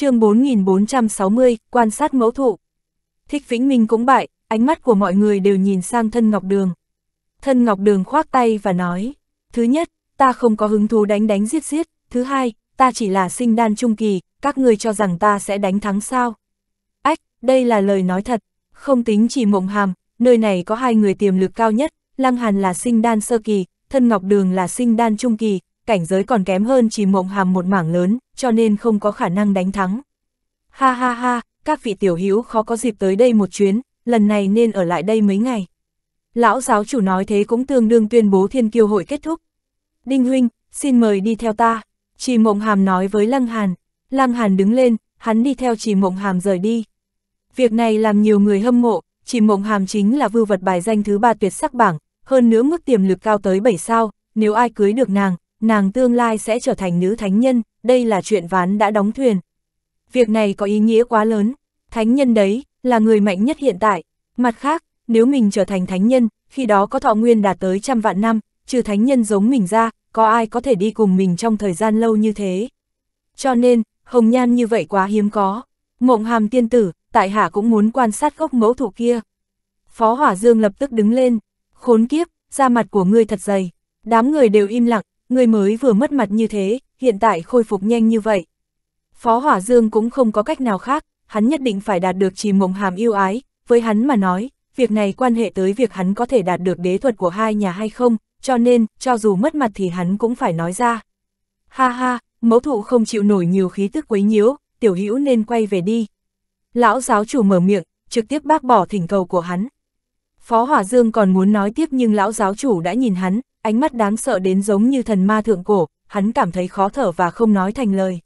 chương 4460, quan sát mẫu thụ. Thích Vĩnh Minh cũng bại, ánh mắt của mọi người đều nhìn sang thân Ngọc Đường. Thân Ngọc Đường khoác tay và nói, thứ nhất, ta không có hứng thú đánh đánh giết giết, thứ hai, ta chỉ là sinh đan trung kỳ, các người cho rằng ta sẽ đánh thắng sao. Ách, đây là lời nói thật, không tính chỉ mộng hàm, nơi này có hai người tiềm lực cao nhất, Lăng Hàn là sinh đan sơ kỳ, thân Ngọc Đường là sinh đan trung kỳ, cảnh giới còn kém hơn chỉ mộng hàm một mảng lớn, cho nên không có khả năng đánh thắng. Ha ha ha, các vị tiểu hữu khó có dịp tới đây một chuyến, lần này nên ở lại đây mấy ngày. Lão giáo chủ nói thế cũng tương đương tuyên bố thiên kiêu hội kết thúc. Đinh huynh, xin mời đi theo ta. Trì mộng hàm nói với Lăng Hàn. Lăng Hàn đứng lên, hắn đi theo trì mộng hàm rời đi. Việc này làm nhiều người hâm mộ, trì mộng hàm chính là vưu vật bài danh thứ ba tuyệt sắc bảng, hơn nữa mức tiềm lực cao tới 7 sao, nếu ai cưới được nàng, nàng tương lai sẽ trở thành nữ thánh nhân, đây là chuyện ván đã đóng thuyền. Việc này có ý nghĩa quá lớn, thánh nhân đấy, là người mạnh nhất hiện tại. Mặt khác, nếu mình trở thành thánh nhân, khi đó có thọ nguyên đạt tới trăm vạn năm, trừ thánh nhân giống mình ra, có ai có thể đi cùng mình trong thời gian lâu như thế. Cho nên, hồng nhan như vậy quá hiếm có. Mộng hàm tiên tử, tại hạ cũng muốn quan sát gốc mẫu thụ kia. Phó Hỏa Dương lập tức đứng lên, khốn kiếp, da mặt của ngươi thật dày. Đám người đều im lặng, người mới vừa mất mặt như thế, hiện tại khôi phục nhanh như vậy. Phó Hỏa Dương cũng không có cách nào khác, hắn nhất định phải đạt được trì mộng hàm yêu ái, với hắn mà nói, việc này quan hệ tới việc hắn có thể đạt được đế thuật của hai nhà hay không, cho nên, cho dù mất mặt thì hắn cũng phải nói ra. Ha ha, mẫu thụ không chịu nổi nhiều khí tức quấy nhiễu, tiểu hữu nên quay về đi. Lão giáo chủ mở miệng, trực tiếp bác bỏ thỉnh cầu của hắn. Phó Hỏa Dương còn muốn nói tiếp nhưng lão giáo chủ đã nhìn hắn, ánh mắt đáng sợ đến giống như thần ma thượng cổ, hắn cảm thấy khó thở và không nói thành lời.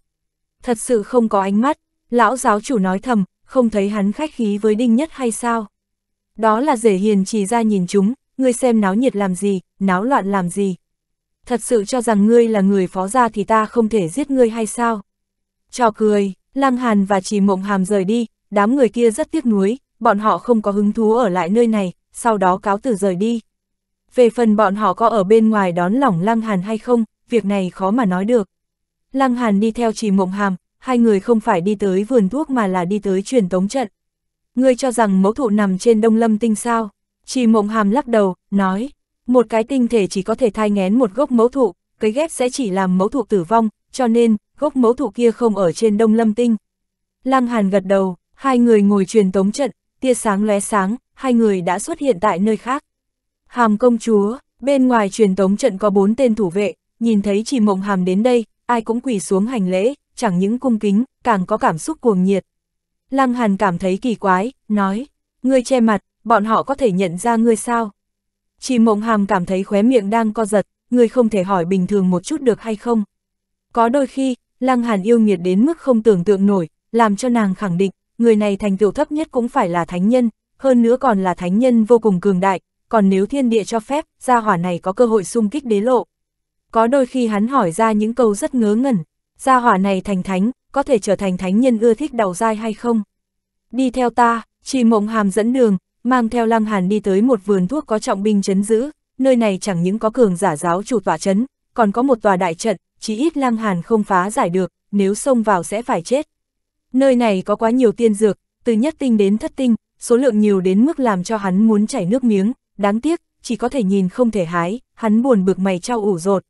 Thật sự không có ánh mắt, lão giáo chủ nói thầm, không thấy hắn khách khí với Đinh Nhất hay sao? Đó là rể hiền chỉ ra nhìn chúng, ngươi xem náo nhiệt làm gì, náo loạn làm gì. Thật sự cho rằng ngươi là người phó gia thì ta không thể giết ngươi hay sao? Cho cười, lang Hàn và Trì Mộng Hàm rời đi, đám người kia rất tiếc nuối, bọn họ không có hứng thú ở lại nơi này, sau đó cáo từ rời đi. Về phần bọn họ có ở bên ngoài đón lỏng Lăng Hàn hay không, việc này khó mà nói được. Lăng Hàn đi theo chỉ mộng hàm, hai người không phải đi tới vườn thuốc mà là đi tới truyền tống trận. Ngươi cho rằng mẫu thụ nằm trên đông lâm tinh sao? Chỉ mộng hàm lắc đầu, nói, một cái tinh thể chỉ có thể thai ngén một gốc mẫu thụ, cấy ghép sẽ chỉ làm mẫu thụ tử vong, cho nên, gốc mẫu thụ kia không ở trên đông lâm tinh. Lăng Hàn gật đầu, hai người ngồi truyền tống trận, tia sáng lóe sáng, hai người đã xuất hiện tại nơi khác. Hàm công chúa, bên ngoài truyền tống trận có bốn tên thủ vệ, nhìn thấy chỉ mộng hàm đến đây, ai cũng quỳ xuống hành lễ, chẳng những cung kính, càng có cảm xúc cuồng nhiệt. Lăng Hàn cảm thấy kỳ quái, nói, ngươi che mặt, bọn họ có thể nhận ra ngươi sao? Chỉ mộng hàm cảm thấy khóe miệng đang co giật, ngươi không thể hỏi bình thường một chút được hay không? Có đôi khi, Lăng Hàn yêu nghiệt đến mức không tưởng tượng nổi, làm cho nàng khẳng định, người này thành tựu thấp nhất cũng phải là thánh nhân, hơn nữa còn là thánh nhân vô cùng cường đại, còn nếu thiên địa cho phép, gia hỏa này có cơ hội xung kích đế lộ. Có đôi khi hắn hỏi ra những câu rất ngớ ngẩn, gia hỏa này thành thánh, có thể trở thành thánh nhân ưa thích đầu dai hay không? Đi theo ta, chỉ mộng hàm dẫn đường, mang theo lăng hàn đi tới một vườn thuốc có trọng binh chấn giữ, nơi này chẳng những có cường giả giáo chủ tỏa chấn, còn có một tòa đại trận, chỉ ít lăng hàn không phá giải được, nếu xông vào sẽ phải chết. Nơi này có quá nhiều tiên dược, từ nhất tinh đến thất tinh, số lượng nhiều đến mức làm cho hắn muốn chảy nước miếng, đáng tiếc, chỉ có thể nhìn không thể hái, hắn buồn bực mày trao ủ rột.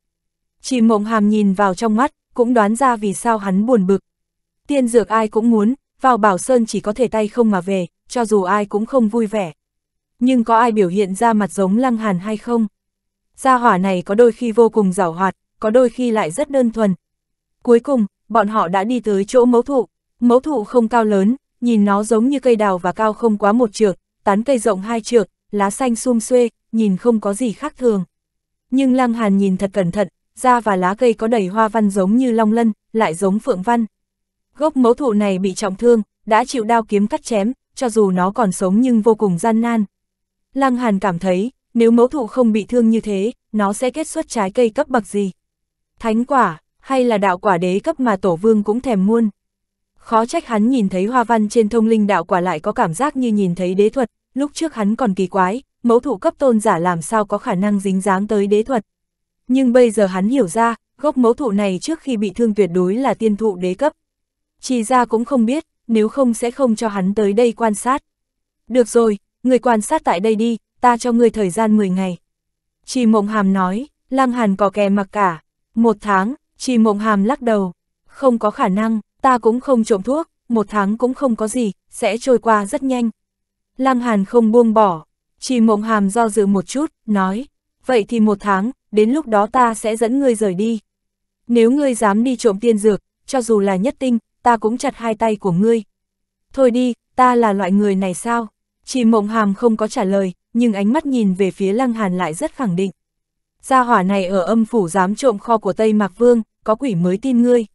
Chỉ mộng hàm nhìn vào trong mắt, cũng đoán ra vì sao hắn buồn bực. Tiên dược ai cũng muốn, vào Bảo Sơn chỉ có thể tay không mà về, cho dù ai cũng không vui vẻ. Nhưng có ai biểu hiện ra mặt giống lăng hàn hay không? Gia hỏa này có đôi khi vô cùng rảo hoạt, có đôi khi lại rất đơn thuần. Cuối cùng, bọn họ đã đi tới chỗ mẫu thụ. Mẫu thụ không cao lớn, nhìn nó giống như cây đào và cao không quá một trượt tán cây rộng hai trượt lá xanh xum xuê, nhìn không có gì khác thường. Nhưng Lăng Hàn nhìn thật cẩn thận, da và lá cây có đầy hoa văn giống như long lân, lại giống phượng văn. Gốc mẫu thụ này bị trọng thương, đã chịu đao kiếm cắt chém, cho dù nó còn sống nhưng vô cùng gian nan. Lăng Hàn cảm thấy, nếu mẫu thụ không bị thương như thế, nó sẽ kết xuất trái cây cấp bậc gì? Thánh quả, hay là đạo quả đế cấp mà tổ vương cũng thèm muôn? Khó trách hắn nhìn thấy hoa văn trên thông linh đạo quả lại có cảm giác như nhìn thấy đế thuật, lúc trước hắn còn kỳ quái, mẫu thụ cấp tôn giả làm sao có khả năng dính dáng tới đế thuật. Nhưng bây giờ hắn hiểu ra, gốc mẫu thụ này trước khi bị thương tuyệt đối là tiên thụ đế cấp. Chỉ ra cũng không biết, nếu không sẽ không cho hắn tới đây quan sát. Được rồi, người quan sát tại đây đi, ta cho người thời gian 10 ngày. Chỉ mộng hàm nói, lang hàn có kè mặc cả. Một tháng, chỉ mộng hàm lắc đầu. Không có khả năng, ta cũng không trộm thuốc, một tháng cũng không có gì, sẽ trôi qua rất nhanh, Lăng Hàn không buông bỏ, chỉ mộng hàm do dự một chút, nói, vậy thì một tháng, đến lúc đó ta sẽ dẫn ngươi rời đi. Nếu ngươi dám đi trộm tiên dược, cho dù là nhất tinh, ta cũng chặt hai tay của ngươi. Thôi đi, ta là loại người này sao? Chỉ mộng hàm không có trả lời, nhưng ánh mắt nhìn về phía Lăng Hàn lại rất khẳng định. Gia hỏa này ở âm phủ dám trộm kho của Tây Mạc Vương, có quỷ mới tin ngươi.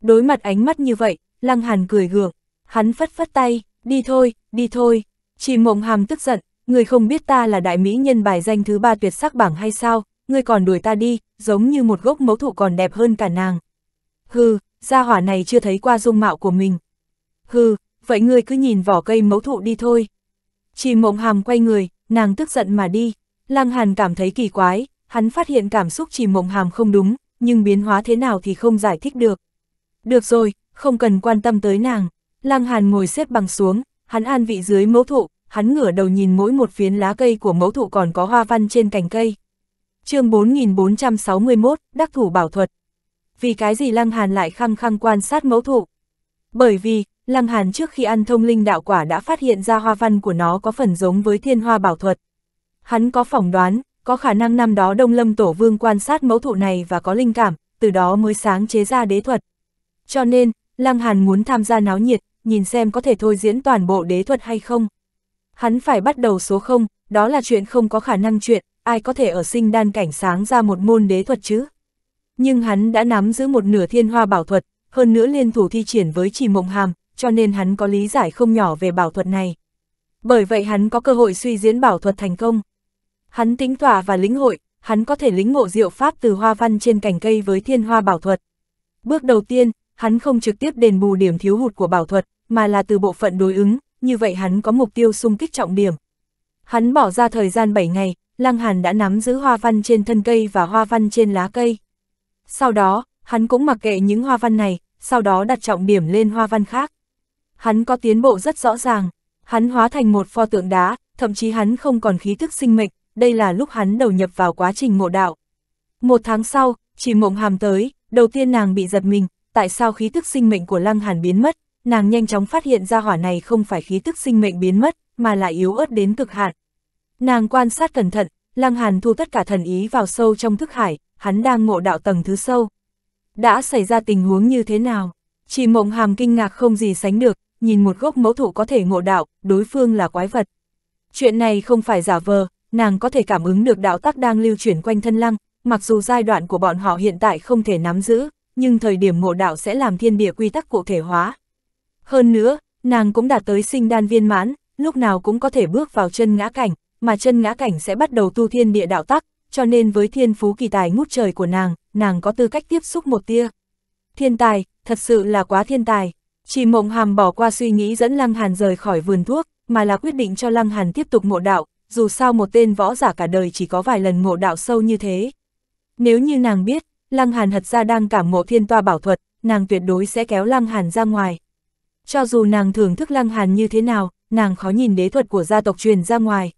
Đối mặt ánh mắt như vậy, Lăng Hàn cười gượng, hắn phất phất tay, đi thôi, đi thôi. Chỉ mộng hàm tức giận, người không biết ta là đại mỹ nhân bài danh thứ ba tuyệt sắc bảng hay sao, ngươi còn đuổi ta đi, giống như một gốc mẫu thụ còn đẹp hơn cả nàng. Hừ, gia hỏa này chưa thấy qua dung mạo của mình. Hừ, vậy ngươi cứ nhìn vỏ cây mẫu thụ đi thôi. Chỉ mộng hàm quay người, nàng tức giận mà đi. Lăng Hàn cảm thấy kỳ quái, hắn phát hiện cảm xúc chỉ mộng hàm không đúng, nhưng biến hóa thế nào thì không giải thích được. Được rồi, không cần quan tâm tới nàng. Lăng Hàn ngồi xếp bằng xuống, hắn an vị dưới mẫu thụ, hắn ngửa đầu nhìn mỗi một phiến lá cây của mẫu thụ còn có hoa văn trên cành cây. chương 4461, Đắc Thủ Bảo Thuật Vì cái gì Lăng Hàn lại khăng khăng quan sát mẫu thụ? Bởi vì, Lăng Hàn trước khi ăn thông linh đạo quả đã phát hiện ra hoa văn của nó có phần giống với thiên hoa bảo thuật. Hắn có phỏng đoán, có khả năng năm đó Đông Lâm Tổ Vương quan sát mẫu thụ này và có linh cảm, từ đó mới sáng chế ra đế thuật. Cho nên, Lăng Hàn muốn tham gia náo nhiệt, nhìn xem có thể thôi diễn toàn bộ đế thuật hay không. Hắn phải bắt đầu số 0, đó là chuyện không có khả năng chuyện, ai có thể ở sinh đan cảnh sáng ra một môn đế thuật chứ. Nhưng hắn đã nắm giữ một nửa thiên hoa bảo thuật, hơn nữa liên thủ thi triển với chỉ mộng hàm, cho nên hắn có lý giải không nhỏ về bảo thuật này. Bởi vậy hắn có cơ hội suy diễn bảo thuật thành công. Hắn tính tỏa và lĩnh hội, hắn có thể lĩnh ngộ diệu pháp từ hoa văn trên cành cây với thiên hoa bảo thuật. Bước đầu tiên, hắn không trực tiếp đền bù điểm thiếu hụt của bảo thuật, mà là từ bộ phận đối ứng, như vậy hắn có mục tiêu xung kích trọng điểm. Hắn bỏ ra thời gian 7 ngày, Lăng Hàn đã nắm giữ hoa văn trên thân cây và hoa văn trên lá cây. Sau đó, hắn cũng mặc kệ những hoa văn này, sau đó đặt trọng điểm lên hoa văn khác. Hắn có tiến bộ rất rõ ràng, hắn hóa thành một pho tượng đá, thậm chí hắn không còn khí thức sinh mệnh, đây là lúc hắn đầu nhập vào quá trình ngộ đạo. Một tháng sau, chỉ mộng hàm tới, đầu tiên nàng bị giật mình, tại sao khí tức sinh mệnh của Lăng Hàn biến mất, nàng nhanh chóng phát hiện ra hỏa này không phải khí tức sinh mệnh biến mất, mà là yếu ớt đến cực hạn. Nàng quan sát cẩn thận, Lăng Hàn thu tất cả thần ý vào sâu trong thức hải, hắn đang ngộ đạo tầng thứ sâu. Đã xảy ra tình huống như thế nào? Chỉ mộng hàm kinh ngạc không gì sánh được, nhìn một gốc mẫu thụ có thể ngộ đạo, đối phương là quái vật. Chuyện này không phải giả vờ, nàng có thể cảm ứng được đạo tắc đang lưu chuyển quanh thân lăng, mặc dù giai đoạn của bọn họ hiện tại không thể nắm giữ, nhưng thời điểm ngộ đạo sẽ làm thiên địa quy tắc cụ thể hóa. Hơn nữa, nàng cũng đạt tới sinh đan viên mãn, lúc nào cũng có thể bước vào chân ngã cảnh, mà chân ngã cảnh sẽ bắt đầu tu thiên địa đạo tắc, cho nên với thiên phú kỳ tài ngút trời của nàng, nàng có tư cách tiếp xúc một tia. Thiên tài, thật sự là quá thiên tài. Chỉ mộng hàm bỏ qua suy nghĩ dẫn Lăng Hàn rời khỏi vườn thuốc, mà là quyết định cho Lăng Hàn tiếp tục ngộ đạo, dù sao một tên võ giả cả đời chỉ có vài lần ngộ đạo sâu như thế. Nếu như nàng biết, Lăng Hàn thật ra đang cảm ngộ thiên toa bảo thuật, nàng tuyệt đối sẽ kéo Lăng Hàn ra ngoài. Cho dù nàng thưởng thức Lăng Hàn như thế nào, nàng khó nhìn đế thuật của gia tộc truyền ra ngoài.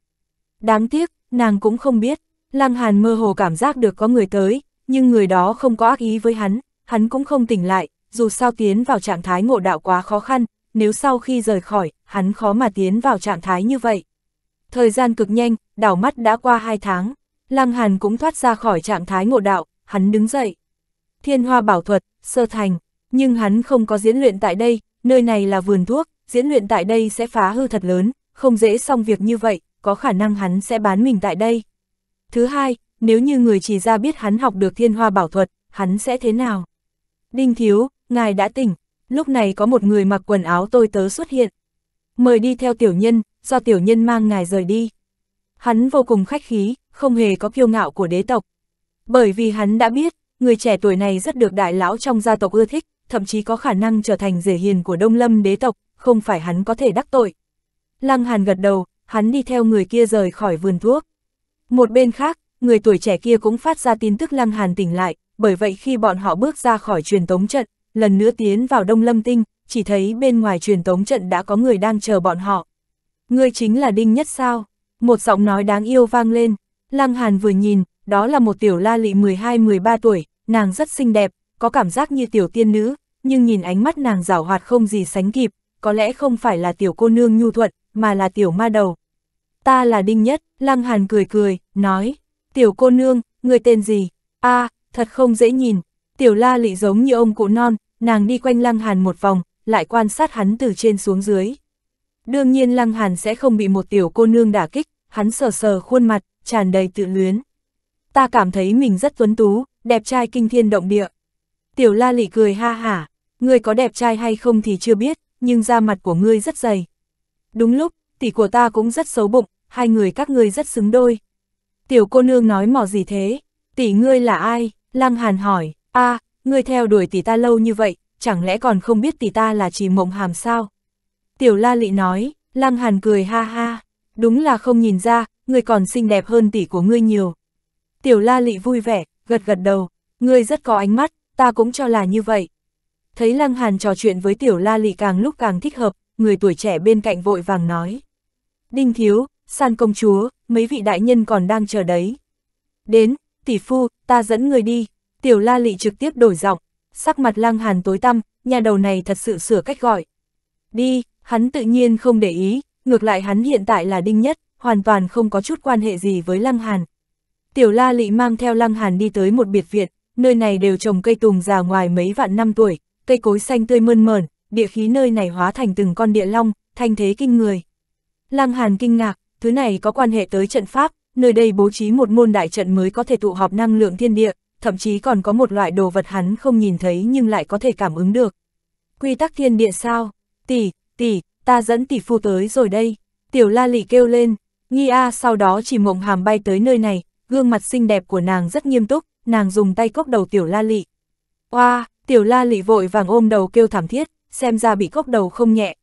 Đáng tiếc, nàng cũng không biết, Lăng Hàn mơ hồ cảm giác được có người tới, nhưng người đó không có ác ý với hắn, hắn cũng không tỉnh lại, dù sao tiến vào trạng thái ngộ đạo quá khó khăn, nếu sau khi rời khỏi, hắn khó mà tiến vào trạng thái như vậy. Thời gian cực nhanh, đảo mắt đã qua hai tháng, Lăng Hàn cũng thoát ra khỏi trạng thái ngộ đạo, hắn đứng dậy. Thiên hoa bảo thuật, sơ thành, nhưng hắn không có diễn luyện tại đây, nơi này là vườn thuốc, diễn luyện tại đây sẽ phá hư thật lớn, không dễ xong việc như vậy, có khả năng hắn sẽ bán mình tại đây. Thứ hai, nếu như người chỉ ra biết hắn học được thiên hoa bảo thuật, hắn sẽ thế nào? Đinh Thiếu, ngài đã tỉnh, lúc này có một người mặc quần áo tôi tớ xuất hiện. Mời đi theo tiểu nhân, do tiểu nhân mang ngài rời đi. Hắn vô cùng khách khí, không hề có kiêu ngạo của đế tộc, bởi vì hắn đã biết, người trẻ tuổi này rất được đại lão trong gia tộc ưa thích, thậm chí có khả năng trở thành rể hiền của Đông Lâm đế tộc, không phải hắn có thể đắc tội. Lăng Hàn gật đầu, hắn đi theo người kia rời khỏi vườn thuốc. Một bên khác, người tuổi trẻ kia cũng phát ra tin tức Lăng Hàn tỉnh lại, bởi vậy khi bọn họ bước ra khỏi truyền tống trận, lần nữa tiến vào Đông Lâm Tinh, chỉ thấy bên ngoài truyền tống trận đã có người đang chờ bọn họ. người chính là Đinh Nhất sao? Một giọng nói đáng yêu vang lên, Lăng Hàn vừa nhìn, đó là một tiểu la lị 12-13 tuổi, nàng rất xinh đẹp, có cảm giác như tiểu tiên nữ, nhưng nhìn ánh mắt nàng rảo hoạt không gì sánh kịp, có lẽ không phải là tiểu cô nương nhu thuận, mà là tiểu ma đầu. Ta là Đinh Nhất, Lăng Hàn cười cười, nói, tiểu cô nương, người tên gì? a thật không dễ nhìn, tiểu la lị giống như ông cụ non, nàng đi quanh Lăng Hàn một vòng, lại quan sát hắn từ trên xuống dưới. Đương nhiên Lăng Hàn sẽ không bị một tiểu cô nương đả kích, hắn sờ sờ khuôn mặt, tràn đầy tự luyến ta cảm thấy mình rất tuấn tú, đẹp trai kinh thiên động địa. Tiểu la lị cười ha hả, ngươi có đẹp trai hay không thì chưa biết, nhưng da mặt của ngươi rất dày. Đúng lúc, tỷ của ta cũng rất xấu bụng, hai người các ngươi rất xứng đôi. Tiểu cô nương nói mỏ gì thế, tỷ ngươi là ai, lăng hàn hỏi, a à, ngươi theo đuổi tỷ ta lâu như vậy, chẳng lẽ còn không biết tỷ ta là chỉ mộng hàm sao? Tiểu la lị nói, lăng hàn cười ha ha, đúng là không nhìn ra, ngươi còn xinh đẹp hơn tỷ của ngươi nhiều. Tiểu la lị vui vẻ, gật gật đầu, ngươi rất có ánh mắt, ta cũng cho là như vậy. Thấy Lăng Hàn trò chuyện với tiểu la lị càng lúc càng thích hợp, người tuổi trẻ bên cạnh vội vàng nói. Đinh thiếu, san công chúa, mấy vị đại nhân còn đang chờ đấy. Đến, tỷ phu, ta dẫn người đi, tiểu la lị trực tiếp đổi giọng, sắc mặt Lăng Hàn tối tăm, nhà đầu này thật sự sửa cách gọi. Đi, hắn tự nhiên không để ý, ngược lại hắn hiện tại là đinh nhất, hoàn toàn không có chút quan hệ gì với Lăng Hàn, Tiểu La Lị mang theo Lăng Hàn đi tới một biệt viện, nơi này đều trồng cây tùng già ngoài mấy vạn năm tuổi, cây cối xanh tươi mơn mởn, địa khí nơi này hóa thành từng con địa long, thanh thế kinh người. Lăng Hàn kinh ngạc, thứ này có quan hệ tới trận pháp, nơi đây bố trí một môn đại trận mới có thể tụ họp năng lượng thiên địa, thậm chí còn có một loại đồ vật hắn không nhìn thấy nhưng lại có thể cảm ứng được. Quy tắc thiên địa sao? Tỷ, tỷ, ta dẫn tỷ phu tới rồi đây. Tiểu La Lị kêu lên, nghi A sau đó chỉ mộng hàm bay tới nơi này, gương mặt xinh đẹp của nàng rất nghiêm túc, nàng dùng tay cốc đầu tiểu la lị. Oa, wow, tiểu la lị vội vàng ôm đầu kêu thảm thiết, xem ra bị cốc đầu không nhẹ.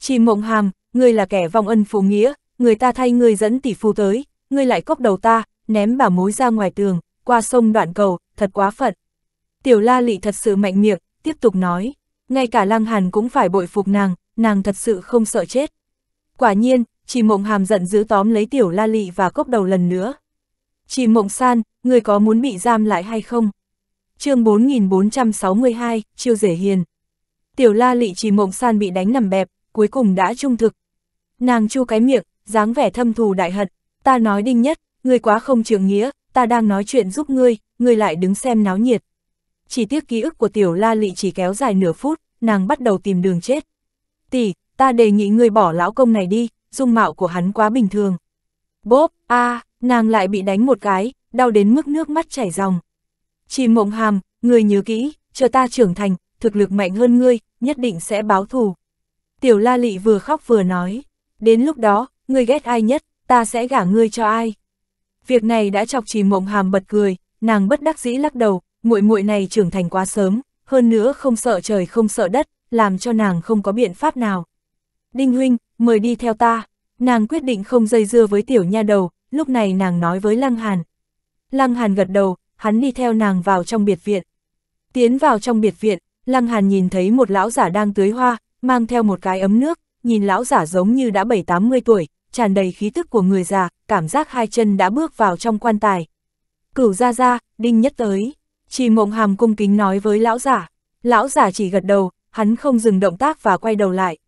Chỉ mộng hàm, ngươi là kẻ vong ân phụ nghĩa, người ta thay ngươi dẫn tỷ phu tới, ngươi lại cốc đầu ta, ném bà mối ra ngoài tường, qua sông đoạn cầu, thật quá phận. Tiểu la lị thật sự mạnh miệng, tiếp tục nói, ngay cả lang hàn cũng phải bội phục nàng, nàng thật sự không sợ chết. Quả nhiên, chỉ mộng hàm giận dữ tóm lấy tiểu la lị và cốc đầu lần nữa chỉ mộng san, người có muốn bị giam lại hay không? chương 4462, Chiêu Dễ Hiền. Tiểu la lị chỉ mộng san bị đánh nằm bẹp, cuối cùng đã trung thực. Nàng chu cái miệng, dáng vẻ thâm thù đại hận, ta nói đinh nhất, người quá không trưởng nghĩa, ta đang nói chuyện giúp ngươi, ngươi lại đứng xem náo nhiệt. Chỉ tiếc ký ức của tiểu la lị chỉ kéo dài nửa phút, nàng bắt đầu tìm đường chết. Tỷ, ta đề nghị ngươi bỏ lão công này đi, dung mạo của hắn quá bình thường. Bốp, a à, nàng lại bị đánh một cái, đau đến mức nước mắt chảy ròng. chìm mộng hàm, người nhớ kỹ, chờ ta trưởng thành, thực lực mạnh hơn ngươi, nhất định sẽ báo thù. Tiểu la lị vừa khóc vừa nói, đến lúc đó, ngươi ghét ai nhất, ta sẽ gả ngươi cho ai. Việc này đã chọc chìm mộng hàm bật cười, nàng bất đắc dĩ lắc đầu, muội muội này trưởng thành quá sớm, hơn nữa không sợ trời không sợ đất, làm cho nàng không có biện pháp nào. Đinh huynh, mời đi theo ta, nàng quyết định không dây dưa với tiểu nha đầu, lúc này nàng nói với Lăng Hàn. Lăng Hàn gật đầu, hắn đi theo nàng vào trong biệt viện. Tiến vào trong biệt viện, Lăng Hàn nhìn thấy một lão giả đang tưới hoa, mang theo một cái ấm nước, nhìn lão giả giống như đã 7-80 tuổi, tràn đầy khí tức của người già, cảm giác hai chân đã bước vào trong quan tài. Cửu ra ra, đinh nhất tới. Chỉ mộng hàm cung kính nói với lão giả. Lão giả chỉ gật đầu, hắn không dừng động tác và quay đầu lại.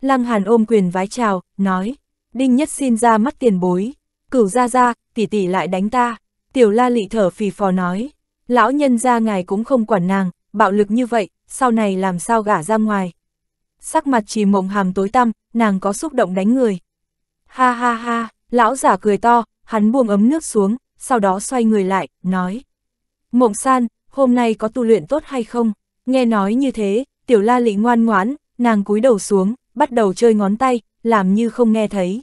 Lăng Hàn ôm quyền vái chào, nói, Đinh Nhất xin ra mắt tiền bối cửu ra ra, tỷ tỷ lại đánh ta, tiểu la lị thở phì phò nói, lão nhân ra ngài cũng không quản nàng, bạo lực như vậy, sau này làm sao gả ra ngoài. Sắc mặt chỉ mộng hàm tối tăm, nàng có xúc động đánh người. Ha ha ha, lão giả cười to, hắn buông ấm nước xuống, sau đó xoay người lại, nói. Mộng san, hôm nay có tu luyện tốt hay không? Nghe nói như thế, tiểu la lị ngoan ngoãn, nàng cúi đầu xuống, bắt đầu chơi ngón tay, làm như không nghe thấy.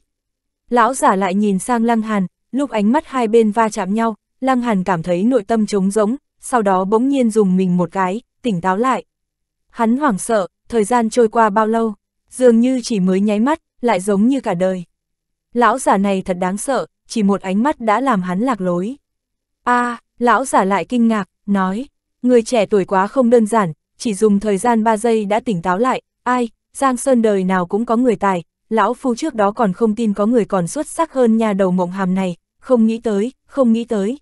Lão giả lại nhìn sang Lăng Hàn, lúc ánh mắt hai bên va chạm nhau, Lăng Hàn cảm thấy nội tâm trống rỗng, sau đó bỗng nhiên dùng mình một cái, tỉnh táo lại. Hắn hoảng sợ, thời gian trôi qua bao lâu, dường như chỉ mới nháy mắt, lại giống như cả đời. Lão giả này thật đáng sợ, chỉ một ánh mắt đã làm hắn lạc lối. a à, lão giả lại kinh ngạc, nói, người trẻ tuổi quá không đơn giản, chỉ dùng thời gian 3 giây đã tỉnh táo lại, ai, Giang Sơn đời nào cũng có người tài, lão phu trước đó còn không tin có người còn xuất sắc hơn nhà đầu mộng hàm này, không nghĩ tới, không nghĩ tới.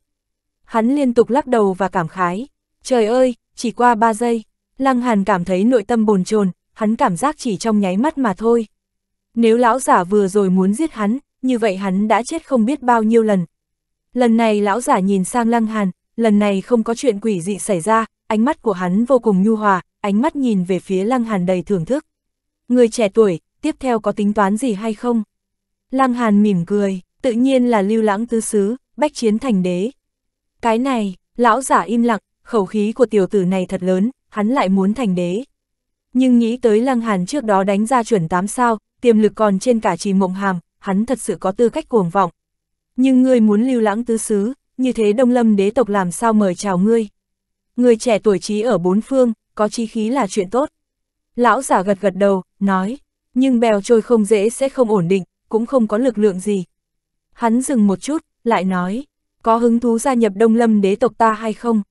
Hắn liên tục lắc đầu và cảm khái, trời ơi, chỉ qua ba giây, Lăng Hàn cảm thấy nội tâm bồn chồn, hắn cảm giác chỉ trong nháy mắt mà thôi. Nếu lão giả vừa rồi muốn giết hắn, như vậy hắn đã chết không biết bao nhiêu lần. Lần này lão giả nhìn sang Lăng Hàn, lần này không có chuyện quỷ dị xảy ra, ánh mắt của hắn vô cùng nhu hòa, ánh mắt nhìn về phía Lăng Hàn đầy thưởng thức. Người trẻ tuổi, tiếp theo có tính toán gì hay không? Lăng Hàn mỉm cười, tự nhiên là lưu lãng tứ xứ, bách chiến thành đế. Cái này, lão giả im lặng, khẩu khí của tiểu tử này thật lớn, hắn lại muốn thành đế. Nhưng nghĩ tới Lăng Hàn trước đó đánh ra chuẩn 8 sao, tiềm lực còn trên cả trì mộng hàm, hắn thật sự có tư cách cuồng vọng. Nhưng ngươi muốn lưu lãng tứ xứ, như thế đông lâm đế tộc làm sao mời chào ngươi. Người trẻ tuổi trí ở bốn phương, có chí khí là chuyện tốt. Lão giả gật gật đầu, nói, nhưng bèo trôi không dễ sẽ không ổn định, cũng không có lực lượng gì. Hắn dừng một chút, lại nói, có hứng thú gia nhập Đông Lâm đế tộc ta hay không?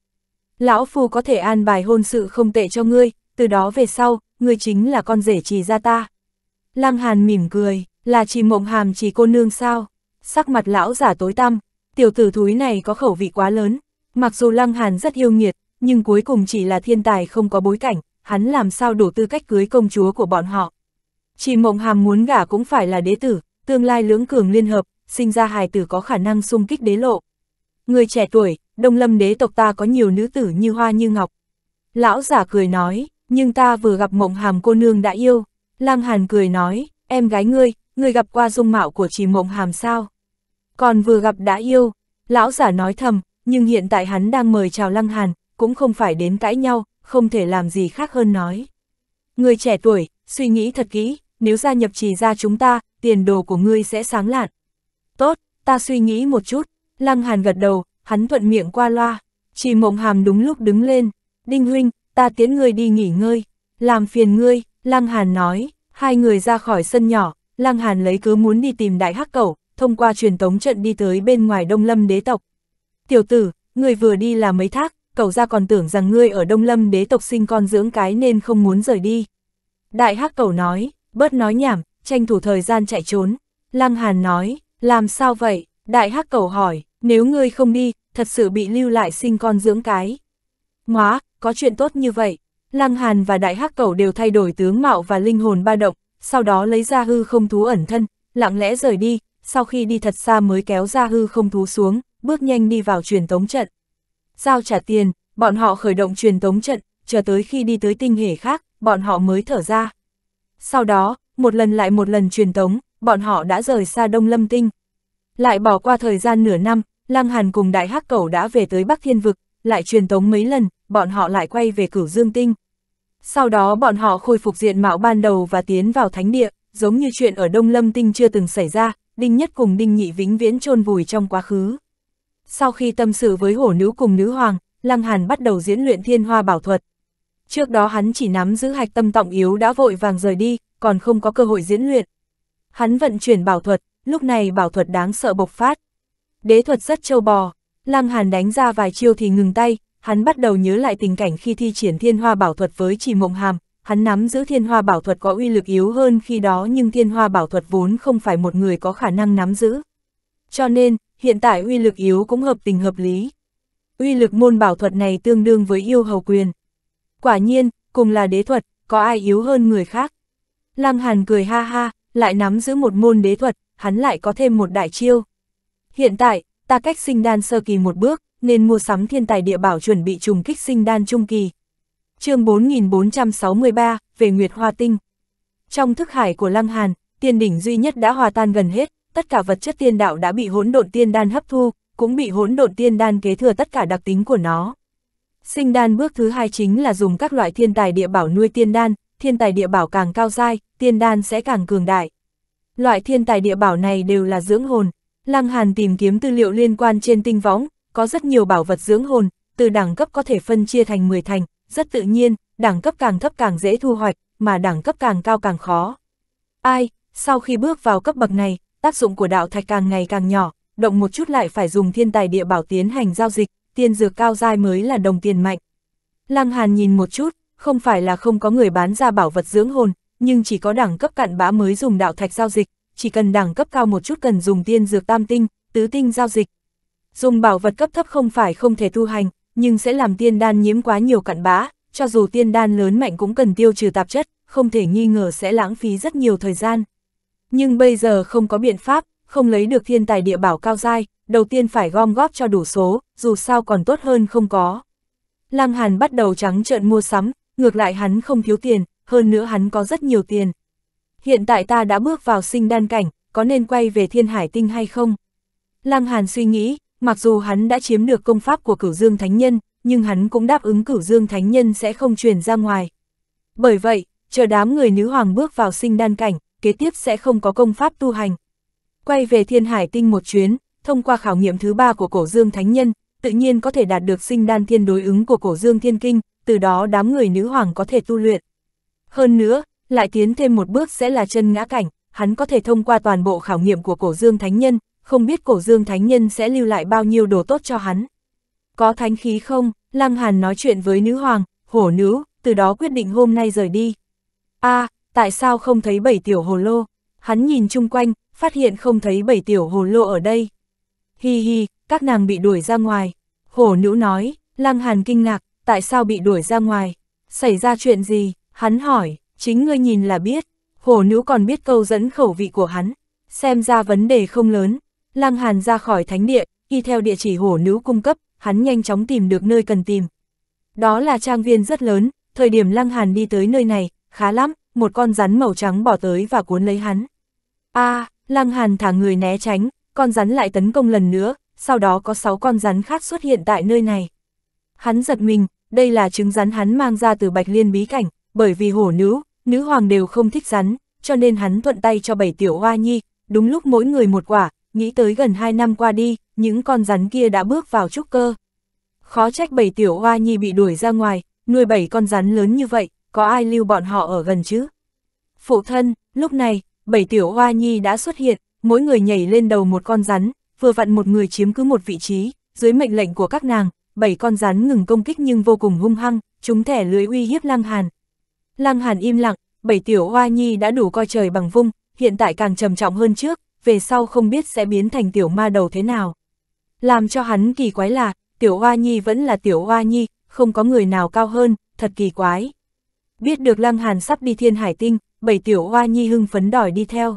Lão Phu có thể an bài hôn sự không tệ cho ngươi, từ đó về sau, ngươi chính là con rể trì gia ta. Lăng Hàn mỉm cười, là trì mộng hàm trì cô nương sao? Sắc mặt lão giả tối tăm, tiểu tử thúi này có khẩu vị quá lớn. Mặc dù Lăng Hàn rất yêu nghiệt, nhưng cuối cùng chỉ là thiên tài không có bối cảnh, hắn làm sao đủ tư cách cưới công chúa của bọn họ. Chỉ mộng hàm muốn gả cũng phải là đế tử, tương lai lưỡng cường liên hợp, sinh ra hài tử có khả năng xung kích đế lộ. Người trẻ tuổi, đông lâm đế tộc ta có nhiều nữ tử như hoa như ngọc. Lão giả cười nói, nhưng ta vừa gặp mộng hàm cô nương đã yêu. lăng Hàn cười nói, em gái ngươi, ngươi gặp qua dung mạo của chỉ mộng hàm sao? Còn vừa gặp đã yêu, lão giả nói thầm, nhưng hiện tại hắn đang mời chào Lăng Hàn, cũng không phải đến cãi nhau, không thể làm gì khác hơn nói. Người trẻ tuổi, suy nghĩ thật kỹ, nếu gia nhập trì ra chúng ta, tiền đồ của ngươi sẽ sáng lạn. Tốt, ta suy nghĩ một chút, Lăng Hàn gật đầu, hắn thuận miệng qua loa, trì mộng hàm đúng lúc đứng lên, Đinh Huynh, ta tiến ngươi đi nghỉ ngơi, làm phiền ngươi, Lăng Hàn nói, hai người ra khỏi sân nhỏ, Lăng Hàn lấy cứ muốn đi tìm đại hắc cẩu, thông qua truyền tống trận đi tới bên ngoài Đông Lâm đế tộc. Tiểu tử, ngươi vừa đi là mấy thác, cậu ra còn tưởng rằng ngươi ở Đông Lâm đế tộc sinh con dưỡng cái nên không muốn rời đi. Đại hắc cẩu nói, Bớt nói nhảm, tranh thủ thời gian chạy trốn. Lăng Hàn nói, làm sao vậy? Đại hắc cầu hỏi, nếu ngươi không đi, thật sự bị lưu lại sinh con dưỡng cái. Móa, có chuyện tốt như vậy. Lăng Hàn và Đại hắc cầu đều thay đổi tướng mạo và linh hồn ba động, sau đó lấy ra hư không thú ẩn thân, lặng lẽ rời đi, sau khi đi thật xa mới kéo ra hư không thú xuống, bước nhanh đi vào truyền tống trận. Giao trả tiền, bọn họ khởi động truyền tống trận, chờ tới khi đi tới tinh hệ khác, bọn họ mới thở ra. Sau đó, một lần lại một lần truyền tống, bọn họ đã rời xa Đông Lâm Tinh. Lại bỏ qua thời gian nửa năm, Lăng Hàn cùng Đại Hắc Cẩu đã về tới Bắc Thiên Vực, lại truyền tống mấy lần, bọn họ lại quay về Cửu Dương Tinh. Sau đó bọn họ khôi phục diện mạo ban đầu và tiến vào Thánh Địa, giống như chuyện ở Đông Lâm Tinh chưa từng xảy ra, Đinh Nhất cùng Đinh Nhị vĩnh viễn chôn vùi trong quá khứ. Sau khi tâm sự với hổ nữ cùng nữ hoàng, Lăng Hàn bắt đầu diễn luyện thiên hoa bảo thuật. Trước đó hắn chỉ nắm giữ hạch tâm tọng yếu đã vội vàng rời đi, còn không có cơ hội diễn luyện. Hắn vận chuyển bảo thuật, lúc này bảo thuật đáng sợ bộc phát. Đế thuật rất châu bò, Lăng Hàn đánh ra vài chiêu thì ngừng tay, hắn bắt đầu nhớ lại tình cảnh khi thi triển thiên hoa bảo thuật với chỉ mộng hàm. Hắn nắm giữ thiên hoa bảo thuật có uy lực yếu hơn khi đó nhưng thiên hoa bảo thuật vốn không phải một người có khả năng nắm giữ. Cho nên, hiện tại uy lực yếu cũng hợp tình hợp lý. Uy lực môn bảo thuật này tương đương với yêu hầu quyền. Quả nhiên, cùng là đế thuật, có ai yếu hơn người khác. Lăng Hàn cười ha ha, lại nắm giữ một môn đế thuật, hắn lại có thêm một đại chiêu. Hiện tại, ta cách sinh đan sơ kỳ một bước, nên mua sắm thiên tài địa bảo chuẩn bị trùng kích sinh đan trung kỳ. chương 4463, về Nguyệt Hoa Tinh. Trong thức hải của Lăng Hàn, tiên đỉnh duy nhất đã hòa tan gần hết, tất cả vật chất tiên đạo đã bị hỗn độn tiên đan hấp thu, cũng bị hỗn độn tiên đan kế thừa tất cả đặc tính của nó. Sinh đan bước thứ hai chính là dùng các loại thiên tài địa bảo nuôi tiên đan, thiên tài địa bảo càng cao dai, tiên đan sẽ càng cường đại. Loại thiên tài địa bảo này đều là dưỡng hồn. Lăng Hàn tìm kiếm tư liệu liên quan trên tinh võng, có rất nhiều bảo vật dưỡng hồn, từ đẳng cấp có thể phân chia thành 10 thành, rất tự nhiên, đẳng cấp càng thấp càng dễ thu hoạch, mà đẳng cấp càng cao càng khó. Ai, sau khi bước vào cấp bậc này, tác dụng của đạo thạch càng ngày càng nhỏ, động một chút lại phải dùng thiên tài địa bảo tiến hành giao dịch, tiên dược cao dai mới là đồng tiền mạnh. Lăng Hàn nhìn một chút, không phải là không có người bán ra bảo vật dưỡng hồn, nhưng chỉ có đẳng cấp cạn bã mới dùng đạo thạch giao dịch, chỉ cần đẳng cấp cao một chút cần dùng tiên dược tam tinh, tứ tinh giao dịch. Dùng bảo vật cấp thấp không phải không thể tu hành, nhưng sẽ làm tiên đan nhiễm quá nhiều cặn bã, cho dù tiên đan lớn mạnh cũng cần tiêu trừ tạp chất, không thể nghi ngờ sẽ lãng phí rất nhiều thời gian. Nhưng bây giờ không có biện pháp, không lấy được thiên tài địa bảo cao dai, đầu tiên phải gom góp cho đủ số, dù sao còn tốt hơn không có. Lăng Hàn bắt đầu trắng trợn mua sắm, ngược lại hắn không thiếu tiền, hơn nữa hắn có rất nhiều tiền. Hiện tại ta đã bước vào sinh đan cảnh, có nên quay về thiên hải tinh hay không? Lăng Hàn suy nghĩ, mặc dù hắn đã chiếm được công pháp của cửu dương thánh nhân, nhưng hắn cũng đáp ứng cửu dương thánh nhân sẽ không truyền ra ngoài. Bởi vậy, chờ đám người nữ hoàng bước vào sinh đan cảnh, kế tiếp sẽ không có công pháp tu hành. Quay về thiên hải tinh một chuyến, thông qua khảo nghiệm thứ ba của cổ dương thánh nhân, tự nhiên có thể đạt được sinh đan thiên đối ứng của cổ dương thiên kinh, từ đó đám người nữ hoàng có thể tu luyện. Hơn nữa, lại tiến thêm một bước sẽ là chân ngã cảnh, hắn có thể thông qua toàn bộ khảo nghiệm của cổ dương thánh nhân, không biết cổ dương thánh nhân sẽ lưu lại bao nhiêu đồ tốt cho hắn. Có thánh khí không? Lăng Hàn nói chuyện với nữ hoàng, hổ nữ, từ đó quyết định hôm nay rời đi. a à, tại sao không thấy bảy tiểu hồ lô? Hắn nhìn chung quanh, phát hiện không thấy bảy tiểu hồ lô ở đây hi hi, các nàng bị đuổi ra ngoài. Hổ nữ nói, Lăng Hàn kinh ngạc, tại sao bị đuổi ra ngoài? Xảy ra chuyện gì? Hắn hỏi, chính ngươi nhìn là biết. Hổ nữ còn biết câu dẫn khẩu vị của hắn. Xem ra vấn đề không lớn. Lăng Hàn ra khỏi thánh địa, y theo địa chỉ hổ nữ cung cấp, hắn nhanh chóng tìm được nơi cần tìm. Đó là trang viên rất lớn, thời điểm Lăng Hàn đi tới nơi này, khá lắm, một con rắn màu trắng bỏ tới và cuốn lấy hắn. a à, Lăng Hàn thả người né tránh, con rắn lại tấn công lần nữa, sau đó có 6 con rắn khác xuất hiện tại nơi này. Hắn giật mình, đây là trứng rắn hắn mang ra từ Bạch Liên bí cảnh, bởi vì hổ nữ, nữ hoàng đều không thích rắn, cho nên hắn thuận tay cho bảy tiểu hoa nhi, đúng lúc mỗi người một quả, nghĩ tới gần 2 năm qua đi, những con rắn kia đã bước vào trúc cơ. Khó trách bảy tiểu hoa nhi bị đuổi ra ngoài, nuôi bảy con rắn lớn như vậy, có ai lưu bọn họ ở gần chứ? Phụ thân, lúc này, bảy tiểu hoa nhi đã xuất hiện, mỗi người nhảy lên đầu một con rắn, vừa vặn một người chiếm cứ một vị trí, dưới mệnh lệnh của các nàng, bảy con rắn ngừng công kích nhưng vô cùng hung hăng, chúng thẻ lưới uy hiếp Lăng Hàn. Lăng Hàn im lặng, bảy tiểu Hoa nhi đã đủ coi trời bằng vung, hiện tại càng trầm trọng hơn trước, về sau không biết sẽ biến thành tiểu ma đầu thế nào. Làm cho hắn kỳ quái là, tiểu Hoa nhi vẫn là tiểu Hoa nhi, không có người nào cao hơn, thật kỳ quái. Biết được Lăng Hàn sắp đi thiên hải tinh, bảy tiểu Hoa nhi hưng phấn đòi đi theo.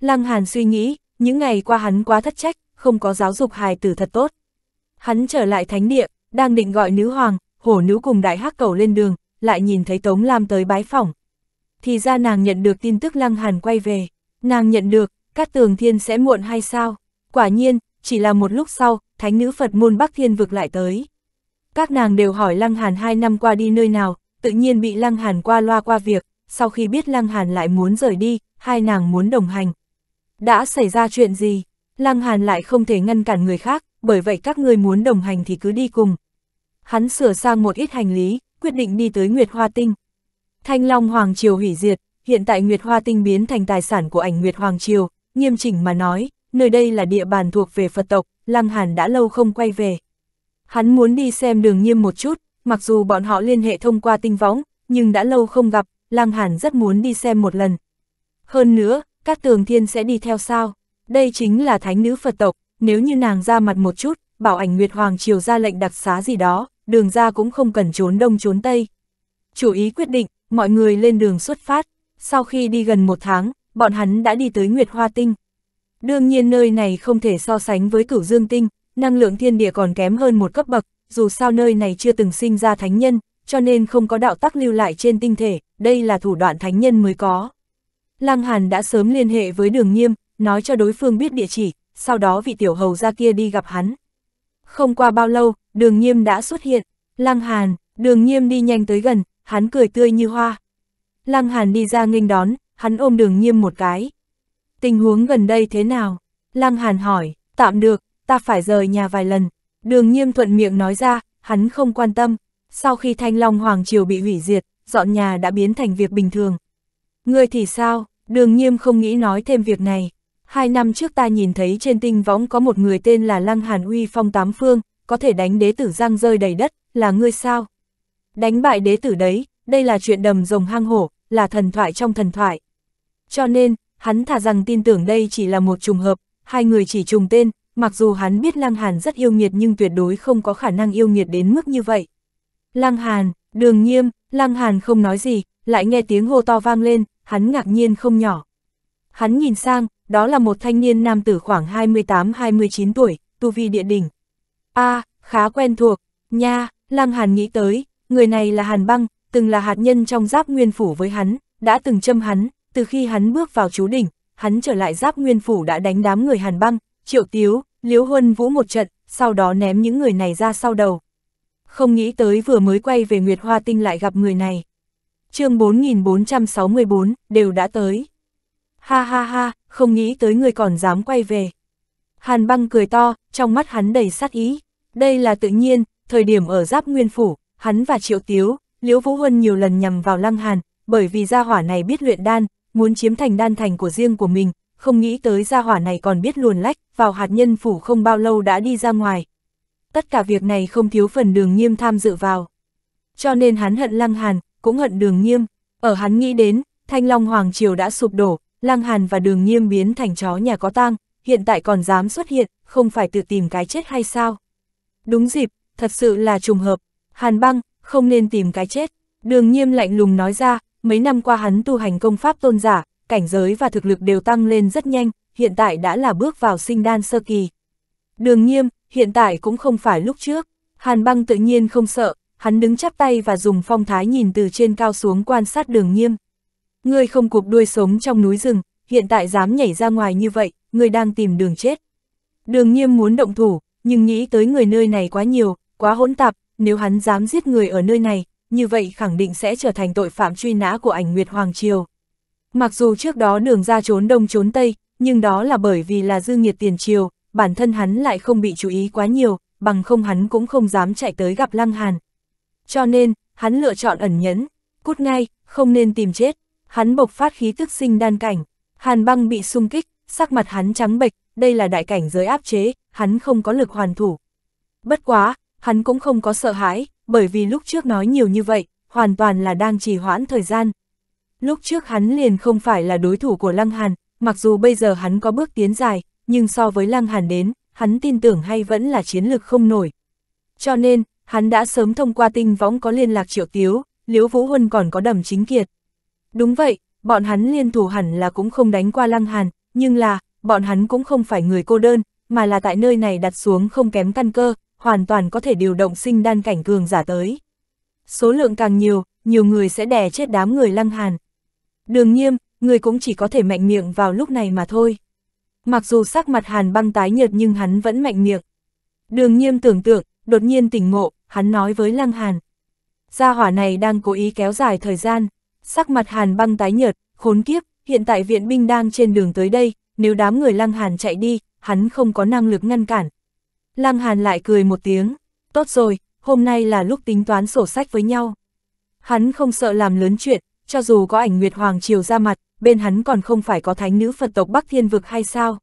Lăng Hàn suy nghĩ, những ngày qua hắn quá thất trách, không có giáo dục hài tử thật tốt. Hắn trở lại thánh địa, đang định gọi nữ hoàng, hổ nữ cùng đại hắc cầu lên đường, lại nhìn thấy Tống Lam tới bái phỏng. Thì ra nàng nhận được tin tức Lăng Hàn quay về, nàng nhận được, các Tường Thiên sẽ muộn hay sao? Quả nhiên, chỉ là một lúc sau, thánh nữ Phật môn Bắc Thiên vực lại tới. Các nàng đều hỏi Lăng Hàn hai năm qua đi nơi nào, tự nhiên bị Lăng Hàn qua loa qua việc, sau khi biết Lăng Hàn lại muốn rời đi, hai nàng muốn đồng hành, đã xảy ra chuyện gì? Lăng Hàn lại không thể ngăn cản người khác, bởi vậy các ngươi muốn đồng hành thì cứ đi cùng. Hắn sửa sang một ít hành lý, quyết định đi tới Nguyệt Hoa Tinh. Thanh Long Hoàng Triều hủy diệt, hiện tại Nguyệt Hoa Tinh biến thành tài sản của ảnh Nguyệt Hoàng Triều, nghiêm chỉnh mà nói, nơi đây là địa bàn thuộc về Phật tộc, Lăng Hàn đã lâu không quay về. Hắn muốn đi xem đường nghiêm một chút, mặc dù bọn họ liên hệ thông qua tinh võng, nhưng đã lâu không gặp, Lăng Hàn rất muốn đi xem một lần. Hơn nữa, các tường thiên sẽ đi theo sao? Đây chính là thánh nữ Phật tộc, nếu như nàng ra mặt một chút, bảo ảnh Nguyệt Hoàng triều ra lệnh đặc xá gì đó, đường ra cũng không cần trốn đông trốn tây. Chủ ý quyết định, mọi người lên đường xuất phát, sau khi đi gần một tháng, bọn hắn đã đi tới Nguyệt Hoa Tinh. Đương nhiên nơi này không thể so sánh với cửu dương tinh, năng lượng thiên địa còn kém hơn một cấp bậc, dù sao nơi này chưa từng sinh ra thánh nhân, cho nên không có đạo tắc lưu lại trên tinh thể, đây là thủ đoạn thánh nhân mới có. Lăng Hàn đã sớm liên hệ với đường nghiêm, nói cho đối phương biết địa chỉ, sau đó vị tiểu hầu ra kia đi gặp hắn. Không qua bao lâu, đường nghiêm đã xuất hiện. Lăng Hàn, đường nghiêm đi nhanh tới gần, hắn cười tươi như hoa. Lăng Hàn đi ra nghênh đón, hắn ôm đường nghiêm một cái. Tình huống gần đây thế nào? Lăng Hàn hỏi, tạm được, ta phải rời nhà vài lần. Đường nghiêm thuận miệng nói ra, hắn không quan tâm. Sau khi Thanh Long Hoàng Triều bị hủy diệt, dọn nhà đã biến thành việc bình thường. Ngươi thì sao, đường nghiêm không nghĩ nói thêm việc này. Hai năm trước ta nhìn thấy trên tinh võng có một người tên là Lăng Hàn Uy Phong Tám Phương, có thể đánh đế tử giang rơi đầy đất, là ngươi sao? Đánh bại đế tử đấy, đây là chuyện đầm rồng hang hổ, là thần thoại trong thần thoại. Cho nên, hắn thả rằng tin tưởng đây chỉ là một trùng hợp, hai người chỉ trùng tên, mặc dù hắn biết Lăng Hàn rất yêu nghiệt nhưng tuyệt đối không có khả năng yêu nghiệt đến mức như vậy. Lăng Hàn, đường nghiêm, Lăng Hàn không nói gì, lại nghe tiếng hô to vang lên, hắn ngạc nhiên không nhỏ. Hắn nhìn sang, đó là một thanh niên nam tử khoảng 28-29 tuổi, tu vi địa đỉnh. a à, khá quen thuộc, nha, Lăng Hàn nghĩ tới, người này là Hàn Băng, từng là hạt nhân trong giáp nguyên phủ với hắn, đã từng châm hắn, từ khi hắn bước vào chú đỉnh, hắn trở lại giáp nguyên phủ đã đánh đám người Hàn Băng, Triệu Tiếu, Liễu Huân vũ một trận, sau đó ném những người này ra sau đầu. Không nghĩ tới vừa mới quay về Nguyệt Hoa Tinh lại gặp người này chương 4464, đều đã tới. Ha ha ha, không nghĩ tới người còn dám quay về. Hàn băng cười to, trong mắt hắn đầy sát ý. Đây là tự nhiên, thời điểm ở giáp nguyên phủ, hắn và triệu tiếu, liễu vũ huân nhiều lần nhằm vào lăng hàn, bởi vì gia hỏa này biết luyện đan, muốn chiếm thành đan thành của riêng của mình, không nghĩ tới gia hỏa này còn biết luồn lách, vào hạt nhân phủ không bao lâu đã đi ra ngoài. Tất cả việc này không thiếu phần đường nghiêm tham dự vào. Cho nên hắn hận lăng hàn, cũng hận đường nghiêm, ở hắn nghĩ đến, thanh long hoàng triều đã sụp đổ, lăng hàn và đường nghiêm biến thành chó nhà có tang, hiện tại còn dám xuất hiện, không phải tự tìm cái chết hay sao? Đúng dịp, thật sự là trùng hợp, hàn băng, không nên tìm cái chết, đường nghiêm lạnh lùng nói ra, mấy năm qua hắn tu hành công pháp tôn giả, cảnh giới và thực lực đều tăng lên rất nhanh, hiện tại đã là bước vào sinh đan sơ kỳ. Đường nghiêm, hiện tại cũng không phải lúc trước, hàn băng tự nhiên không sợ, hắn đứng chắp tay và dùng phong thái nhìn từ trên cao xuống quan sát đường nghiêm. Ngươi không cục đuôi sống trong núi rừng, hiện tại dám nhảy ra ngoài như vậy, ngươi đang tìm đường chết. Đường nghiêm muốn động thủ, nhưng nghĩ tới người nơi này quá nhiều, quá hỗn tạp, nếu hắn dám giết người ở nơi này, như vậy khẳng định sẽ trở thành tội phạm truy nã của ảnh Nguyệt Hoàng Triều. Mặc dù trước đó đường ra trốn đông trốn tây, nhưng đó là bởi vì là dư nghiệt tiền triều, bản thân hắn lại không bị chú ý quá nhiều, bằng không hắn cũng không dám chạy tới gặp Lăng Hàn. Cho nên, hắn lựa chọn ẩn nhẫn, cút ngay, không nên tìm chết. Hắn bộc phát khí tức sinh đan cảnh, hàn băng bị sung kích, sắc mặt hắn trắng bệch, đây là đại cảnh giới áp chế, hắn không có lực hoàn thủ. Bất quá, hắn cũng không có sợ hãi, bởi vì lúc trước nói nhiều như vậy, hoàn toàn là đang trì hoãn thời gian. Lúc trước hắn liền không phải là đối thủ của Lăng Hàn, mặc dù bây giờ hắn có bước tiến dài, nhưng so với Lăng Hàn đến, hắn tin tưởng hay vẫn là chiến lược không nổi. Cho nên, hắn đã sớm thông qua tinh võng có liên lạc triệu tiếu, Liễu Vũ Huân còn có đầm chính kiệt. Đúng vậy, bọn hắn liên thủ hẳn là cũng không đánh qua Lăng Hàn, nhưng là, bọn hắn cũng không phải người cô đơn, mà là tại nơi này đặt xuống không kém căn cơ, hoàn toàn có thể điều động sinh đan cảnh cường giả tới. Số lượng càng nhiều, nhiều người sẽ đè chết đám người Lăng Hàn. Đường nghiêm, người cũng chỉ có thể mạnh miệng vào lúc này mà thôi. Mặc dù sắc mặt Hàn băng tái nhợt nhưng hắn vẫn mạnh miệng. Đường nghiêm tưởng tượng, đột nhiên tỉnh ngộ, hắn nói với Lăng Hàn. Gia hỏa này đang cố ý kéo dài thời gian, sắc mặt Hàn băng tái nhợt, khốn kiếp, hiện tại viện binh đang trên đường tới đây, nếu đám người Lăng Hàn chạy đi, hắn không có năng lực ngăn cản. Lăng Hàn lại cười một tiếng, tốt rồi, hôm nay là lúc tính toán sổ sách với nhau. Hắn không sợ làm lớn chuyện, cho dù có ảnh Nguyệt Hoàng Triều ra mặt, bên hắn còn không phải có thánh nữ Phật tộc Bắc Thiên Vực hay sao.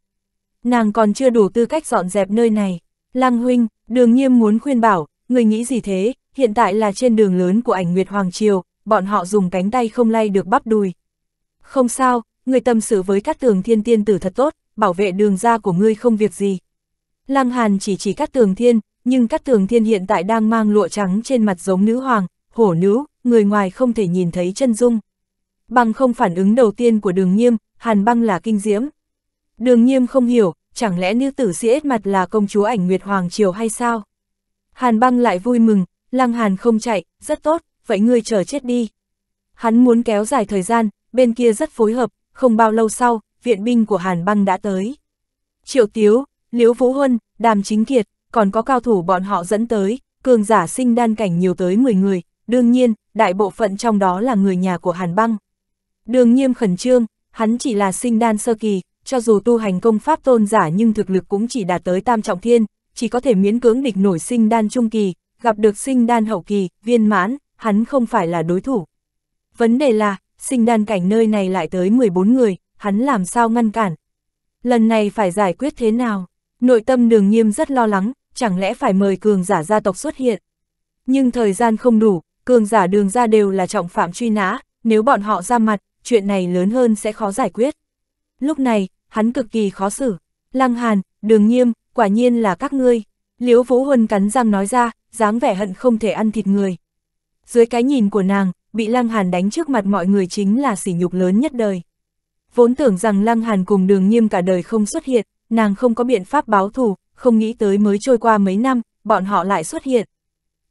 Nàng còn chưa đủ tư cách dọn dẹp nơi này. Lăng huynh, đường nghiêm muốn khuyên bảo, người nghĩ gì thế, hiện tại là trên đường lớn của ảnh Nguyệt Hoàng Triều, bọn họ dùng cánh tay không lay được bắp đùi. Không sao, người tâm sự với các tường thiên tiên tử thật tốt, bảo vệ đường ra của ngươi không việc gì. Lăng Hàn chỉ chỉ các tường thiên, nhưng các tường thiên hiện tại đang mang lụa trắng trên mặt giống nữ hoàng, hổ nữ, người ngoài không thể nhìn thấy chân dung. Bằng không phản ứng đầu tiên của đường nghiêm, hàn băng là kinh diễm. Đường nghiêm không hiểu, chẳng lẽ nữ tử sĩ ết mặt là công chúa ảnh Nguyệt Hoàng Triều hay sao? Hàn băng lại vui mừng, lăng hàn không chạy, rất tốt, vậy ngươi chờ chết đi. Hắn muốn kéo dài thời gian, bên kia rất phối hợp, không bao lâu sau, viện binh của Hàn băng đã tới. Triệu Tiếu, Liễu Vũ Huân, Đàm Chính Kiệt, còn có cao thủ bọn họ dẫn tới, cường giả sinh đan cảnh nhiều tới 10 người, đương nhiên, đại bộ phận trong đó là người nhà của Hàn băng. Đường nghiêm khẩn trương, hắn chỉ là sinh đan sơ kỳ, cho dù tu hành công pháp tôn giả nhưng thực lực cũng chỉ đạt tới tam trọng thiên, chỉ có thể miễn cưỡng địch nổi sinh đan trung kỳ, gặp được sinh đan hậu kỳ, viên mãn, hắn không phải là đối thủ. Vấn đề là, sinh đan cảnh nơi này lại tới 14 người, hắn làm sao ngăn cản? Lần này phải giải quyết thế nào? Nội tâm đường nghiêm rất lo lắng, chẳng lẽ phải mời cường giả gia tộc xuất hiện? Nhưng thời gian không đủ, cường giả đường ra đều là trọng phạm truy nã, nếu bọn họ ra mặt, chuyện này lớn hơn sẽ khó giải quyết. Lúc này, hắn cực kỳ khó xử. Lăng Hàn, Đường Nghiêm, quả nhiên là các ngươi. Liễu Vũ Huân cắn răng nói ra, dáng vẻ hận không thể ăn thịt người. Dưới cái nhìn của nàng, bị Lăng Hàn đánh trước mặt mọi người chính là sỉ nhục lớn nhất đời. Vốn tưởng rằng Lăng Hàn cùng đường nghiêm cả đời không xuất hiện, nàng không có biện pháp báo thù, không nghĩ tới mới trôi qua mấy năm, bọn họ lại xuất hiện.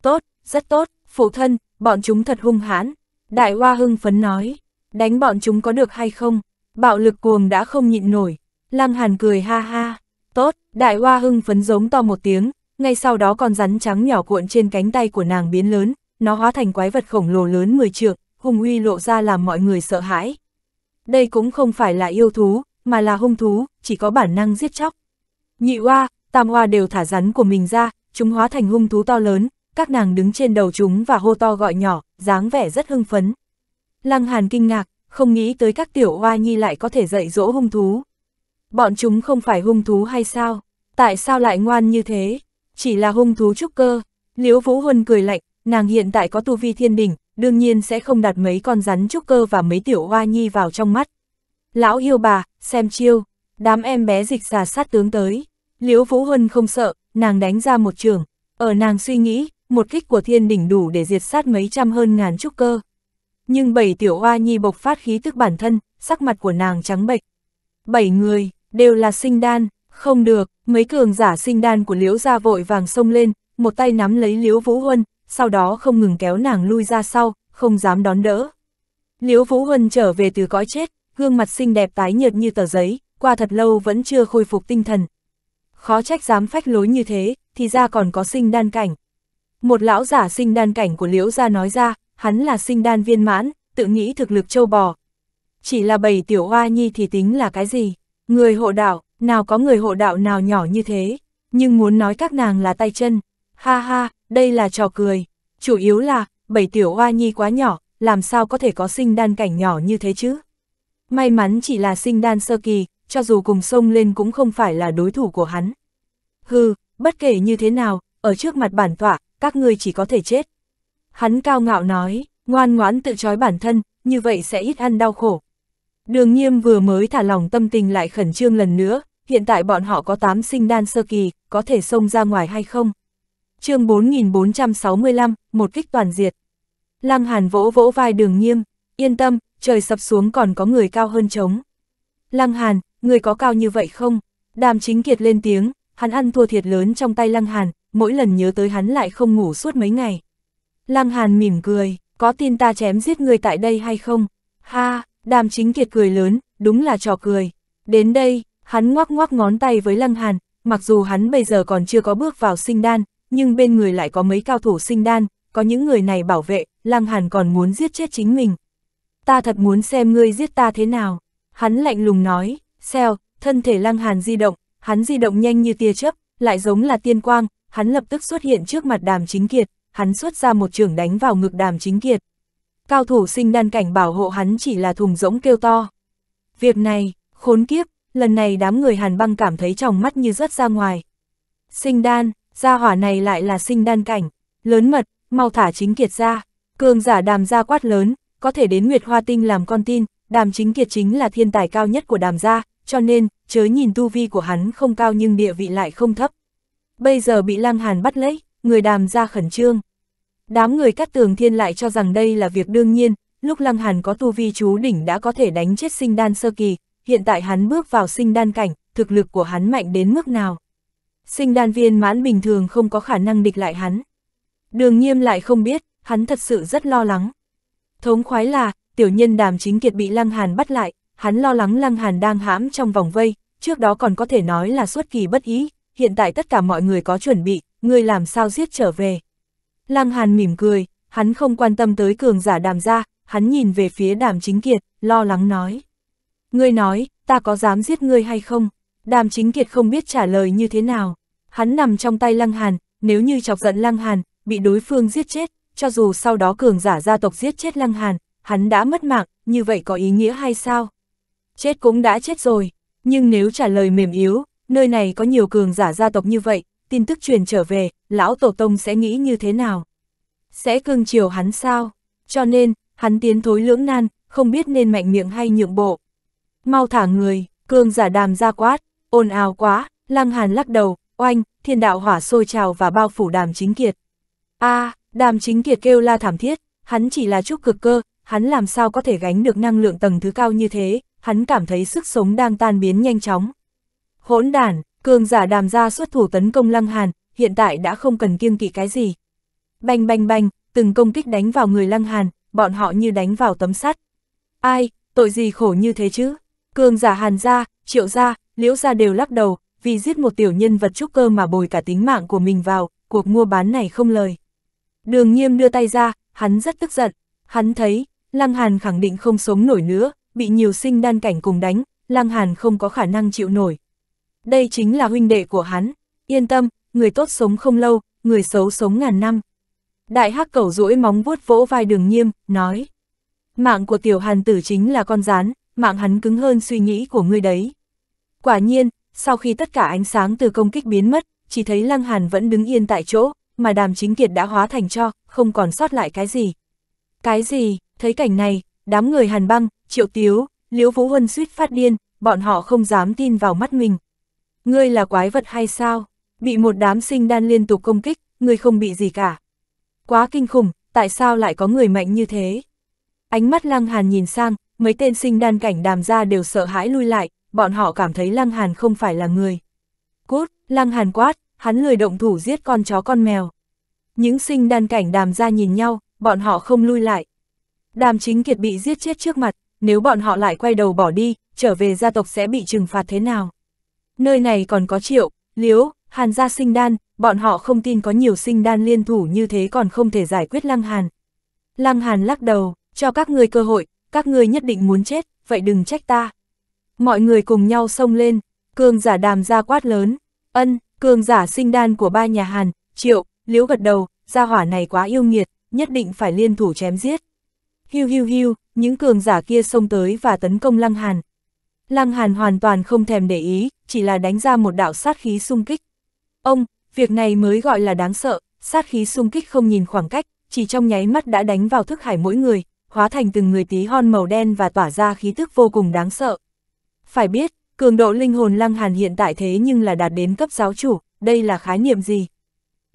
Tốt, rất tốt, phụ thân, bọn chúng thật hung hãn. Đại Hoa hưng phấn nói, đánh bọn chúng có được hay không? Bạo lực cuồng đã không nhịn nổi. Lăng Hàn cười ha ha, Tốt, đại hoa hưng phấn giống to một tiếng, ngay sau đó con rắn trắng nhỏ cuộn trên cánh tay của nàng biến lớn, nó hóa thành quái vật khổng lồ lớn 10 trượng, hùng uy lộ ra làm mọi người sợ hãi. Đây cũng không phải là yêu thú, mà là hung thú, chỉ có bản năng giết chóc. Nhị hoa, tam hoa đều thả rắn của mình ra, chúng hóa thành hung thú to lớn, các nàng đứng trên đầu chúng và hô to gọi nhỏ, dáng vẻ rất hưng phấn. Lăng Hàn kinh ngạc, không nghĩ tới các tiểu hoa nhi lại có thể dạy dỗ hung thú bọn chúng không phải hung thú hay sao? Tại sao lại ngoan như thế? Chỉ là hung thú trúc cơ. Liễu Vũ Huân cười lạnh, nàng hiện tại có tu vi thiên đỉnh, đương nhiên sẽ không đặt mấy con rắn trúc cơ và mấy tiểu hoa nhi vào trong mắt. Lão yêu bà, xem chiêu, đám em bé dịch xà sát tướng tới. Liễu Vũ Huân không sợ, nàng đánh ra một trường. Ở nàng suy nghĩ, một kích của thiên đỉnh đủ để diệt sát mấy trăm hơn ngàn trúc cơ. Nhưng bảy tiểu hoa nhi bộc phát khí tức bản thân, sắc mặt của nàng trắng bệch. Bảy người, đều là sinh đan, không được, mấy cường giả sinh đan của Liễu Gia vội vàng xông lên, một tay nắm lấy Liễu Vũ Huân, sau đó không ngừng kéo nàng lui ra sau, không dám đón đỡ. Liễu Vũ Huân trở về từ cõi chết, gương mặt xinh đẹp tái nhợt như tờ giấy, qua thật lâu vẫn chưa khôi phục tinh thần. Khó trách dám phách lối như thế, thì ra còn có sinh đan cảnh. Một lão giả sinh đan cảnh của Liễu Gia nói ra, hắn là sinh đan viên mãn, tự nghĩ thực lực châu bò. Chỉ là bầy tiểu hoa nhi thì tính là cái gì? Người hộ đạo, nào có người hộ đạo nào nhỏ như thế, nhưng muốn nói các nàng là tay chân. Ha ha, đây là trò cười. Chủ yếu là, bảy tiểu oa nhi quá nhỏ, làm sao có thể có sinh đan cảnh nhỏ như thế chứ? May mắn chỉ là sinh đan sơ kỳ, cho dù cùng sông lên cũng không phải là đối thủ của hắn. Hừ, bất kể như thế nào, ở trước mặt bản tọa, các ngươi chỉ có thể chết. Hắn cao ngạo nói, ngoan ngoãn tự trói bản thân, như vậy sẽ ít ăn đau khổ, Đường nhiêm vừa mới thả lòng tâm tình lại khẩn trương lần nữa, hiện tại bọn họ có 8 sinh đan sơ kỳ, có thể xông ra ngoài hay không? chương 4465, một kích toàn diệt. Lăng Hàn vỗ vỗ vai đường nghiêm, yên tâm, trời sập xuống còn có người cao hơn trống. Lăng Hàn, người có cao như vậy không? Đàm chính kiệt lên tiếng, hắn ăn thua thiệt lớn trong tay Lăng Hàn, mỗi lần nhớ tới hắn lại không ngủ suốt mấy ngày. Lăng Hàn mỉm cười, có tin ta chém giết người tại đây hay không? Ha, Đàm chính kiệt cười lớn, đúng là trò cười. Đến đây, hắn ngoắc ngoắc ngón tay với lăng hàn, mặc dù hắn bây giờ còn chưa có bước vào sinh đan, nhưng bên người lại có mấy cao thủ sinh đan, có những người này bảo vệ, lăng hàn còn muốn giết chết chính mình. Ta thật muốn xem ngươi giết ta thế nào. Hắn lạnh lùng nói, xeo, thân thể lăng hàn di động, hắn di động nhanh như tia chớp, lại giống là tiên quang, hắn lập tức xuất hiện trước mặt đàm chính kiệt, hắn xuất ra một trường đánh vào ngực đàm chính kiệt cao thủ sinh đan cảnh bảo hộ hắn chỉ là thùng rỗng kêu to. Việc này, khốn kiếp, lần này đám người hàn băng cảm thấy trong mắt như rớt ra ngoài. Sinh đan, gia hỏa này lại là sinh đan cảnh, lớn mật, mau thả chính kiệt ra, cường giả đàm gia quát lớn, có thể đến Nguyệt Hoa Tinh làm con tin, đàm chính kiệt chính là thiên tài cao nhất của đàm gia, cho nên, chớ nhìn tu vi của hắn không cao nhưng địa vị lại không thấp. Bây giờ bị Lang Hàn bắt lấy, người đàm gia khẩn trương. Đám người cắt tường thiên lại cho rằng đây là việc đương nhiên, lúc Lăng Hàn có tu vi chú đỉnh đã có thể đánh chết sinh đan sơ kỳ, hiện tại hắn bước vào sinh đan cảnh, thực lực của hắn mạnh đến mức nào. Sinh đan viên mãn bình thường không có khả năng địch lại hắn. Đường nghiêm lại không biết, hắn thật sự rất lo lắng. Thống khoái là, tiểu nhân đàm chính kiệt bị Lăng Hàn bắt lại, hắn lo lắng Lăng Hàn đang hãm trong vòng vây, trước đó còn có thể nói là xuất kỳ bất ý, hiện tại tất cả mọi người có chuẩn bị, người làm sao giết trở về. Lăng Hàn mỉm cười, hắn không quan tâm tới cường giả đàm gia, hắn nhìn về phía đàm chính kiệt, lo lắng nói. Ngươi nói, ta có dám giết ngươi hay không? Đàm chính kiệt không biết trả lời như thế nào. Hắn nằm trong tay Lăng Hàn, nếu như chọc giận Lăng Hàn, bị đối phương giết chết, cho dù sau đó cường giả gia tộc giết chết Lăng Hàn, hắn đã mất mạng, như vậy có ý nghĩa hay sao? Chết cũng đã chết rồi, nhưng nếu trả lời mềm yếu, nơi này có nhiều cường giả gia tộc như vậy, tin tức truyền trở về, lão tổ tông sẽ nghĩ như thế nào? Sẽ cưng chiều hắn sao? Cho nên, hắn tiến thối lưỡng nan, không biết nên mạnh miệng hay nhượng bộ. Mau thả người, cương giả đàm ra quát, ồn ào quá, lăng hàn lắc đầu, oanh, thiên đạo hỏa sôi trào và bao phủ đàm chính kiệt. a à, đàm chính kiệt kêu la thảm thiết, hắn chỉ là chút cực cơ, hắn làm sao có thể gánh được năng lượng tầng thứ cao như thế, hắn cảm thấy sức sống đang tan biến nhanh chóng. Hỗn đản, Cường giả đàm gia xuất thủ tấn công Lăng Hàn, hiện tại đã không cần kiêng kỵ cái gì. Bành bành bành, từng công kích đánh vào người Lăng Hàn, bọn họ như đánh vào tấm sắt. Ai, tội gì khổ như thế chứ? Cường giả Hàn gia, Triệu gia, Liễu gia đều lắc đầu, vì giết một tiểu nhân vật trúc cơ mà bồi cả tính mạng của mình vào, cuộc mua bán này không lời. Đường Nhiêm đưa tay ra, hắn rất tức giận, hắn thấy, Lăng Hàn khẳng định không sống nổi nữa, bị nhiều sinh đan cảnh cùng đánh, Lăng Hàn không có khả năng chịu nổi, đây chính là huynh đệ của hắn, yên tâm, người tốt sống không lâu, người xấu sống ngàn năm. Đại hắc cẩu duỗi móng vuốt vỗ vai đường nghiêm, nói. Mạng của tiểu hàn tử chính là con rán, mạng hắn cứng hơn suy nghĩ của ngươi đấy. Quả nhiên, sau khi tất cả ánh sáng từ công kích biến mất, chỉ thấy lăng hàn vẫn đứng yên tại chỗ, mà đàm chính kiệt đã hóa thành cho, không còn sót lại cái gì. Cái gì, thấy cảnh này, đám người hàn băng, triệu tiếu, liễu vũ huân suýt phát điên, bọn họ không dám tin vào mắt mình. Ngươi là quái vật hay sao? Bị một đám sinh đan liên tục công kích, ngươi không bị gì cả. Quá kinh khủng, tại sao lại có người mạnh như thế? Ánh mắt Lăng Hàn nhìn sang, mấy tên sinh đan cảnh đàm ra đều sợ hãi lui lại, bọn họ cảm thấy Lăng Hàn không phải là người. Cút, Lăng Hàn quát, hắn lười động thủ giết con chó con mèo. Những sinh đan cảnh đàm ra nhìn nhau, bọn họ không lui lại. Đàm chính kiệt bị giết chết trước mặt, nếu bọn họ lại quay đầu bỏ đi, trở về gia tộc sẽ bị trừng phạt thế nào? Nơi này còn có triệu, liếu, hàn gia sinh đan, bọn họ không tin có nhiều sinh đan liên thủ như thế còn không thể giải quyết lăng hàn. Lăng hàn lắc đầu, cho các người cơ hội, các người nhất định muốn chết, vậy đừng trách ta. Mọi người cùng nhau xông lên, cường giả đàm ra quát lớn, ân, cường giả sinh đan của ba nhà hàn, triệu, liếu gật đầu, gia hỏa này quá yêu nghiệt, nhất định phải liên thủ chém giết. Hiu hiu hiu, những cường giả kia xông tới và tấn công lăng hàn. Lăng Hàn hoàn toàn không thèm để ý, chỉ là đánh ra một đạo sát khí xung kích. Ông, việc này mới gọi là đáng sợ, sát khí xung kích không nhìn khoảng cách, chỉ trong nháy mắt đã đánh vào thức hải mỗi người, hóa thành từng người tí hon màu đen và tỏa ra khí tức vô cùng đáng sợ. Phải biết, cường độ linh hồn Lăng Hàn hiện tại thế nhưng là đạt đến cấp giáo chủ, đây là khái niệm gì?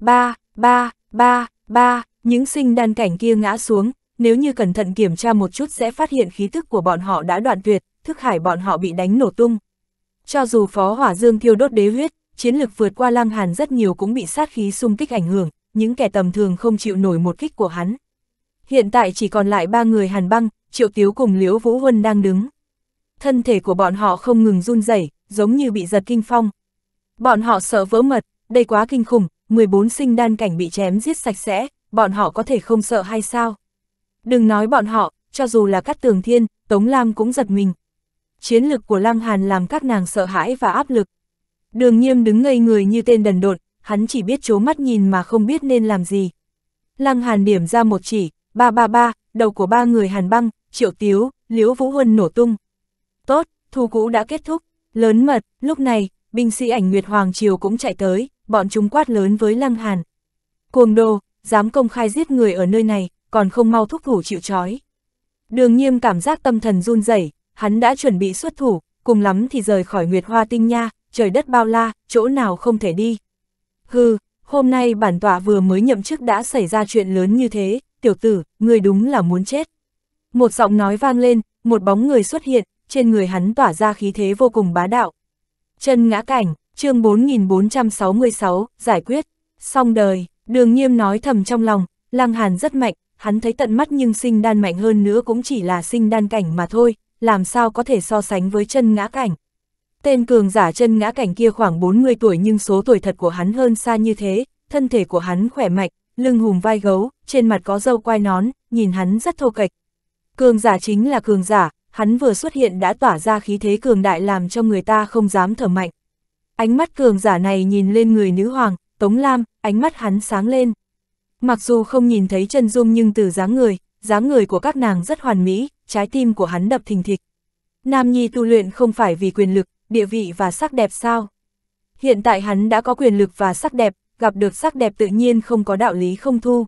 Ba, ba, ba, ba, những sinh đan cảnh kia ngã xuống, nếu như cẩn thận kiểm tra một chút sẽ phát hiện khí tức của bọn họ đã đoạn tuyệt, thức hải bọn họ bị đánh nổ tung. Cho dù Phó Hỏa Dương thiêu đốt đế huyết, chiến lực vượt qua Lang Hàn rất nhiều cũng bị sát khí xung kích ảnh hưởng, những kẻ tầm thường không chịu nổi một kích của hắn. Hiện tại chỉ còn lại ba người Hàn Băng, Triệu Tiếu cùng Liễu Vũ Huân đang đứng. Thân thể của bọn họ không ngừng run rẩy, giống như bị giật kinh phong. Bọn họ sợ vỡ mật, đây quá kinh khủng, 14 sinh đan cảnh bị chém giết sạch sẽ, bọn họ có thể không sợ hay sao? Đừng nói bọn họ, cho dù là Cát Tường Thiên, Tống Lam cũng giật mình, chiến lực của Lăng Hàn làm các nàng sợ hãi và áp lực. Đường Nhiêm đứng ngây người như tên đần đột, hắn chỉ biết chố mắt nhìn mà không biết nên làm gì. Lăng Hàn điểm ra một chỉ, ba ba ba, đầu của ba người Hàn băng, Triệu Tiếu, Liễu Vũ Huân nổ tung. Tốt, thu cũ đã kết thúc, lớn mật, lúc này, binh sĩ ảnh Nguyệt Hoàng Triều cũng chạy tới, bọn chúng quát lớn với Lăng Hàn. Cuồng đồ, dám công khai giết người ở nơi này, còn không mau thúc thủ chịu trói. Đường Nhiêm cảm giác tâm thần run rẩy, hắn đã chuẩn bị xuất thủ, cùng lắm thì rời khỏi Nguyệt Hoa Tinh Nha, trời đất bao la, chỗ nào không thể đi. Hừ, hôm nay bản tọa vừa mới nhậm chức đã xảy ra chuyện lớn như thế, tiểu tử, người đúng là muốn chết. Một giọng nói vang lên, một bóng người xuất hiện, trên người hắn tỏa ra khí thế vô cùng bá đạo. Chân ngã cảnh, chương 4466, giải quyết, xong đời, đường nghiêm nói thầm trong lòng, lăng hàn rất mạnh, hắn thấy tận mắt nhưng sinh đan mạnh hơn nữa cũng chỉ là sinh đan cảnh mà thôi, làm sao có thể so sánh với chân ngã cảnh. Tên cường giả chân ngã cảnh kia khoảng 40 tuổi nhưng số tuổi thật của hắn hơn xa như thế, thân thể của hắn khỏe mạnh, lưng hùm vai gấu, trên mặt có dâu quai nón, nhìn hắn rất thô kệch. Cường giả chính là cường giả, hắn vừa xuất hiện đã tỏa ra khí thế cường đại làm cho người ta không dám thở mạnh. Ánh mắt cường giả này nhìn lên người nữ hoàng, Tống Lam, ánh mắt hắn sáng lên. Mặc dù không nhìn thấy chân dung nhưng từ dáng người, dáng người của các nàng rất hoàn mỹ, trái tim của hắn đập thình thịch. Nam Nhi tu luyện không phải vì quyền lực, địa vị và sắc đẹp sao? Hiện tại hắn đã có quyền lực và sắc đẹp, gặp được sắc đẹp tự nhiên không có đạo lý không thu.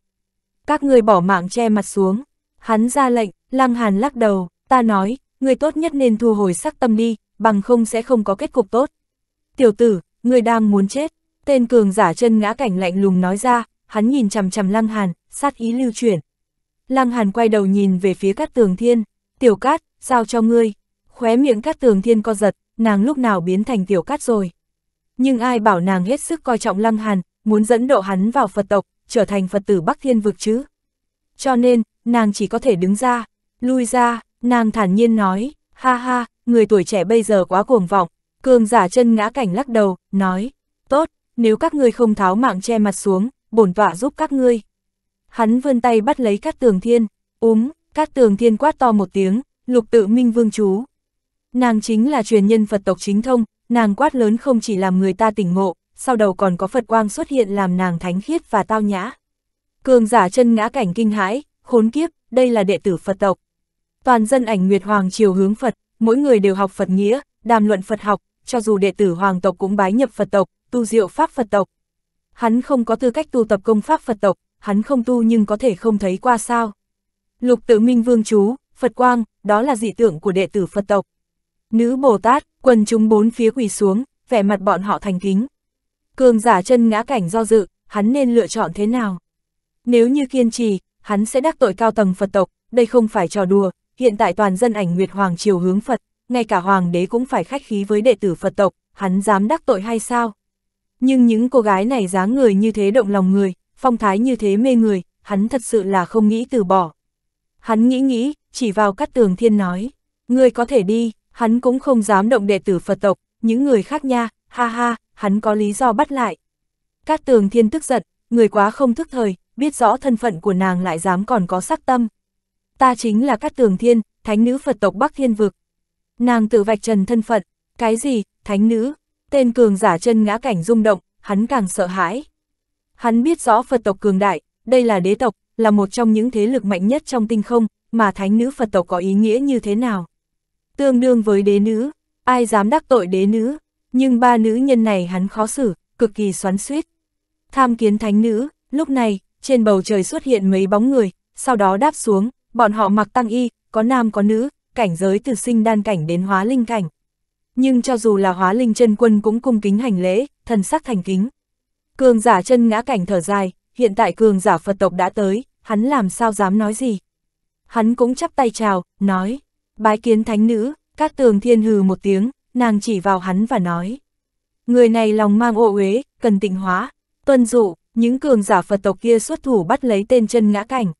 Các người bỏ mạng che mặt xuống. Hắn ra lệnh, Lăng Hàn lắc đầu, ta nói, người tốt nhất nên thu hồi sắc tâm đi, bằng không sẽ không có kết cục tốt. Tiểu tử, người đang muốn chết. Tên cường giả chân ngã cảnh lạnh lùng nói ra, hắn nhìn chằm chằm Lăng Hàn, sát ý lưu chuyển. Lăng Hàn quay đầu nhìn về phía các Tường Thiên tiểu cát, sao cho ngươi? Khóe miệng cát tường thiên co giật, nàng lúc nào biến thành tiểu cát rồi. Nhưng ai bảo nàng hết sức coi trọng lăng hàn, muốn dẫn độ hắn vào Phật tộc, trở thành Phật tử Bắc Thiên vực chứ. Cho nên, nàng chỉ có thể đứng ra, lui ra, nàng thản nhiên nói, ha ha, người tuổi trẻ bây giờ quá cuồng vọng, cường giả chân ngã cảnh lắc đầu, nói, tốt, nếu các ngươi không tháo mạng che mặt xuống, bổn tọa giúp các ngươi. Hắn vươn tay bắt lấy các tường thiên, úm. Cát tường thiên quát to một tiếng, lục tự minh vương chú. Nàng chính là truyền nhân Phật tộc chính thông, nàng quát lớn không chỉ làm người ta tỉnh ngộ, sau đầu còn có Phật quang xuất hiện làm nàng thánh khiết và tao nhã. Cường giả chân ngã cảnh kinh hãi, khốn kiếp, đây là đệ tử Phật tộc. Toàn dân ảnh Nguyệt Hoàng chiều hướng Phật, mỗi người đều học Phật nghĩa, đàm luận Phật học, cho dù đệ tử Hoàng tộc cũng bái nhập Phật tộc, tu diệu Pháp Phật tộc. Hắn không có tư cách tu tập công Pháp Phật tộc, hắn không tu nhưng có thể không thấy qua sao. Lục tự minh vương chú, Phật quang, đó là dị tượng của đệ tử Phật tộc. Nữ Bồ Tát, quần chúng bốn phía quỳ xuống, vẻ mặt bọn họ thành kính. Cường giả chân ngã cảnh do dự, hắn nên lựa chọn thế nào? Nếu như kiên trì, hắn sẽ đắc tội cao tầng Phật tộc, đây không phải trò đùa, hiện tại toàn dân ảnh Nguyệt Hoàng chiều hướng Phật, ngay cả Hoàng đế cũng phải khách khí với đệ tử Phật tộc, hắn dám đắc tội hay sao? Nhưng những cô gái này dáng người như thế động lòng người, phong thái như thế mê người, hắn thật sự là không nghĩ từ bỏ. Hắn nghĩ nghĩ, chỉ vào cắt tường thiên nói, ngươi có thể đi, hắn cũng không dám động đệ tử Phật tộc, những người khác nha, ha ha, hắn có lý do bắt lại. Cát tường thiên tức giận, người quá không thức thời, biết rõ thân phận của nàng lại dám còn có sắc tâm. Ta chính là Cát tường thiên, thánh nữ Phật tộc Bắc Thiên Vực. Nàng tự vạch trần thân phận, cái gì, thánh nữ, tên cường giả chân ngã cảnh rung động, hắn càng sợ hãi. Hắn biết rõ Phật tộc cường đại, đây là đế tộc, là một trong những thế lực mạnh nhất trong tinh không, mà thánh nữ Phật tộc có ý nghĩa như thế nào? Tương đương với đế nữ, ai dám đắc tội đế nữ, nhưng ba nữ nhân này hắn khó xử, cực kỳ xoắn suýt. Tham kiến thánh nữ, lúc này, trên bầu trời xuất hiện mấy bóng người, sau đó đáp xuống, bọn họ mặc tăng y, có nam có nữ, cảnh giới từ sinh đan cảnh đến hóa linh cảnh. Nhưng cho dù là hóa linh chân quân cũng cung kính hành lễ, thần sắc thành kính. Cường giả chân ngã cảnh thở dài, hiện tại cường giả Phật tộc đã tới, hắn làm sao dám nói gì. Hắn cũng chắp tay chào, nói, bái kiến thánh nữ, các tường thiên hừ một tiếng, nàng chỉ vào hắn và nói. Người này lòng mang ô uế, cần tịnh hóa, tuân dụ, những cường giả Phật tộc kia xuất thủ bắt lấy tên chân ngã cảnh.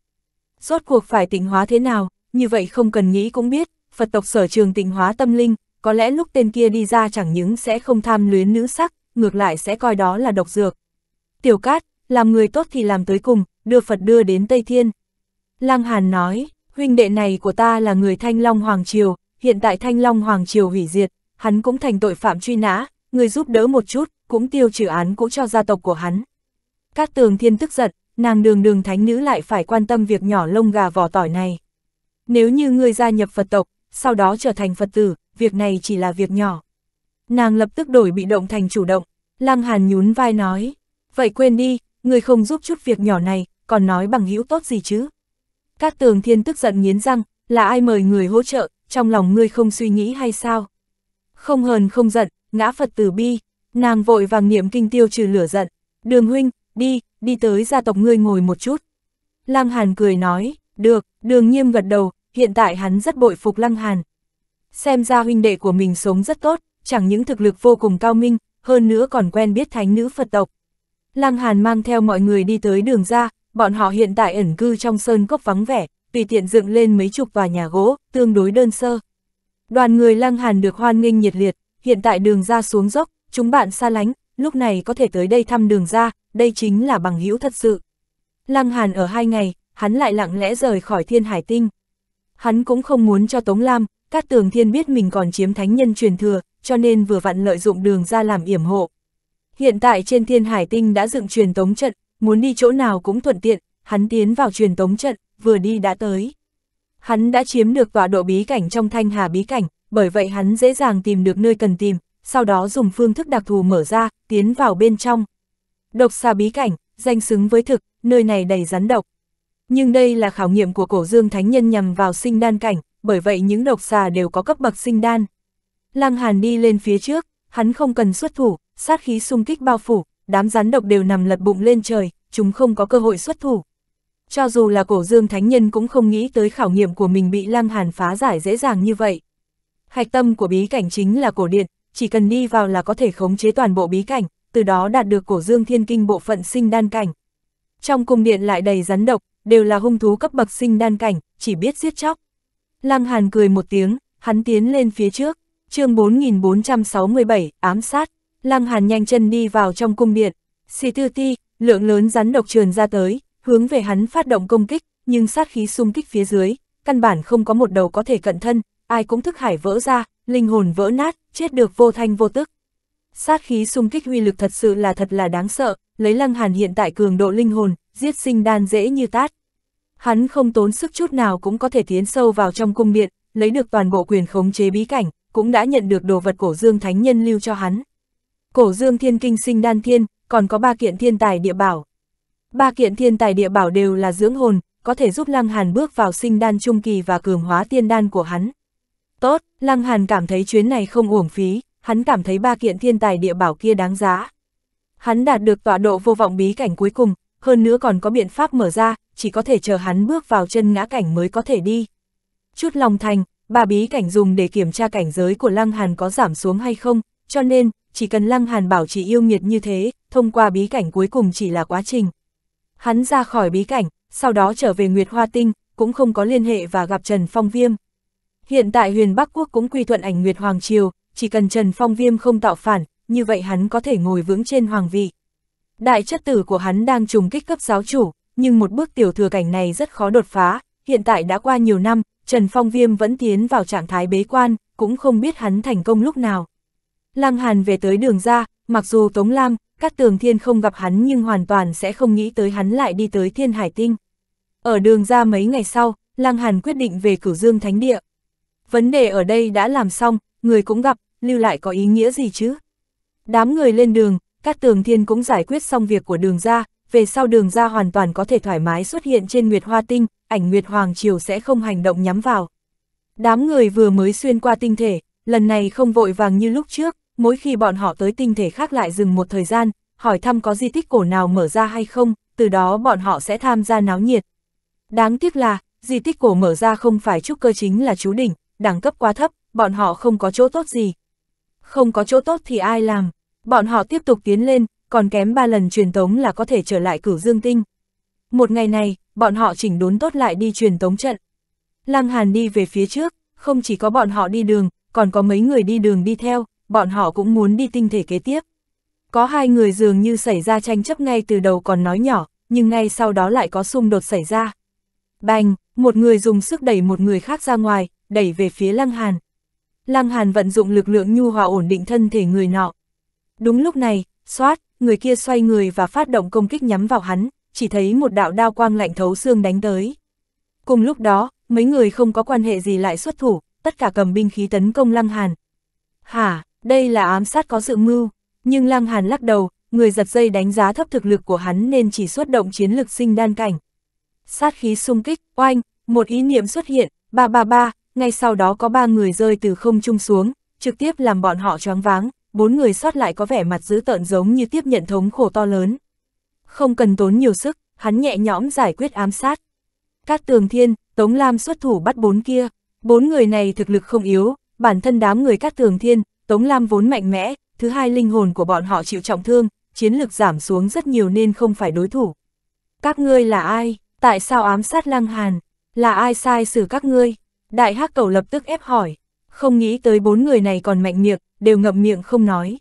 Rốt cuộc phải tịnh hóa thế nào, như vậy không cần nghĩ cũng biết, Phật tộc sở trường tịnh hóa tâm linh, có lẽ lúc tên kia đi ra chẳng những sẽ không tham luyến nữ sắc, ngược lại sẽ coi đó là độc dược. Tiểu Cát, làm người tốt thì làm tới cùng, đưa Phật đưa đến Tây Thiên. Lăng Hàn nói, huynh đệ này của ta là người Thanh Long Hoàng Triều, hiện tại Thanh Long Hoàng Triều hủy diệt, hắn cũng thành tội phạm truy nã, người giúp đỡ một chút, cũng tiêu trừ án cũ cho gia tộc của hắn. Cát Tường Thiên tức giận, nàng đường đường thánh nữ lại phải quan tâm việc nhỏ lông gà vỏ tỏi này. Nếu như ngươi gia nhập Phật tộc, sau đó trở thành Phật tử, việc này chỉ là việc nhỏ. Nàng lập tức đổi bị động thành chủ động, Lăng Hàn nhún vai nói, vậy quên đi, ngươi không giúp chút việc nhỏ này, còn nói bằng hữu tốt gì chứ. Các tường thiên tức giận nghiến răng, là ai mời người hỗ trợ, trong lòng ngươi không suy nghĩ hay sao? Không hờn không giận, ngã Phật từ bi, nàng vội vàng niệm kinh tiêu trừ lửa giận. Đường huynh, đi, đi tới gia tộc ngươi ngồi một chút. Lăng Hàn cười nói, được, đường nghiêm gật đầu, hiện tại hắn rất bội phục Lăng Hàn. Xem ra huynh đệ của mình sống rất tốt, chẳng những thực lực vô cùng cao minh, hơn nữa còn quen biết thánh nữ Phật tộc. Lăng Hàn mang theo mọi người đi tới đường ra, bọn họ hiện tại ẩn cư trong sơn cốc vắng vẻ, tùy tiện dựng lên mấy chục và nhà gỗ, tương đối đơn sơ. Đoàn người Lăng Hàn được hoan nghênh nhiệt liệt, hiện tại đường ra xuống dốc, chúng bạn xa lánh, lúc này có thể tới đây thăm đường ra, đây chính là bằng hữu thật sự. Lăng Hàn ở hai ngày, hắn lại lặng lẽ rời khỏi thiên hải tinh. Hắn cũng không muốn cho Tống Lam, Cát Tường Thiên biết mình còn chiếm thánh nhân truyền thừa, cho nên vừa vặn lợi dụng đường ra làm yểm hộ. Hiện tại trên thiên hải tinh đã dựng truyền tống trận, muốn đi chỗ nào cũng thuận tiện, hắn tiến vào truyền tống trận, vừa đi đã tới. Hắn đã chiếm được tọa độ bí cảnh trong thanh hà bí cảnh, bởi vậy hắn dễ dàng tìm được nơi cần tìm, sau đó dùng phương thức đặc thù mở ra, tiến vào bên trong. Độc xà bí cảnh, danh xứng với thực, nơi này đầy rắn độc. Nhưng đây là khảo nghiệm của cổ dương thánh nhân nhằm vào sinh đan cảnh, bởi vậy những độc xà đều có cấp bậc sinh đan. Lăng Hàn đi lên phía trước, hắn không cần xuất thủ, sát khí xung kích bao phủ, đám rắn độc đều nằm lật bụng lên trời, chúng không có cơ hội xuất thủ. Cho dù là cổ dương thánh nhân cũng không nghĩ tới khảo nghiệm của mình bị lang Hàn phá giải dễ dàng như vậy. Hạch tâm của bí cảnh chính là cổ điện, chỉ cần đi vào là có thể khống chế toàn bộ bí cảnh, từ đó đạt được cổ dương thiên kinh bộ phận sinh đan cảnh. Trong cung điện lại đầy rắn độc, đều là hung thú cấp bậc sinh đan cảnh, chỉ biết giết chóc. Lăng Hàn cười một tiếng, hắn tiến lên phía trước, chương 4467, ám sát. Lăng Hàn nhanh chân đi vào trong cung điện, xì tư ti, lượng lớn rắn độc trườn ra tới, hướng về hắn phát động công kích, nhưng sát khí xung kích phía dưới, căn bản không có một đầu có thể cận thân, ai cũng thức hải vỡ ra, linh hồn vỡ nát, chết được vô thanh vô tức. Sát khí xung kích uy lực thật sự là thật là đáng sợ, lấy Lăng Hàn hiện tại cường độ linh hồn, giết sinh đan dễ như tát. Hắn không tốn sức chút nào cũng có thể tiến sâu vào trong cung điện, lấy được toàn bộ quyền khống chế bí cảnh, cũng đã nhận được đồ vật cổ Dương Thánh Nhân lưu cho hắn cổ dương thiên kinh sinh đan thiên, còn có ba kiện thiên tài địa bảo. Ba kiện thiên tài địa bảo đều là dưỡng hồn, có thể giúp Lăng Hàn bước vào sinh đan trung kỳ và cường hóa tiên đan của hắn. Tốt, Lăng Hàn cảm thấy chuyến này không uổng phí, hắn cảm thấy ba kiện thiên tài địa bảo kia đáng giá. Hắn đạt được tọa độ vô vọng bí cảnh cuối cùng, hơn nữa còn có biện pháp mở ra, chỉ có thể chờ hắn bước vào chân ngã cảnh mới có thể đi. Chút lòng thành, ba bí cảnh dùng để kiểm tra cảnh giới của Lăng Hàn có giảm xuống hay không, cho nên, chỉ cần Lăng Hàn bảo trì yêu nghiệt như thế, thông qua bí cảnh cuối cùng chỉ là quá trình. Hắn ra khỏi bí cảnh, sau đó trở về Nguyệt Hoa Tinh, cũng không có liên hệ và gặp Trần Phong Viêm. Hiện tại huyền Bắc Quốc cũng quy thuận ảnh Nguyệt Hoàng Triều, chỉ cần Trần Phong Viêm không tạo phản, như vậy hắn có thể ngồi vững trên hoàng vị. Đại chất tử của hắn đang trùng kích cấp giáo chủ, nhưng một bước tiểu thừa cảnh này rất khó đột phá, hiện tại đã qua nhiều năm, Trần Phong Viêm vẫn tiến vào trạng thái bế quan, cũng không biết hắn thành công lúc nào. Lăng Hàn về tới đường ra, mặc dù Tống Lam, các tường thiên không gặp hắn nhưng hoàn toàn sẽ không nghĩ tới hắn lại đi tới thiên hải tinh. Ở đường ra mấy ngày sau, Lăng Hàn quyết định về cửu dương thánh địa. Vấn đề ở đây đã làm xong, người cũng gặp, lưu lại có ý nghĩa gì chứ? Đám người lên đường, các tường thiên cũng giải quyết xong việc của đường ra, về sau đường ra hoàn toàn có thể thoải mái xuất hiện trên Nguyệt Hoa Tinh, ảnh Nguyệt Hoàng Triều sẽ không hành động nhắm vào. Đám người vừa mới xuyên qua tinh thể, Lần này không vội vàng như lúc trước, mỗi khi bọn họ tới tinh thể khác lại dừng một thời gian, hỏi thăm có di tích cổ nào mở ra hay không, từ đó bọn họ sẽ tham gia náo nhiệt. Đáng tiếc là, di tích cổ mở ra không phải trúc cơ chính là chú đỉnh, đẳng cấp quá thấp, bọn họ không có chỗ tốt gì. Không có chỗ tốt thì ai làm, bọn họ tiếp tục tiến lên, còn kém 3 lần truyền tống là có thể trở lại cửu dương tinh. Một ngày này, bọn họ chỉnh đốn tốt lại đi truyền tống trận. Lăng Hàn đi về phía trước, không chỉ có bọn họ đi đường, còn có mấy người đi đường đi theo, bọn họ cũng muốn đi tinh thể kế tiếp. Có hai người dường như xảy ra tranh chấp ngay từ đầu còn nói nhỏ, nhưng ngay sau đó lại có xung đột xảy ra. Bành, một người dùng sức đẩy một người khác ra ngoài, đẩy về phía Lăng Hàn. Lăng Hàn vận dụng lực lượng nhu hòa ổn định thân thể người nọ. Đúng lúc này, xoát, người kia xoay người và phát động công kích nhắm vào hắn, chỉ thấy một đạo đao quang lạnh thấu xương đánh tới. Cùng lúc đó, mấy người không có quan hệ gì lại xuất thủ, tất cả cầm binh khí tấn công Lăng Hàn. Hả, đây là ám sát có dự mưu, nhưng Lăng Hàn lắc đầu, người giật dây đánh giá thấp thực lực của hắn nên chỉ xuất động chiến lực sinh đan cảnh. Sát khí xung kích, oanh, một ý niệm xuất hiện, ba ba ba, ngay sau đó có ba người rơi từ không trung xuống, trực tiếp làm bọn họ choáng váng, bốn người sót lại có vẻ mặt dữ tợn giống như tiếp nhận thống khổ to lớn. Không cần tốn nhiều sức, hắn nhẹ nhõm giải quyết ám sát. Cát Tường Thiên, Tống Lam xuất thủ bắt bốn kia. Bốn người này thực lực không yếu, bản thân đám người cắt tường thiên, Tống Lam vốn mạnh mẽ, thứ hai linh hồn của bọn họ chịu trọng thương, chiến lực giảm xuống rất nhiều nên không phải đối thủ. Các ngươi là ai? Tại sao ám sát Lăng Hàn? Là ai sai xử các ngươi? Đại hắc cầu lập tức ép hỏi. Không nghĩ tới bốn người này còn mạnh miệng, đều ngậm miệng không nói.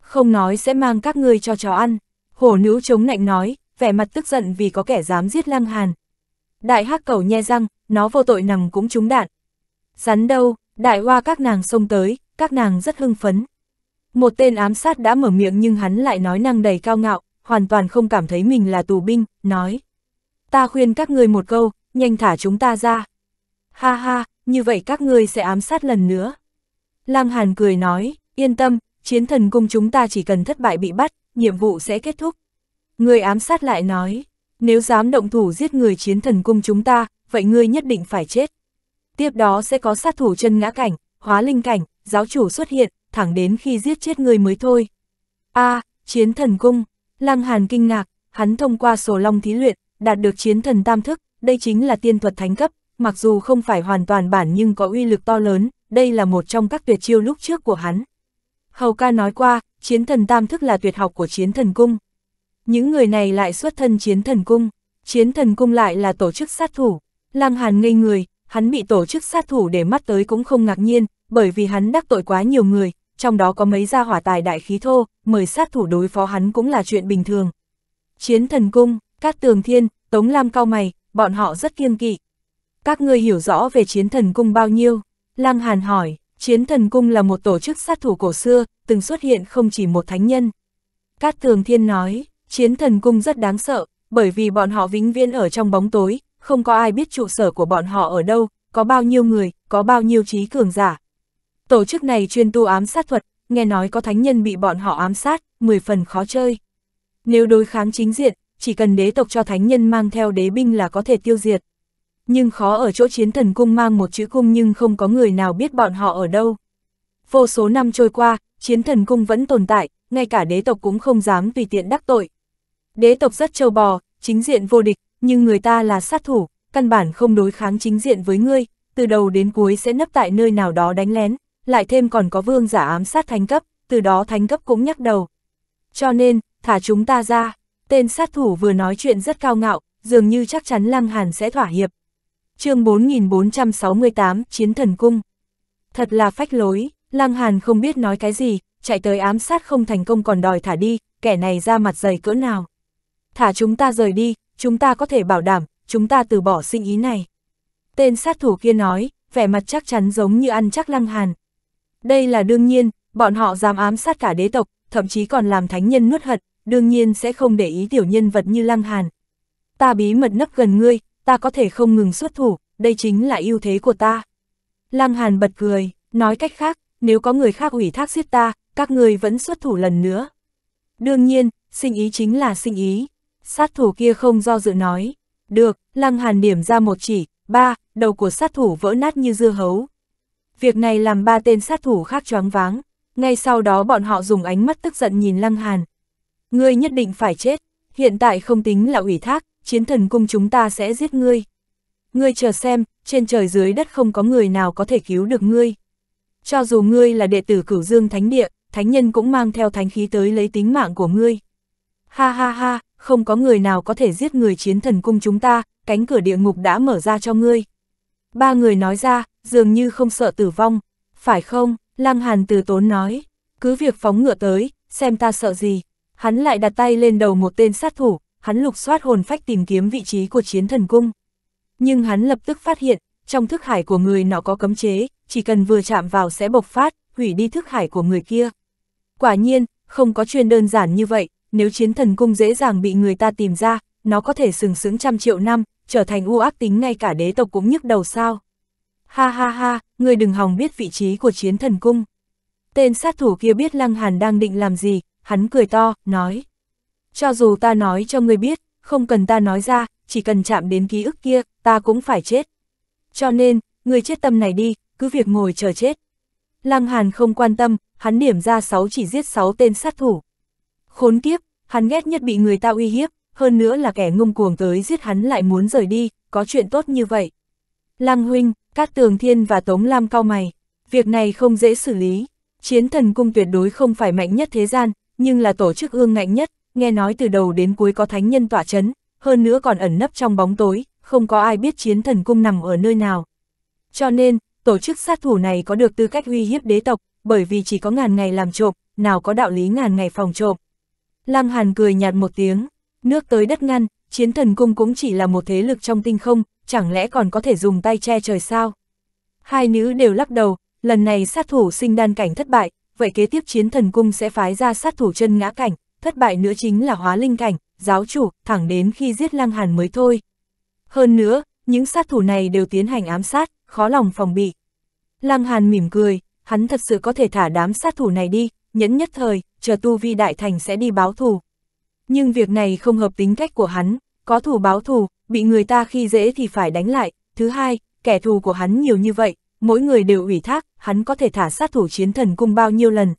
Không nói sẽ mang các ngươi cho chó ăn. Hổ nữ chống nạnh nói, vẻ mặt tức giận vì có kẻ dám giết Lăng Hàn. Đại hắc cầu nhe răng, nó vô tội nằm cũng trúng đạn, rắn đâu, đại hoa các nàng xông tới, các nàng rất hưng phấn. Một tên ám sát đã mở miệng nhưng hắn lại nói năng đầy cao ngạo, hoàn toàn không cảm thấy mình là tù binh, nói. Ta khuyên các ngươi một câu, nhanh thả chúng ta ra. Ha ha, như vậy các ngươi sẽ ám sát lần nữa. Lăng Hàn cười nói, yên tâm, chiến thần cung chúng ta chỉ cần thất bại bị bắt, nhiệm vụ sẽ kết thúc. Người ám sát lại nói, nếu dám động thủ giết người chiến thần cung chúng ta, vậy ngươi nhất định phải chết. Tiếp đó sẽ có sát thủ chân ngã cảnh, hóa linh cảnh, giáo chủ xuất hiện, thẳng đến khi giết chết người mới thôi. A, à, chiến thần cung, Lăng Hàn kinh ngạc, hắn thông qua sổ long thí luyện, đạt được chiến thần tam thức, đây chính là tiên thuật thánh cấp, mặc dù không phải hoàn toàn bản nhưng có uy lực to lớn, đây là một trong các tuyệt chiêu lúc trước của hắn. Hầu ca nói qua, chiến thần tam thức là tuyệt học của chiến thần cung. Những người này lại xuất thân chiến thần cung, chiến thần cung lại là tổ chức sát thủ. Lăng Hàn ngây người, hắn bị tổ chức sát thủ để mắt tới cũng không ngạc nhiên, bởi vì hắn đắc tội quá nhiều người, trong đó có mấy gia hỏa tài đại khí thô, mời sát thủ đối phó hắn cũng là chuyện bình thường. Chiến thần cung, các tường thiên, tống lam cao mày, bọn họ rất kiêng kỵ. Các ngươi hiểu rõ về chiến thần cung bao nhiêu? Lăng Hàn hỏi, chiến thần cung là một tổ chức sát thủ cổ xưa, từng xuất hiện không chỉ một thánh nhân. Cát tường thiên nói, chiến thần cung rất đáng sợ, bởi vì bọn họ vĩnh viễn ở trong bóng tối, không có ai biết trụ sở của bọn họ ở đâu, có bao nhiêu người, có bao nhiêu trí cường giả. Tổ chức này chuyên tu ám sát thuật, nghe nói có thánh nhân bị bọn họ ám sát, 10 phần khó chơi. Nếu đối kháng chính diện, chỉ cần đế tộc cho thánh nhân mang theo đế binh là có thể tiêu diệt. Nhưng khó ở chỗ chiến thần cung mang một chữ cung nhưng không có người nào biết bọn họ ở đâu. Vô số năm trôi qua, chiến thần cung vẫn tồn tại, ngay cả đế tộc cũng không dám tùy tiện đắc tội. Đế tộc rất châu bò, chính diện vô địch, nhưng người ta là sát thủ, căn bản không đối kháng chính diện với ngươi, từ đầu đến cuối sẽ nấp tại nơi nào đó đánh lén, lại thêm còn có vương giả ám sát thánh cấp, từ đó thánh cấp cũng nhắc đầu. Cho nên, thả chúng ta ra, tên sát thủ vừa nói chuyện rất cao ngạo, dường như chắc chắn Lăng Hàn sẽ thỏa hiệp. chương 4468, Chiến Thần Cung Thật là phách lối, Lăng Hàn không biết nói cái gì, chạy tới ám sát không thành công còn đòi thả đi, kẻ này ra mặt dày cỡ nào. Thả chúng ta rời đi, chúng ta có thể bảo đảm, chúng ta từ bỏ sinh ý này. Tên sát thủ kia nói, vẻ mặt chắc chắn giống như ăn chắc lăng hàn. Đây là đương nhiên, bọn họ dám ám sát cả đế tộc, thậm chí còn làm thánh nhân nuốt hận, đương nhiên sẽ không để ý tiểu nhân vật như lăng hàn. Ta bí mật nấp gần ngươi, ta có thể không ngừng xuất thủ, đây chính là ưu thế của ta. Lăng hàn bật cười, nói cách khác, nếu có người khác ủy thác giết ta, các ngươi vẫn xuất thủ lần nữa. Đương nhiên, sinh ý chính là sinh ý. Sát thủ kia không do dự nói. Được, lăng hàn điểm ra một chỉ, ba, đầu của sát thủ vỡ nát như dưa hấu. Việc này làm ba tên sát thủ khác choáng váng, ngay sau đó bọn họ dùng ánh mắt tức giận nhìn lăng hàn. Ngươi nhất định phải chết, hiện tại không tính là ủy thác, chiến thần cung chúng ta sẽ giết ngươi. Ngươi chờ xem, trên trời dưới đất không có người nào có thể cứu được ngươi. Cho dù ngươi là đệ tử cửu dương thánh địa, thánh nhân cũng mang theo thánh khí tới lấy tính mạng của ngươi. Ha ha ha, không có người nào có thể giết người chiến thần cung chúng ta, cánh cửa địa ngục đã mở ra cho ngươi. Ba người nói ra, dường như không sợ tử vong, phải không, Lăng Hàn từ tốn nói, cứ việc phóng ngựa tới, xem ta sợ gì. Hắn lại đặt tay lên đầu một tên sát thủ, hắn lục soát hồn phách tìm kiếm vị trí của chiến thần cung. Nhưng hắn lập tức phát hiện, trong thức hải của người nó có cấm chế, chỉ cần vừa chạm vào sẽ bộc phát, hủy đi thức hải của người kia. Quả nhiên, không có chuyên đơn giản như vậy, nếu chiến thần cung dễ dàng bị người ta tìm ra, nó có thể sừng sững trăm triệu năm, trở thành u ác tính ngay cả đế tộc cũng nhức đầu sao. Ha ha ha, người đừng hòng biết vị trí của chiến thần cung. Tên sát thủ kia biết Lăng Hàn đang định làm gì, hắn cười to, nói. Cho dù ta nói cho người biết, không cần ta nói ra, chỉ cần chạm đến ký ức kia, ta cũng phải chết. Cho nên, người chết tâm này đi, cứ việc ngồi chờ chết. Lăng Hàn không quan tâm, hắn điểm ra 6 chỉ giết 6 tên sát thủ. Khốn kiếp, hắn ghét nhất bị người ta uy hiếp, hơn nữa là kẻ ngông cuồng tới giết hắn lại muốn rời đi, có chuyện tốt như vậy. Lăng huynh, Cát Tường Thiên và Tống Lam cao mày, việc này không dễ xử lý. Chiến thần cung tuyệt đối không phải mạnh nhất thế gian, nhưng là tổ chức ương ngạnh nhất, nghe nói từ đầu đến cuối có thánh nhân tỏa chấn, hơn nữa còn ẩn nấp trong bóng tối, không có ai biết chiến thần cung nằm ở nơi nào. Cho nên, tổ chức sát thủ này có được tư cách uy hiếp đế tộc, bởi vì chỉ có ngàn ngày làm trộm, nào có đạo lý ngàn ngày phòng trộm. Lăng Hàn cười nhạt một tiếng, nước tới đất ngăn, chiến thần cung cũng chỉ là một thế lực trong tinh không, chẳng lẽ còn có thể dùng tay che trời sao? Hai nữ đều lắc đầu, lần này sát thủ sinh đan cảnh thất bại, vậy kế tiếp chiến thần cung sẽ phái ra sát thủ chân ngã cảnh, thất bại nữa chính là hóa linh cảnh, giáo chủ, thẳng đến khi giết Lăng Hàn mới thôi. Hơn nữa, những sát thủ này đều tiến hành ám sát, khó lòng phòng bị. Lăng Hàn mỉm cười, hắn thật sự có thể thả đám sát thủ này đi, nhẫn nhất thời, chờ tu vi đại thành sẽ đi báo thù. Nhưng việc này không hợp tính cách của hắn, có thù báo thù, bị người ta khi dễ thì phải đánh lại. Thứ hai, kẻ thù của hắn nhiều như vậy, mỗi người đều ủy thác, hắn có thể thả sát thủ chiến thần cung bao nhiêu lần.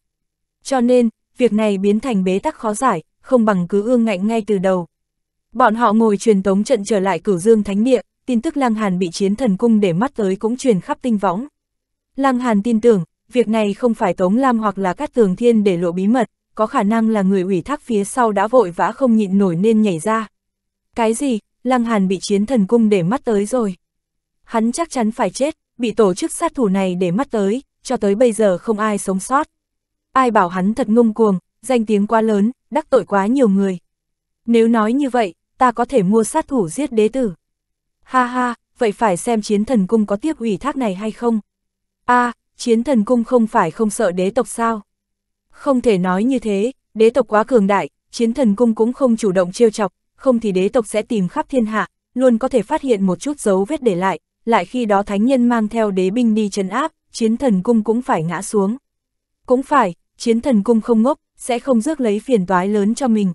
Cho nên, việc này biến thành bế tắc khó giải, không bằng cứ ương ngạnh ngay từ đầu. Bọn họ ngồi truyền tống trận trở lại cửu dương thánh địa, tin tức Lang Hàn bị chiến thần cung để mắt tới cũng truyền khắp tinh võng. Lang Hàn tin tưởng, việc này không phải Tống Lam hoặc là Cát Tường Thiên để lộ bí mật, có khả năng là người ủy thác phía sau đã vội vã không nhịn nổi nên nhảy ra. Cái gì, Lăng Hàn bị chiến thần cung để mắt tới rồi. Hắn chắc chắn phải chết, bị tổ chức sát thủ này để mắt tới, cho tới bây giờ không ai sống sót. Ai bảo hắn thật ngông cuồng, danh tiếng quá lớn, đắc tội quá nhiều người. Nếu nói như vậy, ta có thể mua sát thủ giết đế tử. Ha ha, vậy phải xem chiến thần cung có tiếp ủy thác này hay không. a à, chiến thần cung không phải không sợ đế tộc sao? Không thể nói như thế, đế tộc quá cường đại, chiến thần cung cũng không chủ động trêu chọc, không thì đế tộc sẽ tìm khắp thiên hạ, luôn có thể phát hiện một chút dấu vết để lại, lại khi đó thánh nhân mang theo đế binh đi trấn áp, chiến thần cung cũng phải ngã xuống. Cũng phải, chiến thần cung không ngốc, sẽ không rước lấy phiền toái lớn cho mình.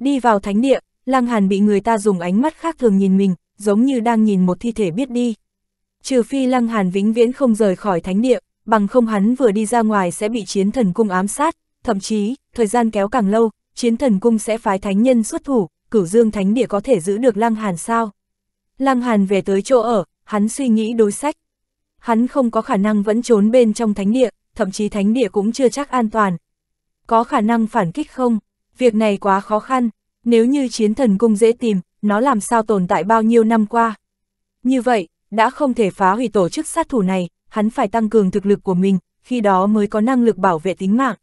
Đi vào thánh địa, Lăng Hàn bị người ta dùng ánh mắt khác thường nhìn mình, giống như đang nhìn một thi thể biết đi trừ phi Lăng Hàn vĩnh viễn không rời khỏi thánh địa, bằng không hắn vừa đi ra ngoài sẽ bị chiến thần cung ám sát, thậm chí, thời gian kéo càng lâu, chiến thần cung sẽ phái thánh nhân xuất thủ, cửu dương thánh địa có thể giữ được Lăng Hàn sao? Lăng Hàn về tới chỗ ở, hắn suy nghĩ đối sách. Hắn không có khả năng vẫn trốn bên trong thánh địa, thậm chí thánh địa cũng chưa chắc an toàn. Có khả năng phản kích không? Việc này quá khó khăn, nếu như chiến thần cung dễ tìm, nó làm sao tồn tại bao nhiêu năm qua? Như vậy, đã không thể phá hủy tổ chức sát thủ này, hắn phải tăng cường thực lực của mình, khi đó mới có năng lực bảo vệ tính mạng.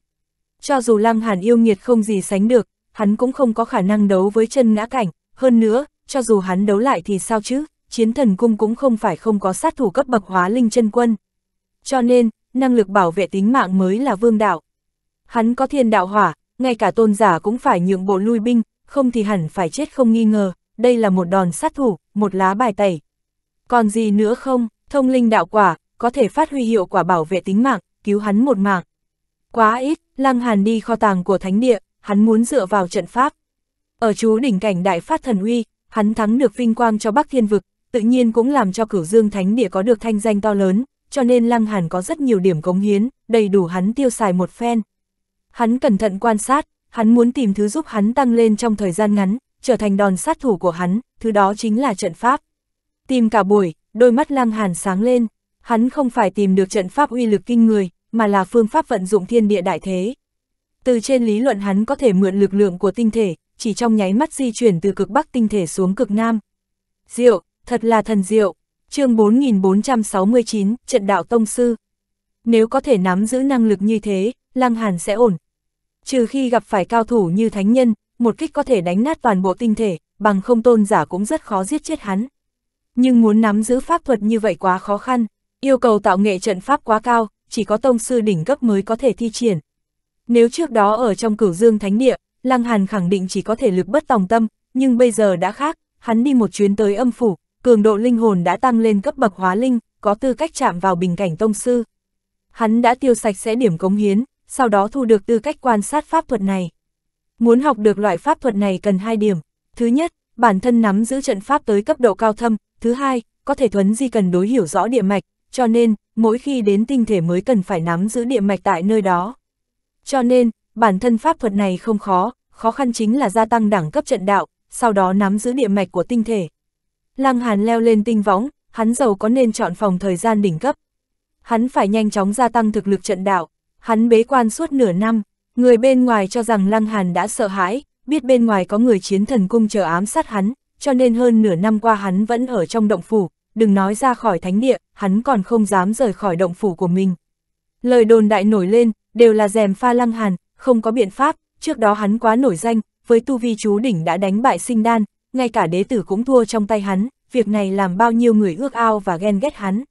Cho dù Lăng Hàn yêu nghiệt không gì sánh được, hắn cũng không có khả năng đấu với chân ngã cảnh, hơn nữa, cho dù hắn đấu lại thì sao chứ, chiến thần cung cũng không phải không có sát thủ cấp bậc hóa linh chân quân. Cho nên, năng lực bảo vệ tính mạng mới là vương đạo. Hắn có thiên đạo hỏa, ngay cả tôn giả cũng phải nhượng bộ lui binh, không thì hẳn phải chết không nghi ngờ, đây là một đòn sát thủ, một lá bài tẩy. Còn gì nữa không, thông linh đạo quả, có thể phát huy hiệu quả bảo vệ tính mạng, cứu hắn một mạng. Quá ít, Lăng Hàn đi kho tàng của thánh địa, hắn muốn dựa vào trận pháp. Ở chú đỉnh cảnh đại phát thần uy, hắn thắng được vinh quang cho Bắc Thiên Vực, tự nhiên cũng làm cho cửu dương thánh địa có được thanh danh to lớn, cho nên Lăng Hàn có rất nhiều điểm cống hiến, đầy đủ hắn tiêu xài một phen. Hắn cẩn thận quan sát, hắn muốn tìm thứ giúp hắn tăng lên trong thời gian ngắn, trở thành đòn sát thủ của hắn, thứ đó chính là trận pháp. Tìm cả buổi, đôi mắt lang Hàn sáng lên, hắn không phải tìm được trận pháp uy lực kinh người, mà là phương pháp vận dụng thiên địa đại thế. Từ trên lý luận hắn có thể mượn lực lượng của tinh thể, chỉ trong nháy mắt di chuyển từ cực bắc tinh thể xuống cực nam. Diệu, thật là thần diệu. Chương 4469, Trận đạo tông sư. Nếu có thể nắm giữ năng lực như thế, lang Hàn sẽ ổn. Trừ khi gặp phải cao thủ như thánh nhân, một kích có thể đánh nát toàn bộ tinh thể, bằng không tôn giả cũng rất khó giết chết hắn nhưng muốn nắm giữ pháp thuật như vậy quá khó khăn, yêu cầu tạo nghệ trận pháp quá cao, chỉ có tông sư đỉnh cấp mới có thể thi triển. Nếu trước đó ở trong cửu dương thánh địa, Lăng Hàn khẳng định chỉ có thể lực bất tòng tâm, nhưng bây giờ đã khác, hắn đi một chuyến tới âm phủ, cường độ linh hồn đã tăng lên cấp bậc hóa linh, có tư cách chạm vào bình cảnh tông sư. Hắn đã tiêu sạch sẽ điểm cống hiến, sau đó thu được tư cách quan sát pháp thuật này. Muốn học được loại pháp thuật này cần hai điểm. Thứ nhất, bản thân nắm giữ trận pháp tới cấp độ cao thâm, thứ hai, có thể thuấn di cần đối hiểu rõ địa mạch, cho nên, mỗi khi đến tinh thể mới cần phải nắm giữ địa mạch tại nơi đó. Cho nên, bản thân pháp thuật này không khó, khó khăn chính là gia tăng đẳng cấp trận đạo, sau đó nắm giữ địa mạch của tinh thể. Lăng Hàn leo lên tinh võng, hắn giàu có nên chọn phòng thời gian đỉnh cấp. Hắn phải nhanh chóng gia tăng thực lực trận đạo, hắn bế quan suốt nửa năm, người bên ngoài cho rằng Lăng Hàn đã sợ hãi, biết bên ngoài có người chiến thần cung chờ ám sát hắn, cho nên hơn nửa năm qua hắn vẫn ở trong động phủ, đừng nói ra khỏi thánh địa, hắn còn không dám rời khỏi động phủ của mình. Lời đồn đại nổi lên, đều là rèm pha lăng hàn, không có biện pháp, trước đó hắn quá nổi danh, với tu vi chú đỉnh đã đánh bại sinh đan, ngay cả đế tử cũng thua trong tay hắn, việc này làm bao nhiêu người ước ao và ghen ghét hắn.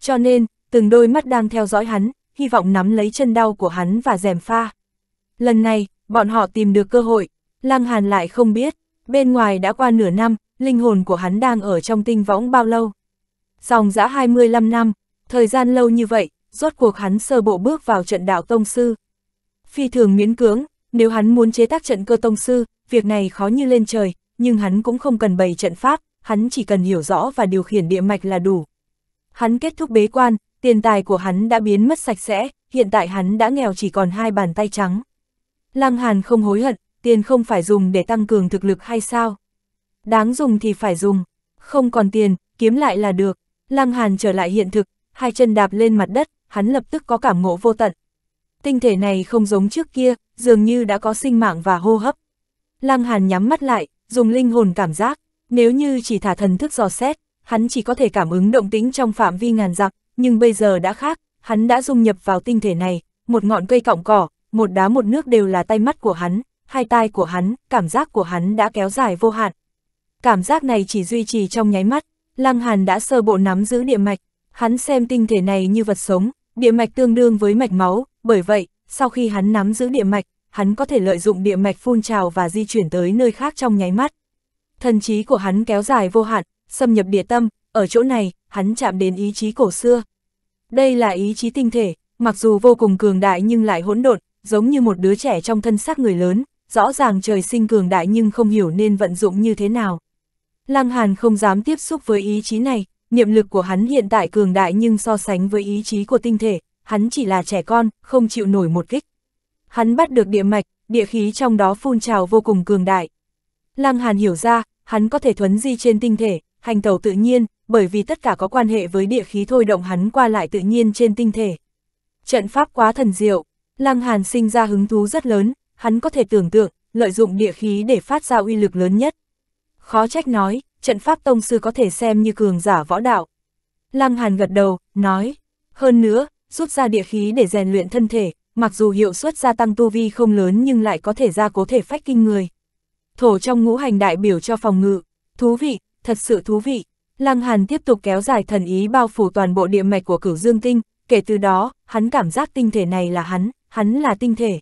Cho nên, từng đôi mắt đang theo dõi hắn, hy vọng nắm lấy chân đau của hắn và rèm pha. Lần này, bọn họ tìm được cơ hội, Lăng Hàn lại không biết, bên ngoài đã qua nửa năm, linh hồn của hắn đang ở trong tinh võng bao lâu. Dòng dã 25 năm, thời gian lâu như vậy, rốt cuộc hắn sơ bộ bước vào trận đạo tông sư. Phi thường miễn cưỡng, nếu hắn muốn chế tác trận cơ tông sư, việc này khó như lên trời, nhưng hắn cũng không cần bày trận pháp, hắn chỉ cần hiểu rõ và điều khiển địa mạch là đủ. Hắn kết thúc bế quan, tiền tài của hắn đã biến mất sạch sẽ, hiện tại hắn đã nghèo chỉ còn hai bàn tay trắng. Lăng Hàn không hối hận, tiền không phải dùng để tăng cường thực lực hay sao? Đáng dùng thì phải dùng, không còn tiền, kiếm lại là được. Lăng Hàn trở lại hiện thực, hai chân đạp lên mặt đất, hắn lập tức có cảm ngộ vô tận. Tinh thể này không giống trước kia, dường như đã có sinh mạng và hô hấp. Lăng Hàn nhắm mắt lại, dùng linh hồn cảm giác, nếu như chỉ thả thần thức dò xét, hắn chỉ có thể cảm ứng động tĩnh trong phạm vi ngàn dặm, nhưng bây giờ đã khác, hắn đã dung nhập vào tinh thể này, một ngọn cây cọng cỏ, một đá một nước đều là tay mắt của hắn, hai tai của hắn, cảm giác của hắn đã kéo dài vô hạn. Cảm giác này chỉ duy trì trong nháy mắt, Lăng Hàn đã sơ bộ nắm giữ địa mạch, hắn xem tinh thể này như vật sống, địa mạch tương đương với mạch máu, bởi vậy, sau khi hắn nắm giữ địa mạch, hắn có thể lợi dụng địa mạch phun trào và di chuyển tới nơi khác trong nháy mắt. Thần trí của hắn kéo dài vô hạn, xâm nhập địa tâm, ở chỗ này, hắn chạm đến ý chí cổ xưa. Đây là ý chí tinh thể, mặc dù vô cùng cường đại nhưng lại hỗn độn, giống như một đứa trẻ trong thân xác người lớn, rõ ràng trời sinh cường đại nhưng không hiểu nên vận dụng như thế nào. Lăng Hàn không dám tiếp xúc với ý chí này, niệm lực của hắn hiện tại cường đại nhưng so sánh với ý chí của tinh thể, hắn chỉ là trẻ con, không chịu nổi một kích. Hắn bắt được địa mạch, địa khí trong đó phun trào vô cùng cường đại. Lăng Hàn hiểu ra, hắn có thể thuấn di trên tinh thể, hành tẩu tự nhiên, bởi vì tất cả có quan hệ với địa khí thôi động hắn qua lại tự nhiên trên tinh thể. Trận pháp quá thần diệu, Lăng Hàn sinh ra hứng thú rất lớn, hắn có thể tưởng tượng, lợi dụng địa khí để phát ra uy lực lớn nhất. Khó trách nói, trận pháp tông sư có thể xem như cường giả võ đạo. Lăng Hàn gật đầu, nói, hơn nữa, rút ra địa khí để rèn luyện thân thể, mặc dù hiệu suất gia tăng tu vi không lớn nhưng lại có thể ra cố thể phách kinh người. Thổ trong ngũ hành đại biểu cho phòng ngự, thú vị, thật sự thú vị. Lăng Hàn tiếp tục kéo dài thần ý bao phủ toàn bộ địa mạch của cửu dương tinh, kể từ đó, hắn cảm giác tinh thể này là hắn, hắn là tinh thể.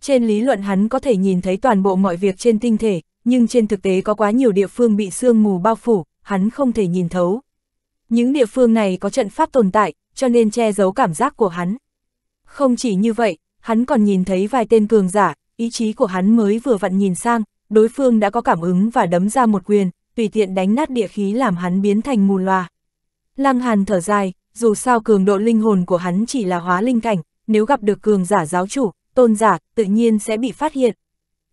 Trên lý luận hắn có thể nhìn thấy toàn bộ mọi việc trên tinh thể, nhưng trên thực tế có quá nhiều địa phương bị sương mù bao phủ, hắn không thể nhìn thấu. Những địa phương này có trận pháp tồn tại, cho nên che giấu cảm giác của hắn. Không chỉ như vậy, hắn còn nhìn thấy vài tên cường giả, ý chí của hắn mới vừa vặn nhìn sang, đối phương đã có cảm ứng và đấm ra một quyền, tùy tiện đánh nát địa khí làm hắn biến thành mù loà. Lăng Hàn thở dài, dù sao cường độ linh hồn của hắn chỉ là hóa linh cảnh, nếu gặp được cường giả giáo chủ, tôn giả tự nhiên sẽ bị phát hiện.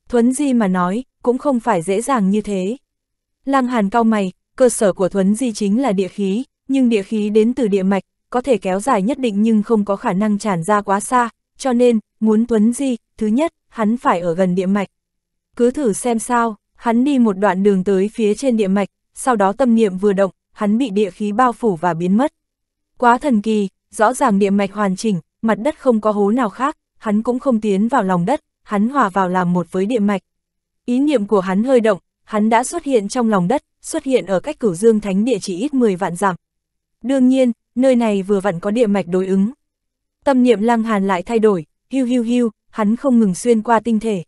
Thuấn Di mà nói, cũng không phải dễ dàng như thế. Lăng Hàn cao mày, cơ sở của Thuấn Di chính là địa khí, nhưng địa khí đến từ địa mạch, có thể kéo dài nhất định nhưng không có khả năng tràn ra quá xa, cho nên, muốn Thuấn Di, thứ nhất, hắn phải ở gần địa mạch. Cứ thử xem sao, hắn đi một đoạn đường tới phía trên địa mạch, sau đó tâm niệm vừa động, hắn bị địa khí bao phủ và biến mất. Quá thần kỳ, rõ ràng địa mạch hoàn chỉnh, mặt đất không có hố nào khác, hắn cũng không tiến vào lòng đất, hắn hòa vào làm một với địa mạch. Ý niệm của hắn hơi động, hắn đã xuất hiện trong lòng đất, xuất hiện ở cách cửu dương thánh địa chỉ ít 10 vạn dặm. Đương nhiên, nơi này vừa vặn có địa mạch đối ứng. Tâm niệm lăng hàn lại thay đổi, hưu hưu hưu, hắn không ngừng xuyên qua tinh thể.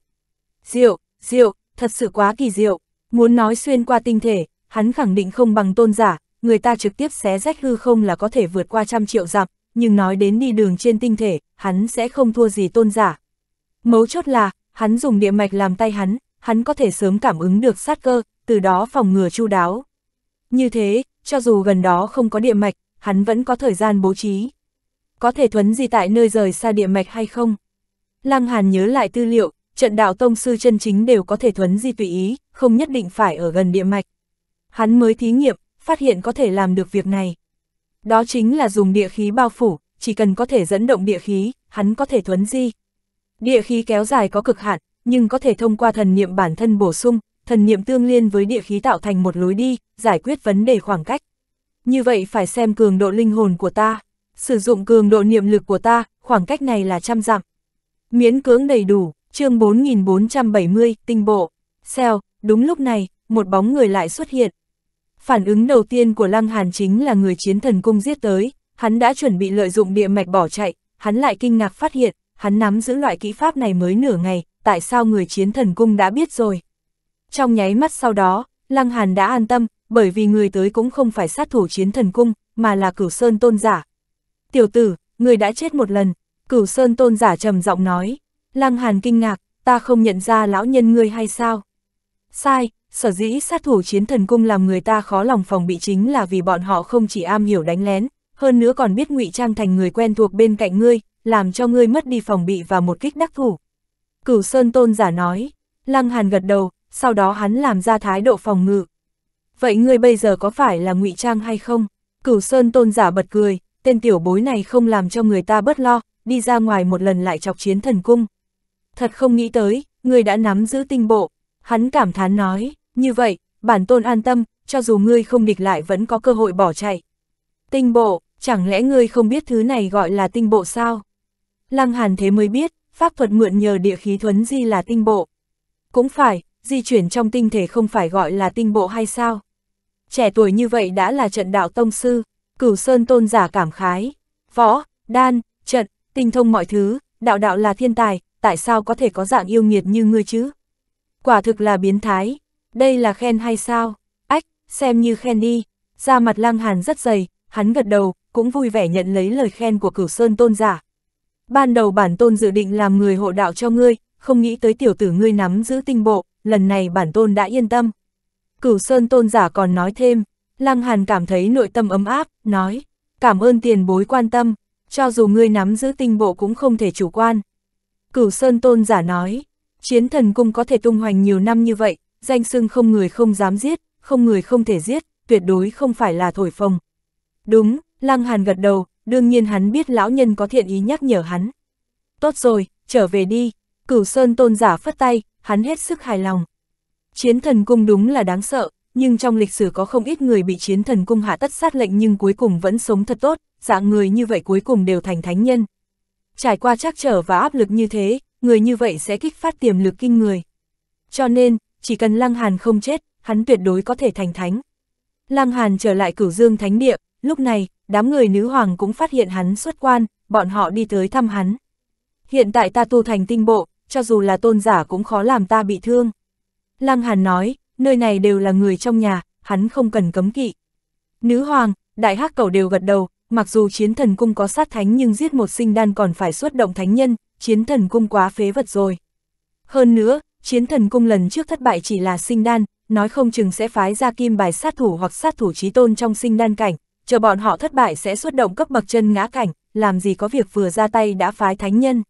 Diệu, diệu, thật sự quá kỳ diệu, muốn nói xuyên qua tinh thể, hắn khẳng định không bằng tôn giả, người ta trực tiếp xé rách hư không là có thể vượt qua trăm triệu dặm, nhưng nói đến đi đường trên tinh thể, hắn sẽ không thua gì tôn giả. Mấu chốt là, hắn dùng địa mạch làm tay hắn, hắn có thể sớm cảm ứng được sát cơ, từ đó phòng ngừa chu đáo. Như thế, cho dù gần đó không có địa mạch, hắn vẫn có thời gian bố trí. Có thể thuấn gì tại nơi rời xa địa mạch hay không? Lăng Hàn nhớ lại tư liệu, trận đạo tông sư chân chính đều có thể thuấn di tùy ý, không nhất định phải ở gần địa mạch. Hắn mới thí nghiệm, phát hiện có thể làm được việc này. Đó chính là dùng địa khí bao phủ, chỉ cần có thể dẫn động địa khí, hắn có thể thuấn di. Địa khí kéo dài có cực hạn, nhưng có thể thông qua thần niệm bản thân bổ sung, thần niệm tương liên với địa khí tạo thành một lối đi, giải quyết vấn đề khoảng cách. Như vậy phải xem cường độ linh hồn của ta, sử dụng cường độ niệm lực của ta, khoảng cách này là trăm dặm. Miễn cưỡng đầy đủ, chương 4470, tinh bộ. Xeo, đúng lúc này, một bóng người lại xuất hiện. Phản ứng đầu tiên của Lăng Hàn chính là người chiến thần cung giết tới hắn đã chuẩn bị lợi dụng địa mạch bỏ chạy, hắn lại kinh ngạc phát hiện, hắn nắm giữ loại kỹ pháp này mới nửa ngày, tại sao người chiến thần cung đã biết rồi. Trong nháy mắt sau đó, Lăng Hàn đã an tâm, bởi vì người tới cũng không phải sát thủ chiến thần cung, mà là cửu sơn tôn giả. Tiểu tử, người đã chết một lần, cửu sơn tôn giả trầm giọng nói. Lăng Hàn kinh ngạc, ta không nhận ra lão nhân ngươi hay sao? Sai, sở dĩ sát thủ chiến thần cung làm người ta khó lòng phòng bị chính là vì bọn họ không chỉ am hiểu đánh lén, hơn nữa còn biết ngụy trang thành người quen thuộc bên cạnh ngươi, làm cho ngươi mất đi phòng bị và một kích đắc thủ. Cửu Sơn Tôn giả nói, Lăng Hàn gật đầu, sau đó hắn làm ra thái độ phòng ngự. Vậy ngươi bây giờ có phải là ngụy trang hay không? Cửu Sơn Tôn giả bật cười, tên tiểu bối này không làm cho người ta bớt lo, đi ra ngoài một lần lại chọc chiến thần cung. Thật không nghĩ tới, ngươi đã nắm giữ tinh bộ. Hắn cảm thán nói, như vậy, bản tôn an tâm, cho dù ngươi không địch lại vẫn có cơ hội bỏ chạy. Tinh bộ, chẳng lẽ ngươi không biết thứ này gọi là tinh bộ sao? Lăng Hàn thế mới biết, pháp thuật mượn nhờ địa khí thuấn di là tinh bộ. Cũng phải, di chuyển trong tinh thể không phải gọi là tinh bộ hay sao? Trẻ tuổi như vậy đã là trận đạo tông sư, cửu sơn tôn giả cảm khái, võ, đan, trận, tinh thông mọi thứ, đạo đạo là thiên tài, tại sao có thể có dạng yêu nghiệt như ngươi chứ? Quả thực là biến thái, đây là khen hay sao? Ách, xem như khen đi, da mặt lăng hàn rất dày, hắn gật đầu, cũng vui vẻ nhận lấy lời khen của cửu sơn tôn giả. Ban đầu bản tôn dự định làm người hộ đạo cho ngươi, không nghĩ tới tiểu tử ngươi nắm giữ tinh bộ, lần này bản tôn đã yên tâm. Cửu sơn tôn giả còn nói thêm, Lăng Hàn cảm thấy nội tâm ấm áp, nói, cảm ơn tiền bối quan tâm, cho dù ngươi nắm giữ tinh bộ cũng không thể chủ quan. Cửu Sơn Tôn giả nói, chiến thần cung có thể tung hoành nhiều năm như vậy, danh sưng không người không dám giết, không người không thể giết, tuyệt đối không phải là thổi phồng, Đúng, Lăng Hàn gật đầu, đương nhiên hắn biết lão nhân có thiện ý nhắc nhở hắn. Tốt rồi, trở về đi, cửu sơn tôn giả phất tay, hắn hết sức hài lòng. Chiến thần cung đúng là đáng sợ, nhưng trong lịch sử có không ít người bị chiến thần cung hạ tất sát lệnh nhưng cuối cùng vẫn sống thật tốt, dạng người như vậy cuối cùng đều thành thánh nhân. Trải qua trắc trở và áp lực như thế, người như vậy sẽ kích phát tiềm lực kinh người. Cho nên, chỉ cần Lăng Hàn không chết, hắn tuyệt đối có thể thành thánh. Lăng Hàn trở lại cửu dương thánh địa, Lúc này, đám người nữ hoàng cũng phát hiện hắn xuất quan, bọn họ đi tới thăm hắn. Hiện tại ta tu thành tinh bộ, cho dù là tôn giả cũng khó làm ta bị thương. Lăng Hàn nói, nơi này đều là người trong nhà, hắn không cần cấm kỵ. Nữ hoàng, đại hắc cầu đều gật đầu, mặc dù chiến thần cung có sát thánh nhưng giết một sinh đan còn phải xuất động thánh nhân, chiến thần cung quá phế vật rồi. Hơn nữa, chiến thần cung lần trước thất bại chỉ là sinh đan, nói không chừng sẽ phái ra kim bài sát thủ hoặc sát thủ trí tôn trong sinh đan cảnh, chờ bọn họ thất bại sẽ xuất động cấp bậc chân ngã cảnh, làm gì có việc vừa ra tay đã phái thánh nhân.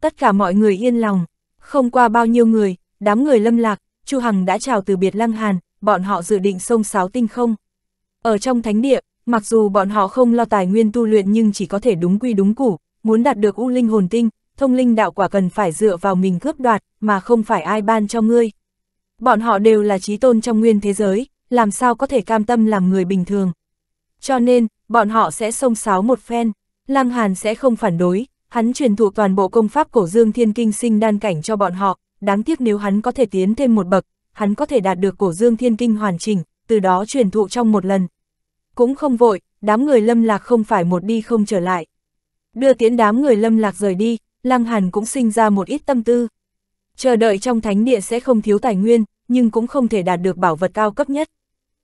Tất cả mọi người yên lòng, không qua bao nhiêu người, đám người lâm lạc, Chu Hằng đã chào từ biệt Lăng Hàn, bọn họ dự định sông sáo tinh không. Ở trong thánh địa, mặc dù bọn họ không lo tài nguyên tu luyện nhưng chỉ có thể đúng quy đúng củ, muốn đạt được u linh hồn tinh, thông linh đạo quả cần phải dựa vào mình cướp đoạt, mà không phải ai ban cho ngươi. Bọn họ đều là trí tôn trong nguyên thế giới, làm sao có thể cam tâm làm người bình thường. Cho nên, bọn họ sẽ xông sáo một phen. Lăng Hàn sẽ không phản đối, hắn truyền thụ toàn bộ công pháp cổ dương thiên kinh sinh đan cảnh cho bọn họ, đáng tiếc nếu hắn có thể tiến thêm một bậc, hắn có thể đạt được cổ dương thiên kinh hoàn chỉnh, từ đó truyền thụ trong một lần. Cũng không vội, đám người lâm lạc không phải một đi không trở lại. Đưa tiến đám người lâm lạc rời đi, Lăng Hàn cũng sinh ra một ít tâm tư. Chờ đợi trong thánh địa sẽ không thiếu tài nguyên, nhưng cũng không thể đạt được bảo vật cao cấp nhất.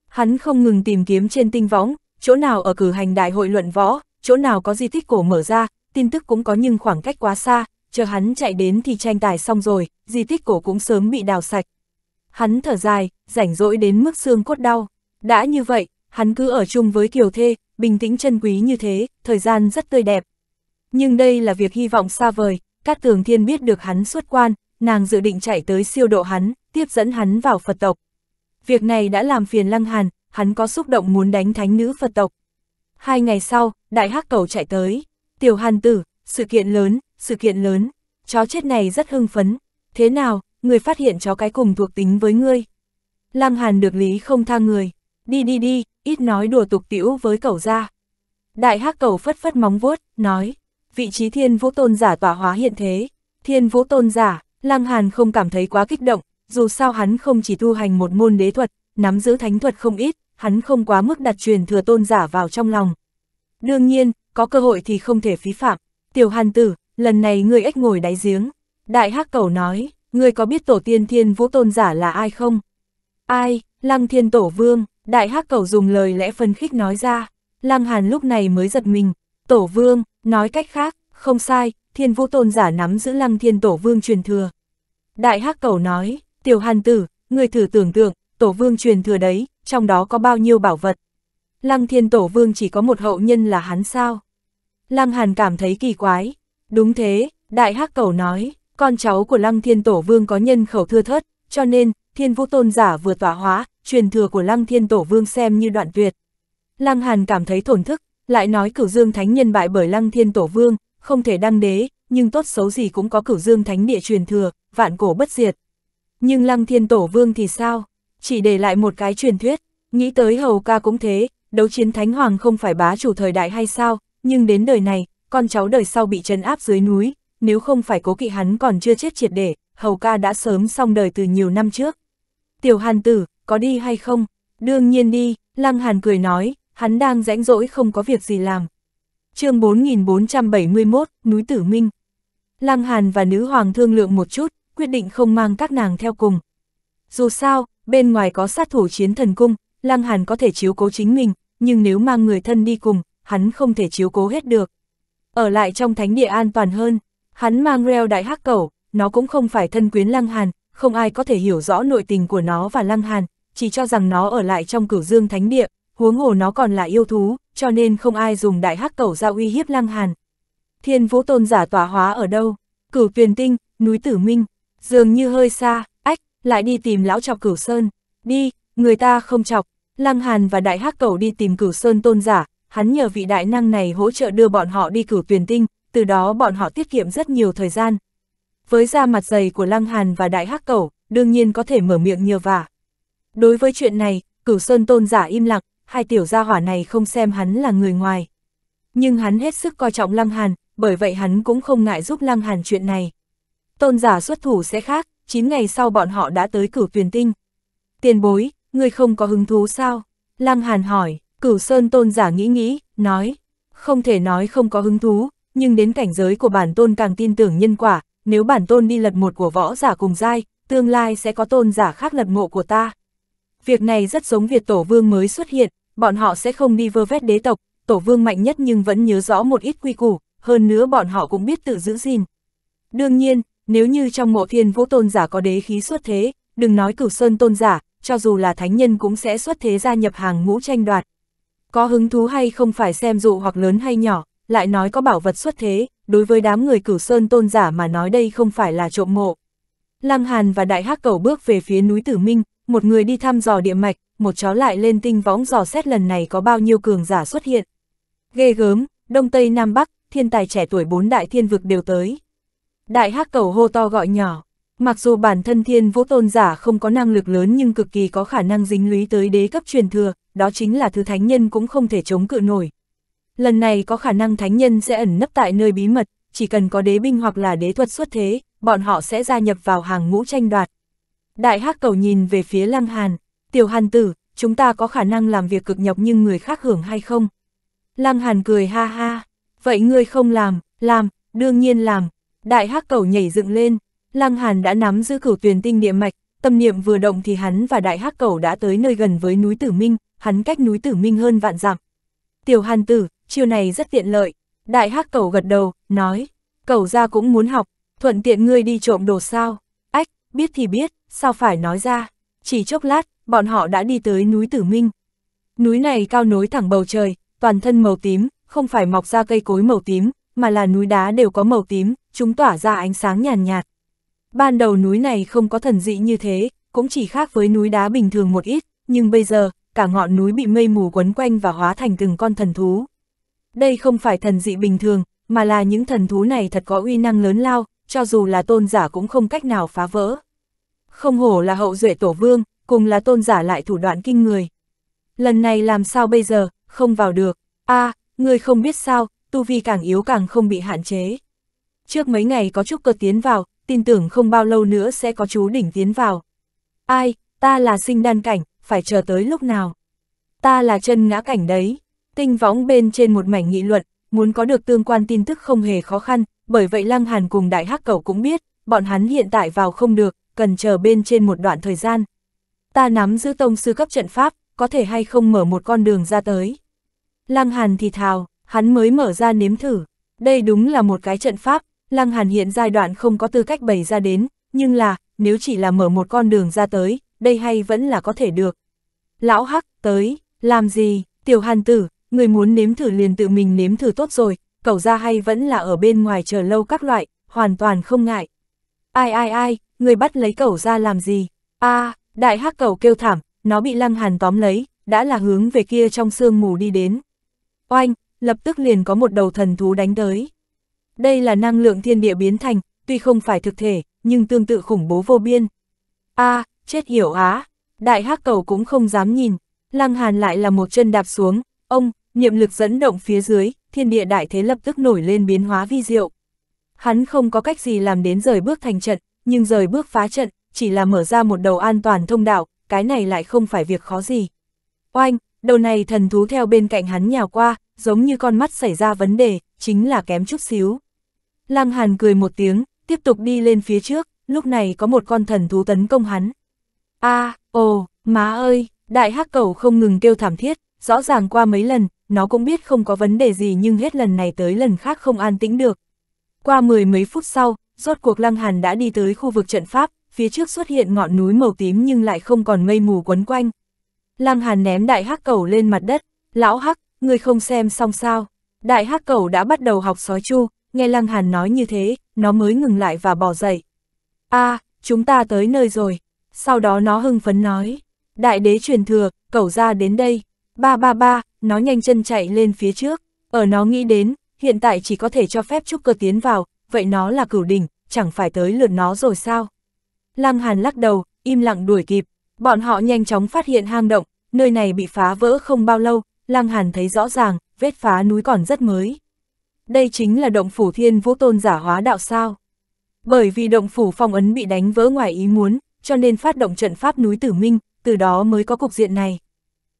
Hắn không ngừng tìm kiếm trên tinh võng, chỗ nào ở cử hành đại hội luận võ, chỗ nào có di tích cổ mở ra, tin tức cũng có nhưng khoảng cách quá xa, chờ hắn chạy đến thì tranh tài xong rồi, di tích cổ cũng sớm bị đào sạch. Hắn thở dài, rảnh rỗi đến mức xương cốt đau. Đã như vậy, hắn cứ ở chung với Kiều Thê, bình tĩnh chân quý như thế, thời gian rất tươi đẹp. Nhưng đây là việc hy vọng xa vời, Cát Tường Thiên biết được hắn xuất quan, nàng dự định chạy tới siêu độ hắn, tiếp dẫn hắn vào Phật tộc. Việc này đã làm phiền Lăng Hàn, hắn có xúc động muốn đánh thánh nữ Phật tộc. Hai ngày sau, đại hắc cầu chạy tới, tiểu hàn tử, sự kiện lớn, sự kiện lớn, chó chết này rất hưng phấn, thế nào, người phát hiện chó cái cùng thuộc tính với ngươi. Lăng hàn được lý không tha người, đi đi đi, ít nói đùa tục tiểu với cầu ra. Đại hắc cầu phất phất móng vuốt, nói, vị trí thiên vũ tôn giả tỏa hóa hiện thế, thiên vũ tôn giả, lăng hàn không cảm thấy quá kích động, dù sao hắn không chỉ tu hành một môn đế thuật, nắm giữ thánh thuật không ít, hắn không quá mức đặt truyền thừa tôn giả vào trong lòng. Đương nhiên, có cơ hội thì không thể phí phạm. Tiểu Hàn Tử, lần này ngươi ếch ngồi đáy giếng. Đại Hắc Cầu nói, ngươi có biết tổ tiên thiên vũ tôn giả là ai không? Ai, Lăng Thiên Tổ Vương, Đại Hắc Cầu dùng lời lẽ phân khích nói ra. Lăng Hàn lúc này mới giật mình. Tổ Vương, nói cách khác, không sai, thiên vũ tôn giả nắm giữ Lăng Thiên Tổ Vương truyền thừa. Đại Hắc Cầu nói, Tiểu Hàn Tử, ngươi thử tưởng tượng, tổ vương truyền thừa đấy, trong đó có bao nhiêu bảo vật. Lăng thiên tổ vương chỉ có một hậu nhân là hắn sao? Lăng hàn cảm thấy kỳ quái. Đúng thế, đại hắc cầu nói, con cháu của lăng thiên tổ vương có nhân khẩu thưa thớt, cho nên, thiên vũ tôn giả vừa tỏa hóa, truyền thừa của lăng thiên tổ vương xem như đoạn tuyệt. Lăng hàn cảm thấy thổn thức, lại nói cửu dương thánh nhân bại bởi lăng thiên tổ vương, không thể đăng đế, nhưng tốt xấu gì cũng có cửu dương thánh địa truyền thừa, vạn cổ bất diệt. Nhưng lăng thiên tổ vương thì sao? chỉ để lại một cái truyền thuyết, nghĩ tới hầu ca cũng thế, đấu chiến thánh hoàng không phải bá chủ thời đại hay sao, nhưng đến đời này, con cháu đời sau bị trấn áp dưới núi, nếu không phải cố kỵ hắn còn chưa chết triệt để, hầu ca đã sớm xong đời từ nhiều năm trước. Tiểu hàn tử, có đi hay không? Đương nhiên đi, lăng hàn cười nói, hắn đang rãnh rỗi không có việc gì làm. chương 4471, núi tử minh. Lăng hàn và nữ hoàng thương lượng một chút, quyết định không mang các nàng theo cùng. Dù sao, bên ngoài có sát thủ chiến thần cung, Lăng Hàn có thể chiếu cố chính mình, nhưng nếu mang người thân đi cùng, hắn không thể chiếu cố hết được. Ở lại trong thánh địa an toàn hơn, hắn mang reo đại hắc cẩu, nó cũng không phải thân quyến Lăng Hàn, không ai có thể hiểu rõ nội tình của nó và Lăng Hàn, chỉ cho rằng nó ở lại trong cửu dương thánh địa, huống hồ nó còn là yêu thú, cho nên không ai dùng đại hắc cẩu ra uy hiếp Lăng Hàn. Thiên vũ tôn giả tỏa hóa ở đâu? Cửu tuyền tinh, núi tử minh, dường như hơi xa, lại đi tìm lão chọc cửu sơn, đi, người ta không chọc, Lăng Hàn và Đại Hắc cầu đi tìm cửu sơn tôn giả, hắn nhờ vị đại năng này hỗ trợ đưa bọn họ đi cửu tuyền tinh, từ đó bọn họ tiết kiệm rất nhiều thời gian. Với da mặt dày của Lăng Hàn và Đại Hắc cầu đương nhiên có thể mở miệng nhờ vả. Đối với chuyện này, cửu sơn tôn giả im lặng, hai tiểu gia hỏa này không xem hắn là người ngoài. Nhưng hắn hết sức coi trọng Lăng Hàn, bởi vậy hắn cũng không ngại giúp Lăng Hàn chuyện này. Tôn giả xuất thủ sẽ khác, 9 ngày sau bọn họ đã tới cửu phiền tinh. Tiền bối, người không có hứng thú sao? Lăng Hàn hỏi, cửu Sơn Tôn giả nghĩ nghĩ, nói, không thể nói không có hứng thú, nhưng đến cảnh giới của bản tôn càng tin tưởng nhân quả, nếu bản tôn đi lật một của võ giả cùng giai, tương lai sẽ có tôn giả khác lật mộ của ta. Việc này rất giống Việt Tổ Vương mới xuất hiện, bọn họ sẽ không đi vơ vét đế tộc, Tổ Vương mạnh nhất nhưng vẫn nhớ rõ một ít quy củ, hơn nữa bọn họ cũng biết tự giữ gìn. Đương nhiên, nếu như trong mộ thiên vũ tôn giả có đế khí xuất thế, đừng nói cửu sơn tôn giả, cho dù là thánh nhân cũng sẽ xuất thế gia nhập hàng ngũ tranh đoạt. Có hứng thú hay không phải xem dụ hoặc lớn hay nhỏ, lại nói có bảo vật xuất thế, đối với đám người cửu sơn tôn giả mà nói đây không phải là trộm mộ. Lăng Hàn và Đại Hắc Cầu bước về phía núi Tử Minh, một người đi thăm dò địa mạch, một chó lại lên tinh võng dò xét lần này có bao nhiêu cường giả xuất hiện. Ghê gớm, Đông Tây Nam Bắc, thiên tài trẻ tuổi bốn đại thiên vực đều tới. Đại hắc cầu hô to gọi nhỏ, mặc dù bản thân thiên vũ tôn giả không có năng lực lớn nhưng cực kỳ có khả năng dính lý tới đế cấp truyền thừa, đó chính là thứ thánh nhân cũng không thể chống cự nổi. Lần này có khả năng thánh nhân sẽ ẩn nấp tại nơi bí mật, chỉ cần có đế binh hoặc là đế thuật xuất thế, bọn họ sẽ gia nhập vào hàng ngũ tranh đoạt. Đại hắc cầu nhìn về phía lăng hàn, tiểu hàn tử, chúng ta có khả năng làm việc cực nhọc nhưng người khác hưởng hay không? Lăng hàn cười ha ha, vậy ngươi không làm, làm, đương nhiên làm, đại hắc cầu nhảy dựng lên, Lăng Hàn đã nắm giữ cửu tuyền tinh địa mạch, tâm niệm vừa động thì hắn và đại hắc cầu đã tới nơi gần với núi Tử Minh, hắn cách núi Tử Minh hơn vạn dặm. Tiểu Hàn tử, chiêu này rất tiện lợi, đại hắc cầu gật đầu, nói, cầu ra cũng muốn học, thuận tiện ngươi đi trộm đồ sao, ách, biết thì biết, sao phải nói ra, chỉ chốc lát, bọn họ đã đi tới núi Tử Minh. Núi này cao nối thẳng bầu trời, toàn thân màu tím, không phải mọc ra cây cối màu tím, mà là núi đá đều có màu tím, chúng tỏa ra ánh sáng nhàn nhạt, Ban đầu núi này không có thần dị như thế, cũng chỉ khác với núi đá bình thường một ít, nhưng bây giờ, cả ngọn núi bị mây mù quấn quanh và hóa thành từng con thần thú. Đây không phải thần dị bình thường, mà là những thần thú này thật có uy năng lớn lao, cho dù là tôn giả cũng không cách nào phá vỡ. Không hổ là hậu duệ tổ vương, cùng là tôn giả lại thủ đoạn kinh người. Lần này làm sao bây giờ, không vào được. a à, ngươi không biết sao, tu vi càng yếu càng không bị hạn chế. Trước mấy ngày có chút cơ tiến vào, tin tưởng không bao lâu nữa sẽ có chú đỉnh tiến vào. Ai, ta là sinh đan cảnh, phải chờ tới lúc nào? Ta là chân ngã cảnh đấy. Tinh võng bên trên một mảnh nghị luận, muốn có được tương quan tin tức không hề khó khăn, bởi vậy Lăng Hàn cùng Đại Hắc Cẩu cũng biết, bọn hắn hiện tại vào không được, cần chờ bên trên một đoạn thời gian. Ta nắm giữ tông sư cấp trận pháp, có thể hay không mở một con đường ra tới. Lăng Hàn thì thào, hắn mới mở ra nếm thử. Đây đúng là một cái trận pháp, Lăng Hàn hiện giai đoạn không có tư cách bày ra đến, nhưng là, nếu chỉ là mở một con đường ra tới, đây hay vẫn là có thể được. Lão Hắc, tới, làm gì, tiểu hàn tử, người muốn nếm thử liền tự mình nếm thử tốt rồi, cậu ra hay vẫn là ở bên ngoài chờ lâu các loại, hoàn toàn không ngại. Ai ai ai, người bắt lấy cậu ra làm gì? a à, đại hắc cậu kêu thảm, nó bị lăng hàn tóm lấy, đã là hướng về kia trong sương mù đi đến. Oanh, lập tức liền có một đầu thần thú đánh tới. Đây là năng lượng thiên địa biến thành, tuy không phải thực thể, nhưng tương tự khủng bố vô biên. a à, chết hiểu á, đại hắc cầu cũng không dám nhìn, lăng hàn lại là một chân đạp xuống, ông, niệm lực dẫn động phía dưới, thiên địa đại thế lập tức nổi lên biến hóa vi diệu. Hắn không có cách gì làm đến rời bước thành trận, nhưng rời bước phá trận, chỉ là mở ra một đầu an toàn thông đạo, cái này lại không phải việc khó gì. Oanh, đầu này thần thú theo bên cạnh hắn nhào qua, giống như con mắt xảy ra vấn đề, chính là kém chút xíu. Lăng Hàn cười một tiếng, tiếp tục đi lên phía trước, lúc này có một con thần thú tấn công hắn. a à, ồ, má ơi, đại hắc cầu không ngừng kêu thảm thiết, rõ ràng qua mấy lần, nó cũng biết không có vấn đề gì nhưng hết lần này tới lần khác không an tĩnh được. Qua mười mấy phút sau, rốt cuộc Lăng Hàn đã đi tới khu vực trận pháp, phía trước xuất hiện ngọn núi màu tím nhưng lại không còn mây mù quấn quanh. Lăng Hàn ném đại hắc cầu lên mặt đất, lão hắc, người không xem xong sao. Đại hắc cẩu đã bắt đầu học sói chu, nghe Lăng Hàn nói như thế, nó mới ngừng lại và bỏ dậy. a à, chúng ta tới nơi rồi. Sau đó nó hưng phấn nói. Đại đế truyền thừa, cẩu ra đến đây. Ba ba ba, nó nhanh chân chạy lên phía trước. Ở nó nghĩ đến, hiện tại chỉ có thể cho phép trúc cơ tiến vào, vậy nó là cửu đỉnh, chẳng phải tới lượt nó rồi sao? Lăng Hàn lắc đầu, im lặng đuổi kịp. Bọn họ nhanh chóng phát hiện hang động, nơi này bị phá vỡ không bao lâu, Lăng Hàn thấy rõ ràng, vết phá núi còn rất mới. Đây chính là động phủ thiên vũ tôn giả hóa đạo sao. Bởi vì động phủ phong ấn bị đánh vỡ ngoài ý muốn, cho nên phát động trận pháp núi tử minh, từ đó mới có cục diện này.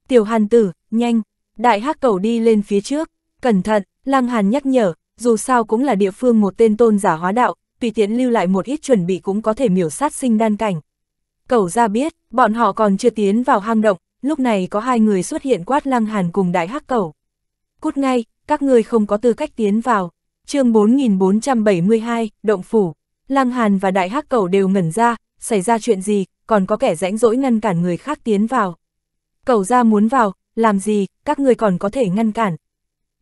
Tiểu Hàn tử, nhanh, đại hắc cầu đi lên phía trước, cẩn thận, Lăng Hàn nhắc nhở, dù sao cũng là địa phương một tên tôn giả hóa đạo, tùy tiện lưu lại một ít chuẩn bị cũng có thể miểu sát sinh đan cảnh. Cầu ra biết, bọn họ còn chưa tiến vào hang động, lúc này có hai người xuất hiện quát lăng hàn cùng đại hắc cẩu. Cút ngay, các ngươi không có tư cách tiến vào. chương 4472, Động Phủ, lăng hàn và đại hắc cẩu đều ngẩn ra, xảy ra chuyện gì, còn có kẻ rãnh rỗi ngăn cản người khác tiến vào. Cẩu ra muốn vào, làm gì, các ngươi còn có thể ngăn cản.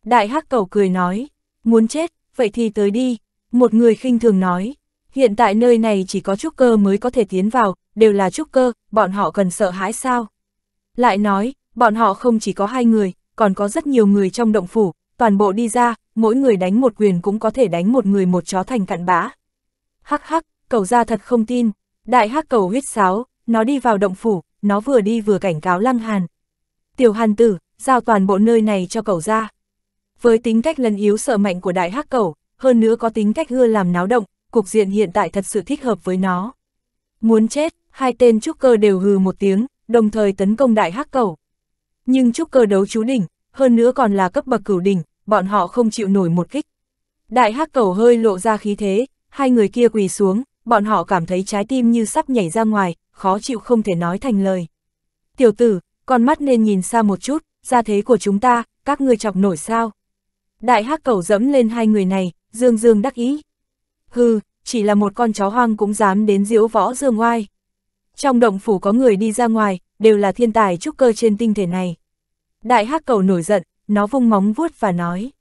Đại hắc cẩu cười nói, muốn chết, vậy thì tới đi. Một người khinh thường nói, hiện tại nơi này chỉ có trúc cơ mới có thể tiến vào, đều là trúc cơ, bọn họ cần sợ hãi sao? Lại nói, bọn họ không chỉ có hai người, còn có rất nhiều người trong động phủ, toàn bộ đi ra, mỗi người đánh một quyền cũng có thể đánh một người một chó thành cặn bã. Hắc hắc, cầu ra thật không tin, đại hắc cầu huyết sáo, nó đi vào động phủ, nó vừa đi vừa cảnh cáo lăng hàn. Tiểu hàn tử, giao toàn bộ nơi này cho cầu ra. Với tính cách lần yếu sợ mạnh của đại hắc cầu, hơn nữa có tính cách ưa làm náo động, cục diện hiện tại thật sự thích hợp với nó. Muốn chết, hai tên trúc cơ đều hừ một tiếng, đồng thời tấn công đại hắc cầu. Nhưng trúc cơ đấu chú đỉnh, hơn nữa còn là cấp bậc cửu đỉnh, bọn họ không chịu nổi một kích. Đại hắc cầu hơi lộ ra khí thế, hai người kia quỳ xuống, bọn họ cảm thấy trái tim như sắp nhảy ra ngoài, khó chịu không thể nói thành lời. Tiểu tử, con mắt nên nhìn xa một chút, ra thế của chúng ta, các ngươi chọc nổi sao. Đại hắc cầu dẫm lên hai người này, dương dương đắc ý. Hừ, chỉ là một con chó hoang cũng dám đến diễu võ dương oai. Trong động phủ có người đi ra ngoài, đều là thiên tài trúc cơ trên tinh thể này. Đại hắc cầu nổi giận, nó vung móng vuốt và nói.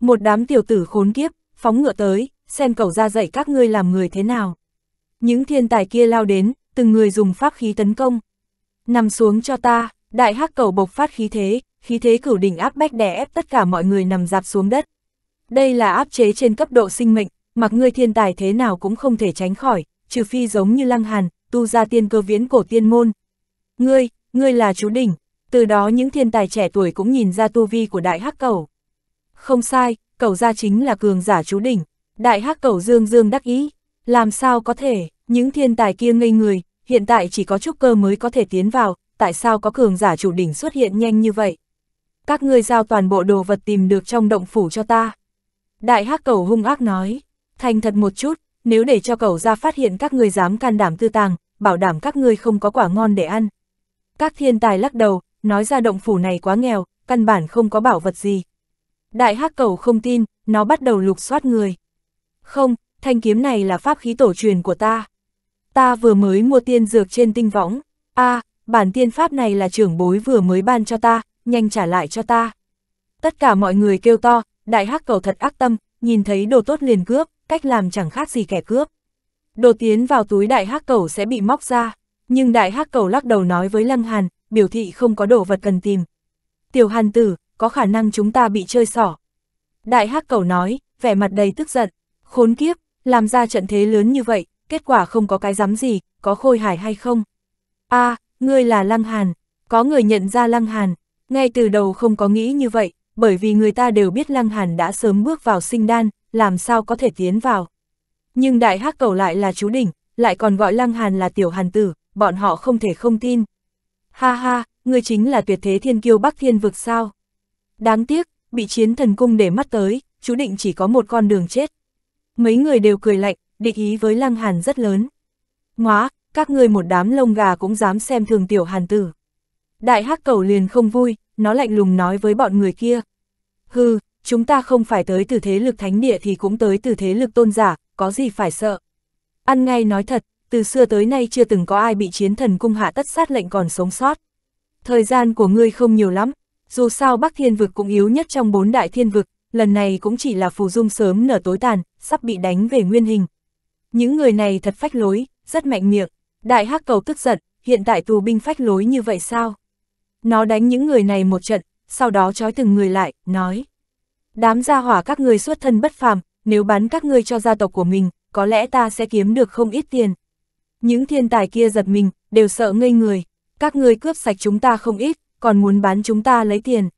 Một đám tiểu tử khốn kiếp, phóng ngựa tới, xem cầu ra dạy các ngươi làm người thế nào. Những thiên tài kia lao đến, từng người dùng pháp khí tấn công. Nằm xuống cho ta, đại hắc cầu bộc phát khí thế, khí thế cửu đỉnh áp bách đè ép tất cả mọi người nằm dạp xuống đất. Đây là áp chế trên cấp độ sinh mệnh, mặc ngươi thiên tài thế nào cũng không thể tránh khỏi, trừ phi giống như lăng hàn, tu ra tiên cơ viễn cổ tiên môn. Ngươi, ngươi là chú đỉnh, từ đó những thiên tài trẻ tuổi cũng nhìn ra tu vi của đại hắc cầu. Không sai, cầu gia chính là cường giả chú đỉnh, đại hắc cầu dương dương đắc ý, làm sao có thể, những thiên tài kia ngây người, hiện tại chỉ có trúc cơ mới có thể tiến vào, tại sao có cường giả chủ đỉnh xuất hiện nhanh như vậy? Các ngươi giao toàn bộ đồ vật tìm được trong động phủ cho ta. Đại hắc cầu hung ác nói, thành thật một chút, nếu để cho cậu ra phát hiện các người dám can đảm tư tàng, bảo đảm các ngươi không có quả ngon để ăn. Các thiên tài lắc đầu, nói ra động phủ này quá nghèo, căn bản không có bảo vật gì. Đại hắc cầu không tin, nó bắt đầu lục soát người. Không, thanh kiếm này là pháp khí tổ truyền của ta. Ta vừa mới mua tiên dược trên tinh võng. a à, bản tiên pháp này là trưởng bối vừa mới ban cho ta, nhanh trả lại cho ta. Tất cả mọi người kêu to, đại hắc cầu thật ác tâm, nhìn thấy đồ tốt liền cướp cách làm chẳng khác gì kẻ cướp. Đồ tiến vào túi đại hắc cầu sẽ bị móc ra, nhưng đại hắc cầu lắc đầu nói với Lăng Hàn, biểu thị không có đồ vật cần tìm. Tiểu Hàn tử, có khả năng chúng ta bị chơi xỏ. Đại hắc cầu nói, vẻ mặt đầy tức giận, khốn kiếp, làm ra trận thế lớn như vậy, kết quả không có cái dám gì, có khôi hải hay không. a à, ngươi là Lăng Hàn, có người nhận ra Lăng Hàn, ngay từ đầu không có nghĩ như vậy, bởi vì người ta đều biết Lăng Hàn đã sớm bước vào sinh đan, làm sao có thể tiến vào. Nhưng đại hắc cầu lại là chú đỉnh, lại còn gọi lăng hàn là tiểu hàn tử, bọn họ không thể không tin. Ha ha, ngươi chính là tuyệt thế thiên kiêu bắc thiên vực sao. Đáng tiếc, bị chiến thần cung để mắt tới, chú định chỉ có một con đường chết. Mấy người đều cười lạnh, định ý với lăng hàn rất lớn. Nóa, các ngươi một đám lông gà cũng dám xem thường tiểu hàn tử. Đại hắc cầu liền không vui, nó lạnh lùng nói với bọn người kia. Hừ, chúng ta không phải tới từ thế lực thánh địa thì cũng tới từ thế lực tôn giả, có gì phải sợ. Ăn ngay nói thật, từ xưa tới nay chưa từng có ai bị chiến thần cung hạ tất sát lệnh còn sống sót. Thời gian của ngươi không nhiều lắm, dù sao Bắc Thiên Vực cũng yếu nhất trong bốn đại thiên vực, lần này cũng chỉ là phù dung sớm nở tối tàn, sắp bị đánh về nguyên hình. Những người này thật phách lối, rất mạnh miệng, đại hắc cầu tức giận, hiện tại tù binh phách lối như vậy sao? Nó đánh những người này một trận, sau đó trói từng người lại, nói đám gia hỏa các người xuất thân bất phàm, nếu bán các ngươi cho gia tộc của mình, có lẽ ta sẽ kiếm được không ít tiền. Những thiên tài kia giật mình, đều sợ ngây người, các ngươi cướp sạch chúng ta không ít, còn muốn bán chúng ta lấy tiền.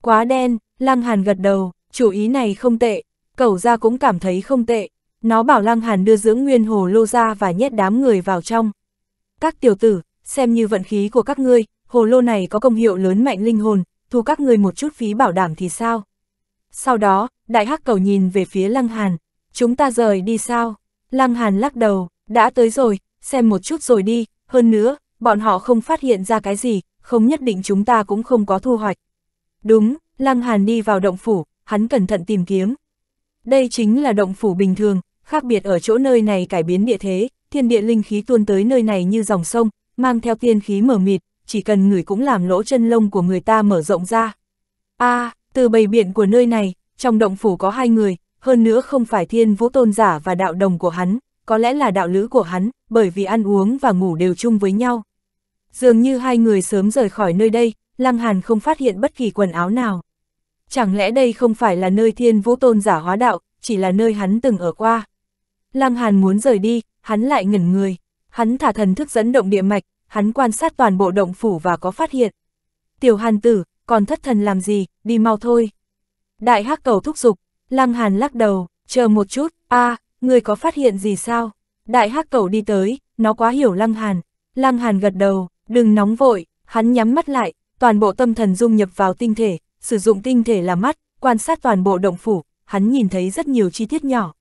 Quá đen, Lăng Hàn gật đầu, chủ ý này không tệ, cẩu ra cũng cảm thấy không tệ. Nó bảo Lăng Hàn đưa dưỡng nguyên hồ lô ra và nhét đám người vào trong. Các tiểu tử, xem như vận khí của các ngươi, hồ lô này có công hiệu lớn mạnh linh hồn, thu các ngươi một chút phí bảo đảm thì sao? Sau đó, đại hắc cầu nhìn về phía Lăng Hàn, chúng ta rời đi sao? Lăng Hàn lắc đầu, đã tới rồi, xem một chút rồi đi, hơn nữa, bọn họ không phát hiện ra cái gì, không nhất định chúng ta cũng không có thu hoạch. Đúng, Lăng Hàn đi vào động phủ, hắn cẩn thận tìm kiếm. Đây chính là động phủ bình thường, khác biệt ở chỗ nơi này cải biến địa thế, thiên địa linh khí tuôn tới nơi này như dòng sông, mang theo tiên khí mở mịt, chỉ cần người cũng làm lỗ chân lông của người ta mở rộng ra. a à, từ bầy biển của nơi này, trong động phủ có hai người, hơn nữa không phải thiên vũ tôn giả và đạo đồng của hắn, có lẽ là đạo lữ của hắn, bởi vì ăn uống và ngủ đều chung với nhau. Dường như hai người sớm rời khỏi nơi đây, Lăng Hàn không phát hiện bất kỳ quần áo nào. Chẳng lẽ đây không phải là nơi thiên vũ tôn giả hóa đạo, chỉ là nơi hắn từng ở qua. Lăng Hàn muốn rời đi, hắn lại ngẩn người. Hắn thả thần thức dẫn động địa mạch, hắn quan sát toàn bộ động phủ và có phát hiện. Tiểu Hàn tử, còn thất thần làm gì, đi mau thôi. Đại hắc cầu thúc giục, lăng hàn lắc đầu, chờ một chút, a à, người có phát hiện gì sao? Đại hắc cầu đi tới, nó quá hiểu lăng hàn. Lăng hàn gật đầu, đừng nóng vội, hắn nhắm mắt lại, toàn bộ tâm thần dung nhập vào tinh thể, sử dụng tinh thể làm mắt, quan sát toàn bộ động phủ, hắn nhìn thấy rất nhiều chi tiết nhỏ.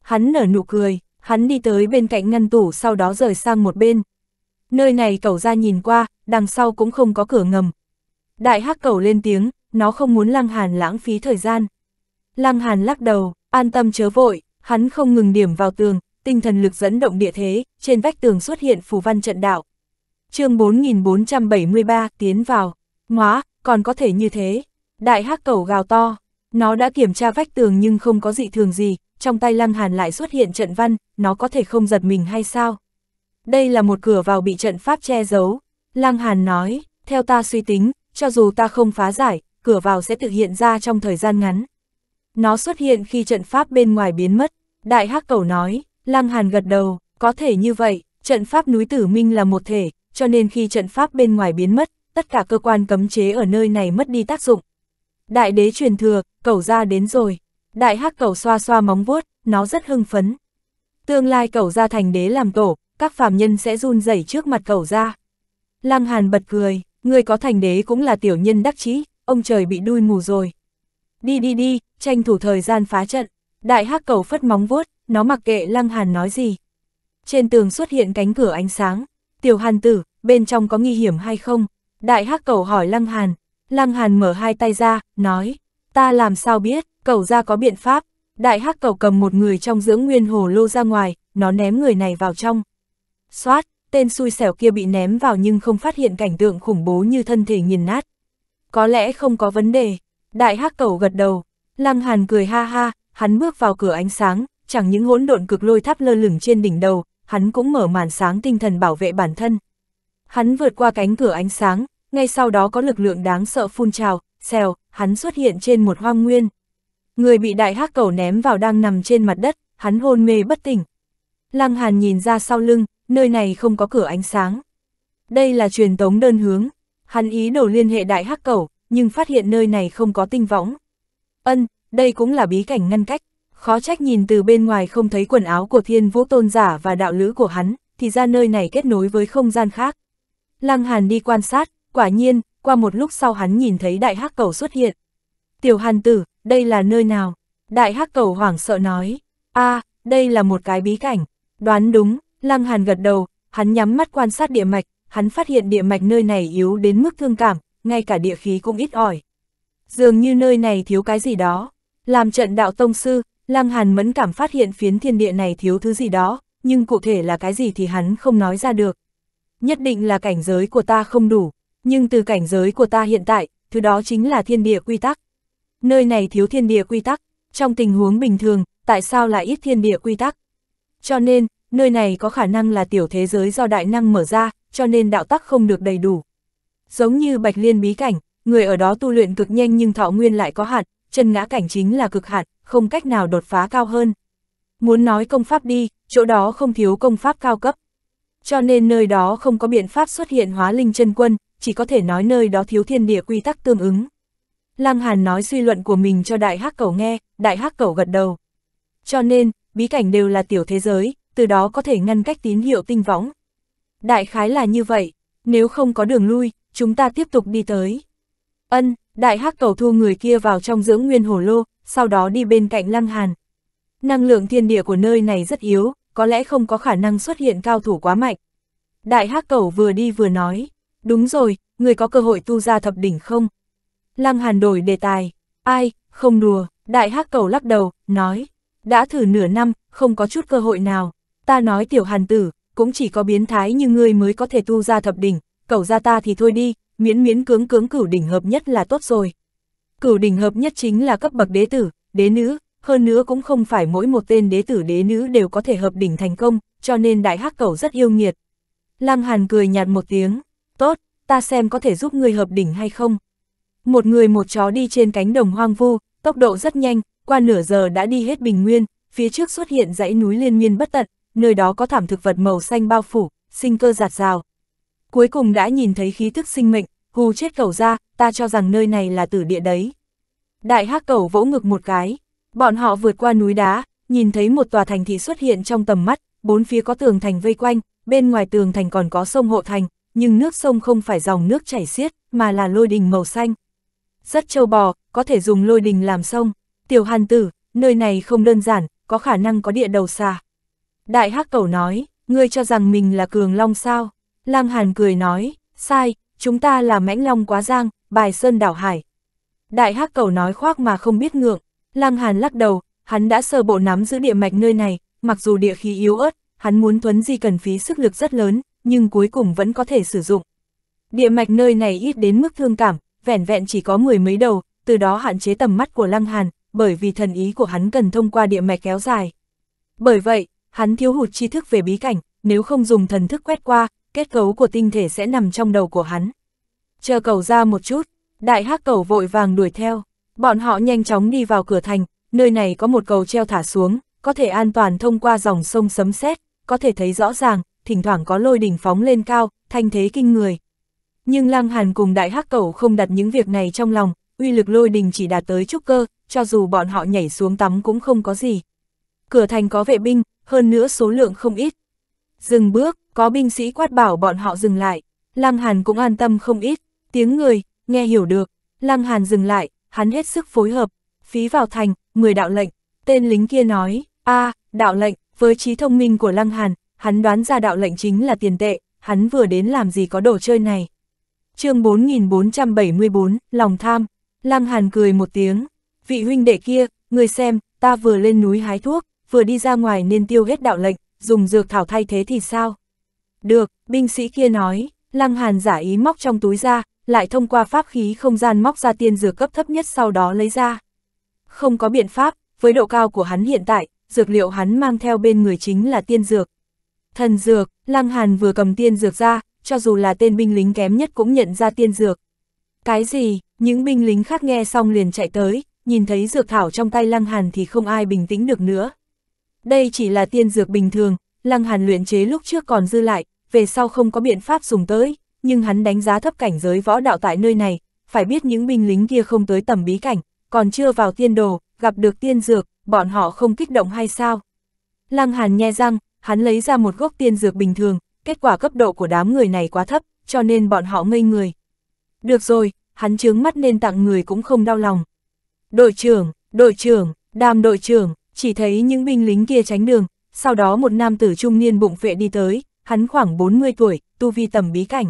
Hắn nở nụ cười, hắn đi tới bên cạnh ngăn tủ sau đó rời sang một bên. Nơi này cậu ra nhìn qua, đằng sau cũng không có cửa ngầm, Đại hắc cầu lên tiếng, nó không muốn Lăng Hàn lãng phí thời gian. Lăng Hàn lắc đầu, an tâm chớ vội, hắn không ngừng điểm vào tường, tinh thần lực dẫn động địa thế, trên vách tường xuất hiện phù văn trận đạo. chương 4473 tiến vào, ngóa, còn có thể như thế. Đại hắc cầu gào to, nó đã kiểm tra vách tường nhưng không có dị thường gì, trong tay Lăng Hàn lại xuất hiện trận văn, nó có thể không giật mình hay sao? Đây là một cửa vào bị trận pháp che giấu. Lăng Hàn nói, theo ta suy tính, cho dù ta không phá giải, cửa vào sẽ tự hiện ra trong thời gian ngắn. Nó xuất hiện khi trận pháp bên ngoài biến mất, Đại Hắc Cầu nói, Lăng Hàn gật đầu, có thể như vậy, trận pháp núi Tử Minh là một thể, cho nên khi trận pháp bên ngoài biến mất, tất cả cơ quan cấm chế ở nơi này mất đi tác dụng. Đại đế truyền thừa, cầu ra đến rồi. Đại hắc cầu xoa xoa móng vuốt, nó rất hưng phấn. Tương lai cầu ra thành đế làm tổ, các phàm nhân sẽ run rẩy trước mặt cầu ra. Lăng Hàn bật cười, Người có thành đế cũng là tiểu nhân đắc chí, ông trời bị đuôi mù rồi. Đi đi đi, tranh thủ thời gian phá trận. Đại hắc cầu phất móng vuốt, nó mặc kệ Lăng Hàn nói gì. Trên tường xuất hiện cánh cửa ánh sáng. Tiểu Hàn tử, bên trong có nghi hiểm hay không? Đại hắc cầu hỏi Lăng Hàn. Lăng Hàn mở hai tay ra, nói. Ta làm sao biết, cầu ra có biện pháp. Đại hắc cầu cầm một người trong dưỡng nguyên hồ lô ra ngoài, nó ném người này vào trong. Xoát, tên xui xẻo kia bị ném vào nhưng không phát hiện cảnh tượng khủng bố như thân thể nghiền nát. Có lẽ không có vấn đề, đại hắc cầu gật đầu, lăng hàn cười ha ha, hắn bước vào cửa ánh sáng, chẳng những hỗn độn cực lôi tháp lơ lửng trên đỉnh đầu, hắn cũng mở màn sáng tinh thần bảo vệ bản thân. Hắn vượt qua cánh cửa ánh sáng, ngay sau đó có lực lượng đáng sợ phun trào, xèo, hắn xuất hiện trên một hoang nguyên. Người bị đại hắc cầu ném vào đang nằm trên mặt đất, hắn hôn mê bất tỉnh. Lăng Hàn nhìn ra sau lưng, nơi này không có cửa ánh sáng. Đây là truyền tống đơn hướng, hắn ý đồ liên hệ đại hắc cẩu, nhưng phát hiện nơi này không có tinh võng. Ân, đây cũng là bí cảnh ngăn cách, khó trách nhìn từ bên ngoài không thấy quần áo của thiên vũ tôn giả và đạo lữ của hắn, thì ra nơi này kết nối với không gian khác. Lăng Hàn đi quan sát, quả nhiên, qua một lúc sau hắn nhìn thấy đại hắc cầu xuất hiện. Tiểu Hàn tử, đây là nơi nào? Đại hắc cầu hoảng sợ nói, a à, đây là một cái bí cảnh, đoán đúng, Lăng Hàn gật đầu, hắn nhắm mắt quan sát địa mạch, hắn phát hiện địa mạch nơi này yếu đến mức thương cảm, ngay cả địa khí cũng ít ỏi. Dường như nơi này thiếu cái gì đó. Làm trận đạo tông sư, Lăng Hàn mẫn cảm phát hiện phiến thiên địa này thiếu thứ gì đó, nhưng cụ thể là cái gì thì hắn không nói ra được. Nhất định là cảnh giới của ta không đủ, nhưng từ cảnh giới của ta hiện tại, thứ đó chính là thiên địa quy tắc. Nơi này thiếu thiên địa quy tắc, trong tình huống bình thường, tại sao lại ít thiên địa quy tắc? Cho nên, nơi này có khả năng là tiểu thế giới do đại năng mở ra, cho nên đạo tắc không được đầy đủ. Giống như Bạch Liên bí cảnh, người ở đó tu luyện cực nhanh nhưng thọ nguyên lại có hạn, chân ngã cảnh chính là cực hạn, không cách nào đột phá cao hơn. Muốn nói công pháp đi, chỗ đó không thiếu công pháp cao cấp. Cho nên nơi đó không có biện pháp xuất hiện hóa linh chân quân, chỉ có thể nói nơi đó thiếu thiên địa quy tắc tương ứng. Lăng Hàn nói suy luận của mình cho đại hắc cẩu nghe, đại hắc cẩu gật đầu. Cho nên, bí cảnh đều là tiểu thế giới, từ đó có thể ngăn cách tín hiệu tinh võng. Đại khái là như vậy, nếu không có đường lui, chúng ta tiếp tục đi tới. Ân, đại hắc cầu thu người kia vào trong dưỡng nguyên hồ lô, sau đó đi bên cạnh lăng hàn. Năng lượng thiên địa của nơi này rất yếu, có lẽ không có khả năng xuất hiện cao thủ quá mạnh. Đại hắc cầu vừa đi vừa nói, đúng rồi, người có cơ hội tu ra thập đỉnh không? Lăng hàn đổi đề tài, ai, không đùa, đại hắc cầu lắc đầu, nói, đã thử nửa năm, không có chút cơ hội nào ta nói tiểu hàn tử, cũng chỉ có biến thái như ngươi mới có thể tu ra thập đỉnh, cẩu ra ta thì thôi đi, miễn miễn cưỡng cưỡng cửu đỉnh hợp nhất là tốt rồi. Cửu đỉnh hợp nhất chính là cấp bậc đế tử, đế nữ, hơn nữa cũng không phải mỗi một tên đế tử đế nữ đều có thể hợp đỉnh thành công, cho nên đại hắc cẩu rất yêu nghiệt. Lăng Hàn cười nhạt một tiếng, tốt, ta xem có thể giúp ngươi hợp đỉnh hay không. Một người một chó đi trên cánh đồng hoang vu, tốc độ rất nhanh, qua nửa giờ đã đi hết bình nguyên, phía trước xuất hiện dãy núi liên miên bất tận, nơi đó có thảm thực vật màu xanh bao phủ, sinh cơ giạt rào. Cuối cùng đã nhìn thấy khí thức sinh mệnh, hù chết cầu ra, ta cho rằng nơi này là tử địa đấy. Đại hắc cầu vỗ ngực một cái, bọn họ vượt qua núi đá, nhìn thấy một tòa thành thị xuất hiện trong tầm mắt, bốn phía có tường thành vây quanh, bên ngoài tường thành còn có sông hộ thành, nhưng nước sông không phải dòng nước chảy xiết, mà là lôi đình màu xanh. Rất châu bò, có thể dùng lôi đình làm sông. Tiểu Hàn Tử, nơi này không đơn giản, có khả năng có địa đầu xà. Đại hắc cầu nói, ngươi cho rằng mình là cường long sao? Lang Hàn cười nói, sai, chúng ta là mãnh long quá giang, bài sơn đảo hải. Đại hắc cầu nói khoác mà không biết ngượng, Lang Hàn lắc đầu, hắn đã sơ bộ nắm giữ địa mạch nơi này, mặc dù địa khí yếu ớt, hắn muốn thuấn di cần phí sức lực rất lớn, nhưng cuối cùng vẫn có thể sử dụng. Địa mạch nơi này ít đến mức thương cảm, vẻn vẹn chỉ có mười mấy đầu, từ đó hạn chế tầm mắt của Lăng Hàn, bởi vì thần ý của hắn cần thông qua địa mạch kéo dài. Bởi vậy, hắn thiếu hụt tri thức về bí cảnh, nếu không dùng thần thức quét qua, kết cấu của tinh thể sẽ nằm trong đầu của hắn. Chờ cầu ra một chút, đại hắc cầu vội vàng đuổi theo, bọn họ nhanh chóng đi vào cửa thành, nơi này có một cầu treo thả xuống, có thể an toàn thông qua dòng sông sấm sét, có thể thấy rõ ràng, thỉnh thoảng có lôi đỉnh phóng lên cao, thanh thế kinh người. Nhưng Lăng Hàn cùng đại hắc cầu không đặt những việc này trong lòng, uy lực lôi đỉnh chỉ đạt tới trúc cơ, cho dù bọn họ nhảy xuống tắm cũng không có gì. Cửa thành có vệ binh, hơn nữa số lượng không ít. Dừng bước, có binh sĩ quát bảo bọn họ dừng lại, Lăng Hàn cũng an tâm không ít, tiếng người, nghe hiểu được, Lăng Hàn dừng lại, hắn hết sức phối hợp, phí vào thành, 10 đạo lệnh, tên lính kia nói, a đạo lệnh, với trí thông minh của Lăng Hàn, hắn đoán ra đạo lệnh chính là tiền tệ, hắn vừa đến làm gì có đồ chơi này. chương 4474, lòng tham, Lăng Hàn cười một tiếng, vị huynh đệ kia, người xem, ta vừa lên núi hái thuốc, vừa đi ra ngoài nên tiêu hết đạo lệnh, dùng dược thảo thay thế thì sao? Được, binh sĩ kia nói, Lăng Hàn giả ý móc trong túi ra, lại thông qua pháp khí không gian móc ra tiên dược cấp thấp nhất sau đó lấy ra. Không có biện pháp, với độ cao của hắn hiện tại, dược liệu hắn mang theo bên người chính là tiên dược. Thần dược, Lăng Hàn vừa cầm tiên dược ra, cho dù là tên binh lính kém nhất cũng nhận ra tiên dược. Cái gì, những binh lính khác nghe xong liền chạy tới, nhìn thấy dược thảo trong tay Lăng Hàn thì không ai bình tĩnh được nữa đây chỉ là tiên dược bình thường, lăng hàn luyện chế lúc trước còn dư lại, về sau không có biện pháp dùng tới, nhưng hắn đánh giá thấp cảnh giới võ đạo tại nơi này, phải biết những binh lính kia không tới tầm bí cảnh, còn chưa vào tiên đồ, gặp được tiên dược, bọn họ không kích động hay sao? Lăng Hàn nhe răng, hắn lấy ra một gốc tiên dược bình thường, kết quả cấp độ của đám người này quá thấp, cho nên bọn họ ngây người. Được rồi, hắn chướng mắt nên tặng người cũng không đau lòng. Đội trưởng, đội trưởng, đàm đội trưởng, chỉ thấy những binh lính kia tránh đường, sau đó một nam tử trung niên bụng vệ đi tới, hắn khoảng 40 tuổi, tu vi tầm bí cảnh.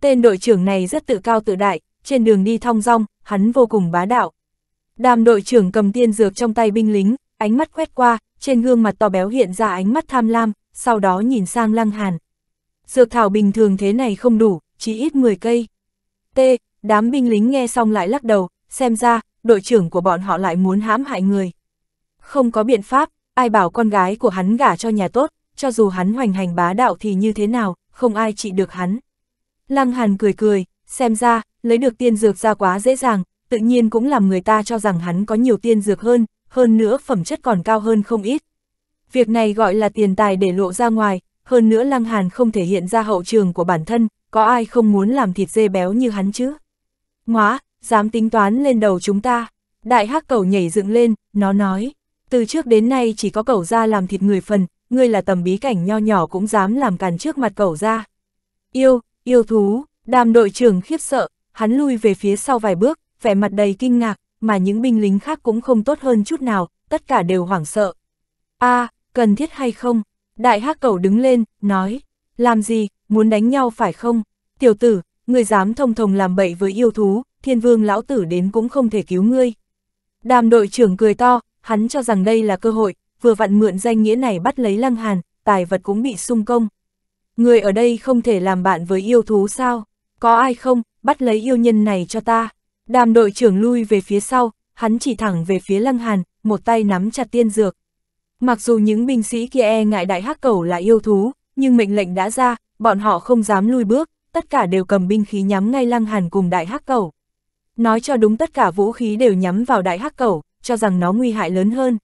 Tên đội trưởng này rất tự cao tự đại, trên đường đi thong dong, hắn vô cùng bá đạo. Đàm đội trưởng cầm tiên dược trong tay binh lính, ánh mắt quét qua, trên gương mặt to béo hiện ra ánh mắt tham lam, sau đó nhìn sang lăng hàn. Dược thảo bình thường thế này không đủ, chỉ ít 10 cây. T, đám binh lính nghe xong lại lắc đầu, xem ra, đội trưởng của bọn họ lại muốn hãm hại người. Không có biện pháp, ai bảo con gái của hắn gả cho nhà tốt, cho dù hắn hoành hành bá đạo thì như thế nào, không ai trị được hắn. Lăng Hàn cười cười, xem ra, lấy được tiên dược ra quá dễ dàng, tự nhiên cũng làm người ta cho rằng hắn có nhiều tiên dược hơn, hơn nữa phẩm chất còn cao hơn không ít. Việc này gọi là tiền tài để lộ ra ngoài, hơn nữa Lăng Hàn không thể hiện ra hậu trường của bản thân, có ai không muốn làm thịt dê béo như hắn chứ? Ngoá, dám tính toán lên đầu chúng ta. Đại hắc cầu nhảy dựng lên, nó nói từ trước đến nay chỉ có cẩu Gia làm thịt người phần, ngươi là tầm bí cảnh nho nhỏ cũng dám làm càn trước mặt cẩu Gia. Yêu, yêu thú, đàm đội trưởng khiếp sợ, hắn lui về phía sau vài bước, vẻ mặt đầy kinh ngạc, mà những binh lính khác cũng không tốt hơn chút nào, tất cả đều hoảng sợ. a cần thiết hay không? Đại hắc cẩu đứng lên, nói, làm gì, muốn đánh nhau phải không? Tiểu tử, ngươi dám thông thông làm bậy với yêu thú, thiên vương lão tử đến cũng không thể cứu ngươi. Đàm đội trưởng cười to, Hắn cho rằng đây là cơ hội, vừa vặn mượn danh nghĩa này bắt lấy Lăng Hàn, tài vật cũng bị sung công. Người ở đây không thể làm bạn với yêu thú sao? Có ai không, bắt lấy yêu nhân này cho ta. Đàm đội trưởng lui về phía sau, hắn chỉ thẳng về phía Lăng Hàn, một tay nắm chặt tiên dược. Mặc dù những binh sĩ kia e ngại đại hắc cầu là yêu thú, nhưng mệnh lệnh đã ra, bọn họ không dám lui bước, tất cả đều cầm binh khí nhắm ngay Lăng Hàn cùng đại hắc cầu Nói cho đúng tất cả vũ khí đều nhắm vào đại hắc cầu cho rằng nó nguy hại lớn hơn.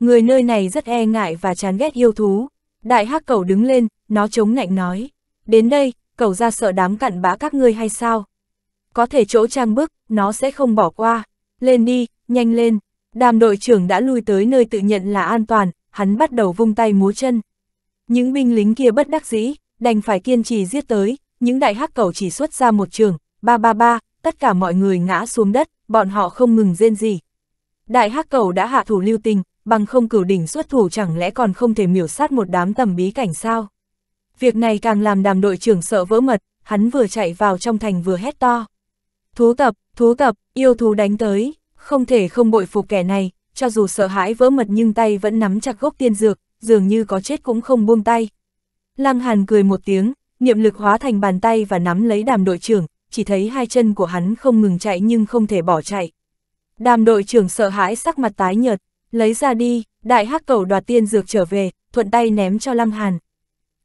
Người nơi này rất e ngại và chán ghét yêu thú. Đại hắc cầu đứng lên, nó chống nạnh nói. Đến đây, cầu ra sợ đám cặn bã các ngươi hay sao? Có thể chỗ trang bức, nó sẽ không bỏ qua. Lên đi, nhanh lên. Đàm đội trưởng đã lui tới nơi tự nhận là an toàn, hắn bắt đầu vung tay múa chân. Những binh lính kia bất đắc dĩ, đành phải kiên trì giết tới, những đại hắc cầu chỉ xuất ra một trường, ba ba ba, tất cả mọi người ngã xuống đất, bọn họ không ngừng rên gì, Đại hắc cầu đã hạ thủ lưu tình, bằng không cửu đỉnh xuất thủ chẳng lẽ còn không thể miểu sát một đám tầm bí cảnh sao? Việc này càng làm đàm đội trưởng sợ vỡ mật, hắn vừa chạy vào trong thành vừa hét to. Thú tập, thú tập, yêu thú đánh tới, không thể không bội phục kẻ này, cho dù sợ hãi vỡ mật nhưng tay vẫn nắm chặt gốc tiên dược, dường như có chết cũng không buông tay. Lăng Hàn cười một tiếng, niệm lực hóa thành bàn tay và nắm lấy đàm đội trưởng, chỉ thấy hai chân của hắn không ngừng chạy nhưng không thể bỏ chạy. Đàm đội trưởng sợ hãi sắc mặt tái nhợt, lấy ra đi, đại hắc cầu đoạt tiên dược trở về, thuận tay ném cho Lăng Hàn.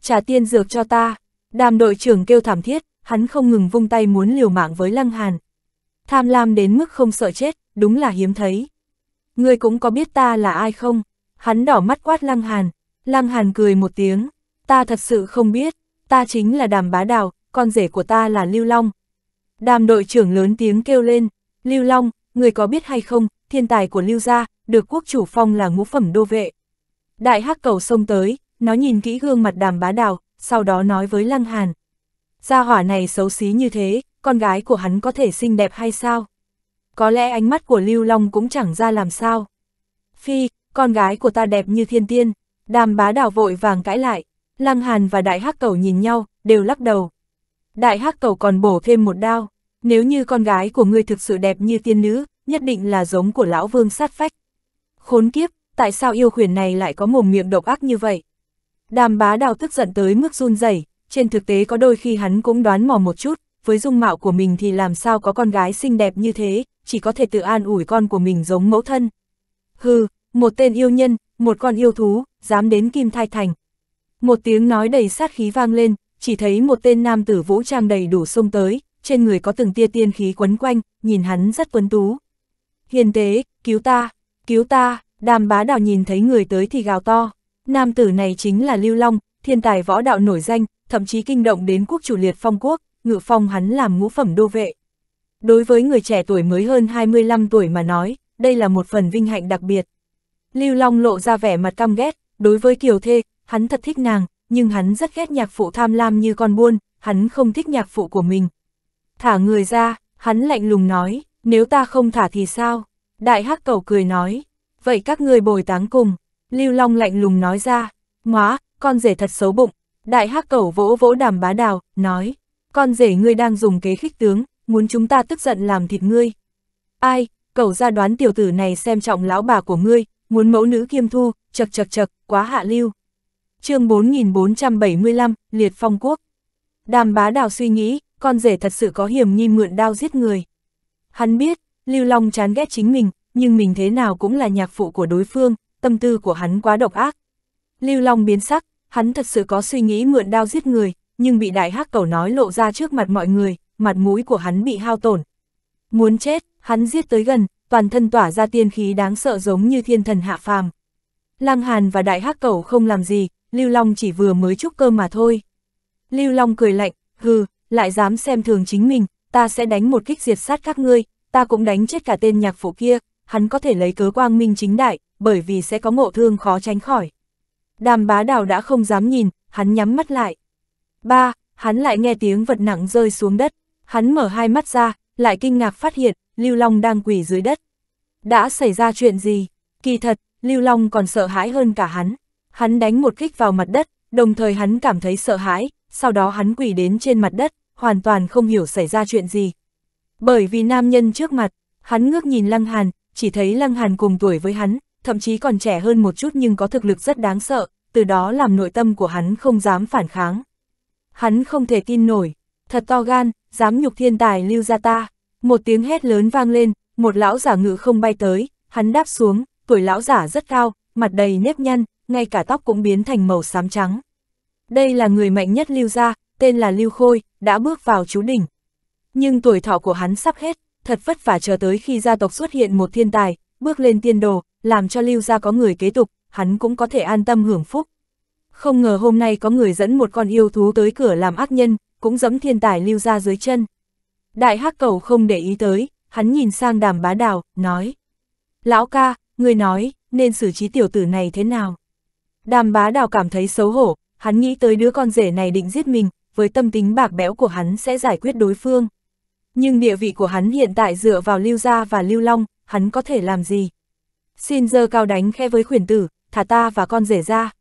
Trả tiên dược cho ta, đàm đội trưởng kêu thảm thiết, hắn không ngừng vung tay muốn liều mạng với Lăng Hàn. Tham lam đến mức không sợ chết, đúng là hiếm thấy. Ngươi cũng có biết ta là ai không? Hắn đỏ mắt quát Lăng Hàn, Lăng Hàn cười một tiếng, ta thật sự không biết, ta chính là đàm bá đào, con rể của ta là Lưu Long. Đàm đội trưởng lớn tiếng kêu lên, Lưu Long, người có biết hay không, thiên tài của Lưu Gia, được quốc chủ phong là ngũ phẩm đô vệ. Đại hắc cầu xông tới, nó nhìn kỹ gương mặt đàm bá đào, sau đó nói với Lăng Hàn. Gia hỏa này xấu xí như thế, con gái của hắn có thể xinh đẹp hay sao? Có lẽ ánh mắt của Lưu Long cũng chẳng ra làm sao. Phi, con gái của ta đẹp như thiên tiên, đàm bá đào vội vàng cãi lại. Lăng Hàn và Đại hắc cầu nhìn nhau, đều lắc đầu. Đại hắc cầu còn bổ thêm một đao. Nếu như con gái của ngươi thực sự đẹp như tiên nữ, nhất định là giống của lão vương sát phách. Khốn kiếp, tại sao yêu khuyển này lại có mồm miệng độc ác như vậy? Đàm bá đào tức giận tới mức run rẩy trên thực tế có đôi khi hắn cũng đoán mò một chút, với dung mạo của mình thì làm sao có con gái xinh đẹp như thế, chỉ có thể tự an ủi con của mình giống mẫu thân. Hừ, một tên yêu nhân, một con yêu thú, dám đến Kim Thai Thành. Một tiếng nói đầy sát khí vang lên, chỉ thấy một tên nam tử vũ trang đầy đủ xông tới, trên người có từng tia tiên khí quấn quanh, nhìn hắn rất quấn tú. Hiền tế, cứu ta, cứu ta, đàm bá đạo nhìn thấy người tới thì gào to. Nam tử này chính là Lưu Long, thiên tài võ đạo nổi danh, thậm chí kinh động đến quốc chủ liệt phong quốc, ngự phong hắn làm ngũ phẩm đô vệ. Đối với người trẻ tuổi mới hơn 25 tuổi mà nói, đây là một phần vinh hạnh đặc biệt. Lưu Long lộ ra vẻ mặt căm ghét, đối với Kiều Thê, hắn thật thích nàng, nhưng hắn rất ghét nhạc phụ tham lam như con buôn, hắn không thích nhạc phụ của mình, Thả người ra, hắn lạnh lùng nói, nếu ta không thả thì sao? Đại hắc cầu cười nói, vậy các người bồi táng cùng. Lưu Long lạnh lùng nói ra, ngóa, con rể thật xấu bụng. Đại hắc cầu vỗ vỗ đàm bá đào, nói, con rể ngươi đang dùng kế khích tướng, muốn chúng ta tức giận làm thịt ngươi. Ai, cầu ra đoán tiểu tử này xem trọng lão bà của ngươi, muốn mẫu nữ kiêm thu, chật chật chật, quá hạ lưu. chương 4475, Liệt Phong Quốc. Đàm bá đào suy nghĩ, con rể thật sự có hiểm nghi mượn đao giết người. Hắn biết, Lưu Long chán ghét chính mình, nhưng mình thế nào cũng là nhạc phụ của đối phương, tâm tư của hắn quá độc ác. Lưu Long biến sắc, hắn thật sự có suy nghĩ mượn đao giết người, nhưng bị đại hắc cầu nói lộ ra trước mặt mọi người, mặt mũi của hắn bị hao tổn. Muốn chết, hắn giết tới gần, toàn thân tỏa ra tiên khí đáng sợ giống như thiên thần hạ phàm. Lăng Hàn và đại hắc cầu không làm gì, Lưu Long chỉ vừa mới chúc cơm mà thôi. Lưu Long cười lạnh, hừ, lại dám xem thường chính mình, ta sẽ đánh một kích diệt sát các ngươi, ta cũng đánh chết cả tên nhạc phụ kia, hắn có thể lấy cớ quang minh chính đại, bởi vì sẽ có ngộ thương khó tránh khỏi. Đàm bá đào đã không dám nhìn, hắn nhắm mắt lại. Ba, hắn lại nghe tiếng vật nặng rơi xuống đất, hắn mở hai mắt ra, lại kinh ngạc phát hiện, Lưu Long đang quỳ dưới đất. Đã xảy ra chuyện gì? Kỳ thật, Lưu Long còn sợ hãi hơn cả hắn. Hắn đánh một kích vào mặt đất, đồng thời hắn cảm thấy sợ hãi, sau đó hắn quỳ đến trên mặt đất, hoàn toàn không hiểu xảy ra chuyện gì. Bởi vì nam nhân trước mặt, hắn ngước nhìn Lăng Hàn, chỉ thấy Lăng Hàn cùng tuổi với hắn, thậm chí còn trẻ hơn một chút nhưng có thực lực rất đáng sợ, từ đó làm nội tâm của hắn không dám phản kháng. Hắn không thể tin nổi, thật to gan, dám nhục thiên tài lưu ra ta. Một tiếng hét lớn vang lên, một lão giả ngự không bay tới, hắn đáp xuống, tuổi lão giả rất cao, mặt đầy nếp nhăn, ngay cả tóc cũng biến thành màu xám trắng. Đây là người mạnh nhất Lưu Gia, tên là Lưu Khôi, đã bước vào chú đỉnh. Nhưng tuổi thọ của hắn sắp hết, thật vất vả chờ tới khi gia tộc xuất hiện một thiên tài, bước lên tiên đồ, làm cho Lưu Gia có người kế tục, hắn cũng có thể an tâm hưởng phúc. Không ngờ hôm nay có người dẫn một con yêu thú tới cửa làm ác nhân, cũng giẫm thiên tài Lưu Gia dưới chân. Đại hắc cầu không để ý tới, hắn nhìn sang đàm bá đào, nói. Lão ca, người nói, nên xử trí tiểu tử này thế nào? Đàm bá đào cảm thấy xấu hổ, hắn nghĩ tới đứa con rể này định giết mình, với tâm tính bạc bẽo của hắn sẽ giải quyết đối phương. Nhưng địa vị của hắn hiện tại dựa vào Lưu Gia và Lưu Long, hắn có thể làm gì? Xin giơ cao đánh khe với khuyển tử, thả ta và con rể ra.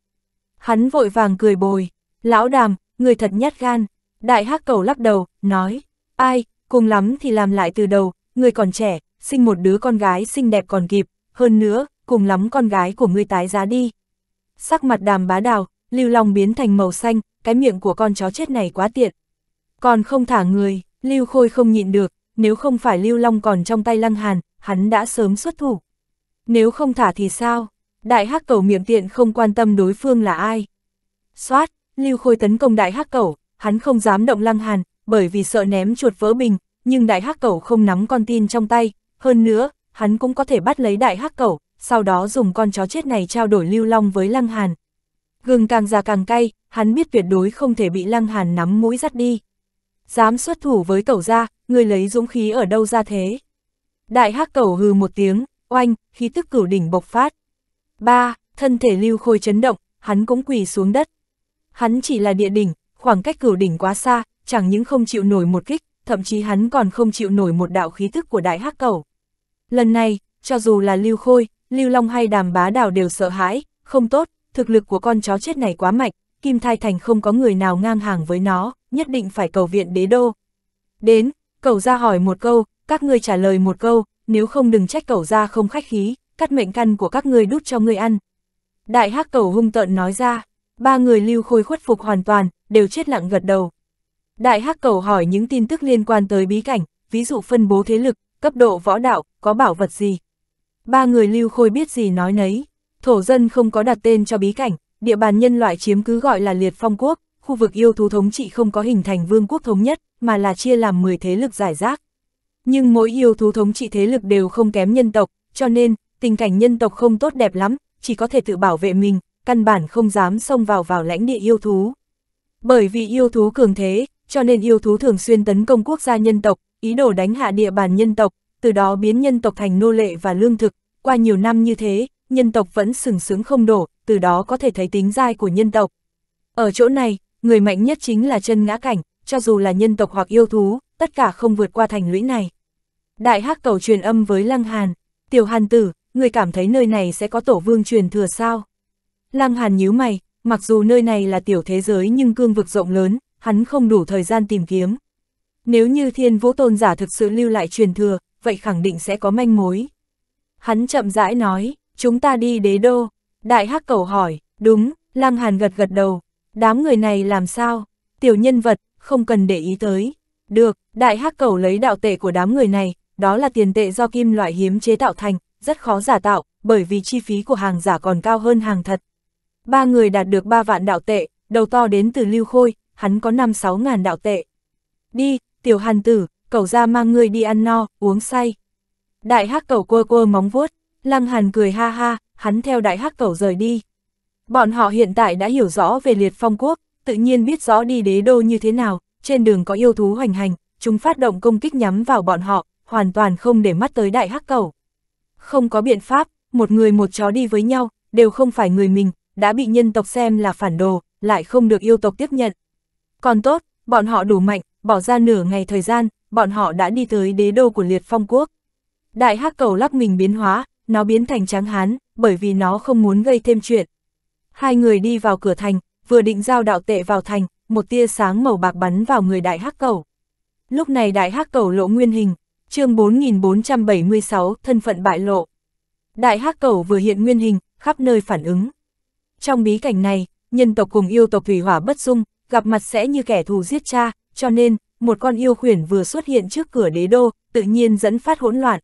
Hắn vội vàng cười bồi, lão đàm, người thật nhát gan. Đại hắc cầu lắc đầu, nói, ai, cùng lắm thì làm lại từ đầu, người còn trẻ, sinh một đứa con gái xinh đẹp còn kịp, hơn nữa, cùng lắm con gái của ngươi tái giá đi. Sắc mặt đàm bá đào, lưu long biến thành màu xanh, cái miệng của con chó chết này quá tiện. Còn không thả người, lưu khôi không nhịn được, nếu không phải lưu long còn trong tay lăng hàn, hắn đã sớm xuất thủ. Nếu không thả thì sao? Đại hắc cẩu miệng tiện không quan tâm đối phương là ai. Xoát, lưu khôi tấn công đại hắc cẩu, hắn không dám động lăng hàn, bởi vì sợ ném chuột vỡ bình, nhưng đại hắc cẩu không nắm con tin trong tay, hơn nữa, hắn cũng có thể bắt lấy đại hắc cẩu, sau đó dùng con chó chết này trao đổi lưu long với lăng hàn. Gừng càng già càng cay, hắn biết tuyệt đối không thể bị Lăng Hàn nắm mũi dắt đi. Dám xuất thủ với cậu ra, người lấy dũng khí ở đâu ra thế? Đại hắc cẩu hừ một tiếng, oanh, khí tức cửu đỉnh bộc phát. Ba, thân thể lưu khôi chấn động, hắn cũng quỳ xuống đất. Hắn chỉ là địa đỉnh, khoảng cách cửu đỉnh quá xa, chẳng những không chịu nổi một kích, thậm chí hắn còn không chịu nổi một đạo khí tức của đại hắc cẩu. Lần này, cho dù là lưu khôi, lưu long hay đàm bá đào đều sợ hãi, không tốt, thực lực của con chó chết này quá mạnh, Kim Thai Thành không có người nào ngang hàng với nó, nhất định phải cầu viện đế đô. Đến, cầu ra hỏi một câu, các ngươi trả lời một câu, nếu không đừng trách cầu ra không khách khí, cắt mệnh căn của các ngươi đút cho ngươi ăn. Đại hắc Cầu hung tợn nói ra, ba người lưu khôi khuất phục hoàn toàn, đều chết lặng gật đầu. Đại hắc Cầu hỏi những tin tức liên quan tới bí cảnh, ví dụ phân bố thế lực, cấp độ võ đạo, có bảo vật gì. Ba người lưu khôi biết gì nói nấy. Thổ dân không có đặt tên cho bí cảnh, địa bàn nhân loại chiếm cứ gọi là liệt phong quốc, khu vực yêu thú thống trị không có hình thành vương quốc thống nhất, mà là chia làm 10 thế lực giải rác. Nhưng mỗi yêu thú thống trị thế lực đều không kém nhân tộc, cho nên, tình cảnh nhân tộc không tốt đẹp lắm, chỉ có thể tự bảo vệ mình, căn bản không dám xông vào vào lãnh địa yêu thú. Bởi vì yêu thú cường thế, cho nên yêu thú thường xuyên tấn công quốc gia nhân tộc, ý đồ đánh hạ địa bàn nhân tộc, từ đó biến nhân tộc thành nô lệ và lương thực. Qua nhiều năm như thế, nhân tộc vẫn sừng sướng không đổ, từ đó có thể thấy tính dai của nhân tộc. Ở chỗ này, người mạnh nhất chính là chân ngã cảnh, cho dù là nhân tộc hoặc yêu thú, tất cả không vượt qua thành lũy này. Đại hắc cầu truyền âm với Lăng Hàn, tiểu hàn tử, người cảm thấy nơi này sẽ có tổ vương truyền thừa sao? Lăng Hàn nhíu mày, mặc dù nơi này là tiểu thế giới nhưng cương vực rộng lớn, hắn không đủ thời gian tìm kiếm. Nếu như thiên vũ tôn giả thực sự lưu lại truyền thừa, vậy khẳng định sẽ có manh mối. Hắn chậm rãi nói, chúng ta đi đế đô. Đại hắc cầu hỏi, đúng, Lăng Hàn gật gật đầu, đám người này làm sao? Tiểu nhân vật, không cần để ý tới. Được, đại hắc cầu lấy đạo tệ của đám người này, đó là tiền tệ do kim loại hiếm chế tạo thành, rất khó giả tạo, bởi vì chi phí của hàng giả còn cao hơn hàng thật. Ba người đạt được ba vạn đạo tệ, đầu to đến từ Lưu Khôi, hắn có năm sáu ngàn đạo tệ. Đi, tiểu hàn tử, cầu ra mang ngươi đi ăn no, uống say. Đại hắc cầu quơ quơ móng vuốt, Lăng Hàn cười ha ha, hắn theo đại hắc cẩu rời đi. Bọn họ hiện tại đã hiểu rõ về liệt phong quốc, tự nhiên biết rõ đi đế đô như thế nào, trên đường có yêu thú hoành hành, chúng phát động công kích nhắm vào bọn họ, hoàn toàn không để mắt tới đại hắc cẩu. Không có biện pháp, một người một chó đi với nhau, đều không phải người mình, đã bị nhân tộc xem là phản đồ, lại không được yêu tộc tiếp nhận. Còn tốt, bọn họ đủ mạnh, bỏ ra nửa ngày thời gian, bọn họ đã đi tới đế đô của liệt phong quốc. Đại hắc cầu lắc mình biến hóa, nó biến thành tráng hán, bởi vì nó không muốn gây thêm chuyện. Hai người đi vào cửa thành, vừa định giao đạo tệ vào thành, một tia sáng màu bạc bắn vào người đại hắc cầu. Lúc này đại hắc cầu lộ nguyên hình, chương 4476 thân phận bại lộ. Đại hắc cầu vừa hiện nguyên hình, khắp nơi phản ứng. Trong bí cảnh này, nhân tộc cùng yêu tộc thủy hỏa bất dung, gặp mặt sẽ như kẻ thù giết cha, cho nên, một con yêu khuyển vừa xuất hiện trước cửa đế đô, tự nhiên dẫn phát hỗn loạn,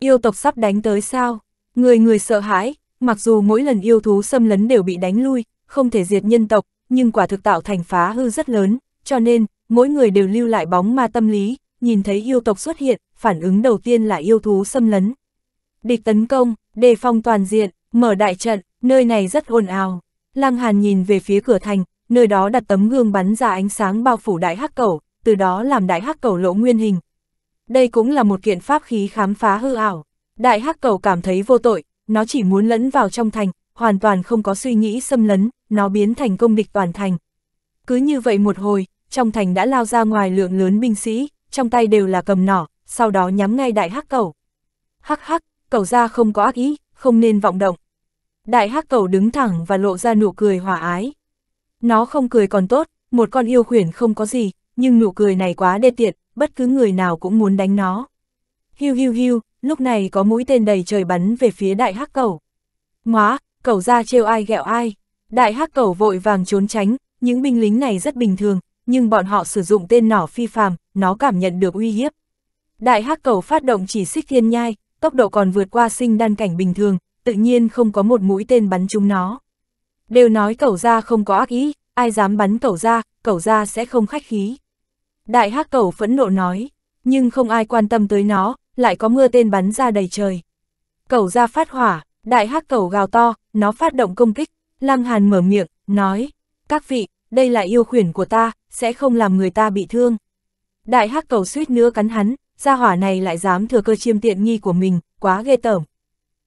Yêu tộc sắp đánh tới sao? Người người sợ hãi, mặc dù mỗi lần yêu thú xâm lấn đều bị đánh lui, không thể diệt nhân tộc, nhưng quả thực tạo thành phá hư rất lớn, cho nên, mỗi người đều lưu lại bóng ma tâm lý, nhìn thấy yêu tộc xuất hiện, phản ứng đầu tiên là yêu thú xâm lấn. Địch tấn công, đề phòng toàn diện, mở đại trận, nơi này rất ồn ào. Lăng Hàn nhìn về phía cửa thành, nơi đó đặt tấm gương bắn ra ánh sáng bao phủ đại hắc cầu, từ đó làm đại hắc cầu lộ nguyên hình, đây cũng là một kiện pháp khí khám phá hư ảo. Đại hắc cầu cảm thấy vô tội, nó chỉ muốn lẫn vào trong thành, hoàn toàn không có suy nghĩ xâm lấn, nó biến thành công địch toàn thành. Cứ như vậy một hồi, trong thành đã lao ra ngoài lượng lớn binh sĩ, trong tay đều là cầm nỏ, sau đó nhắm ngay đại hắc cầu. Hắc hắc, cầu ra không có ác ý, không nên vọng động. Đại hắc cầu đứng thẳng và lộ ra nụ cười hòa ái. Nó không cười còn tốt, một con yêu khuyển không có gì, nhưng nụ cười này quá đê tiện, bất cứ người nào cũng muốn đánh nó. Hiu hiu hiu, lúc này có mũi tên đầy trời bắn về phía đại hắc cầu. ngoá, cầu ra trêu ai ghẹo ai. Đại hắc cầu vội vàng trốn tránh, những binh lính này rất bình thường, nhưng bọn họ sử dụng tên nỏ phi phàm, nó cảm nhận được uy hiếp. Đại hắc cầu phát động chỉ xích thiên nhai, tốc độ còn vượt qua sinh đan cảnh bình thường, tự nhiên không có một mũi tên bắn chúng nó. Đều nói cầu ra không có ác ý, ai dám bắn cầu ra, cầu ra sẽ không khách khí. Đại hắc cầu phẫn nộ nói, nhưng không ai quan tâm tới nó, lại có mưa tên bắn ra đầy trời. Cầu ra phát hỏa, đại hắc cầu gào to, nó phát động công kích, Lăng Hàn mở miệng, nói, các vị, đây là yêu khuyển của ta, sẽ không làm người ta bị thương. Đại hắc cầu suýt nữa cắn hắn, Ra hỏa này lại dám thừa cơ chiêm tiện nghi của mình, quá ghê tởm.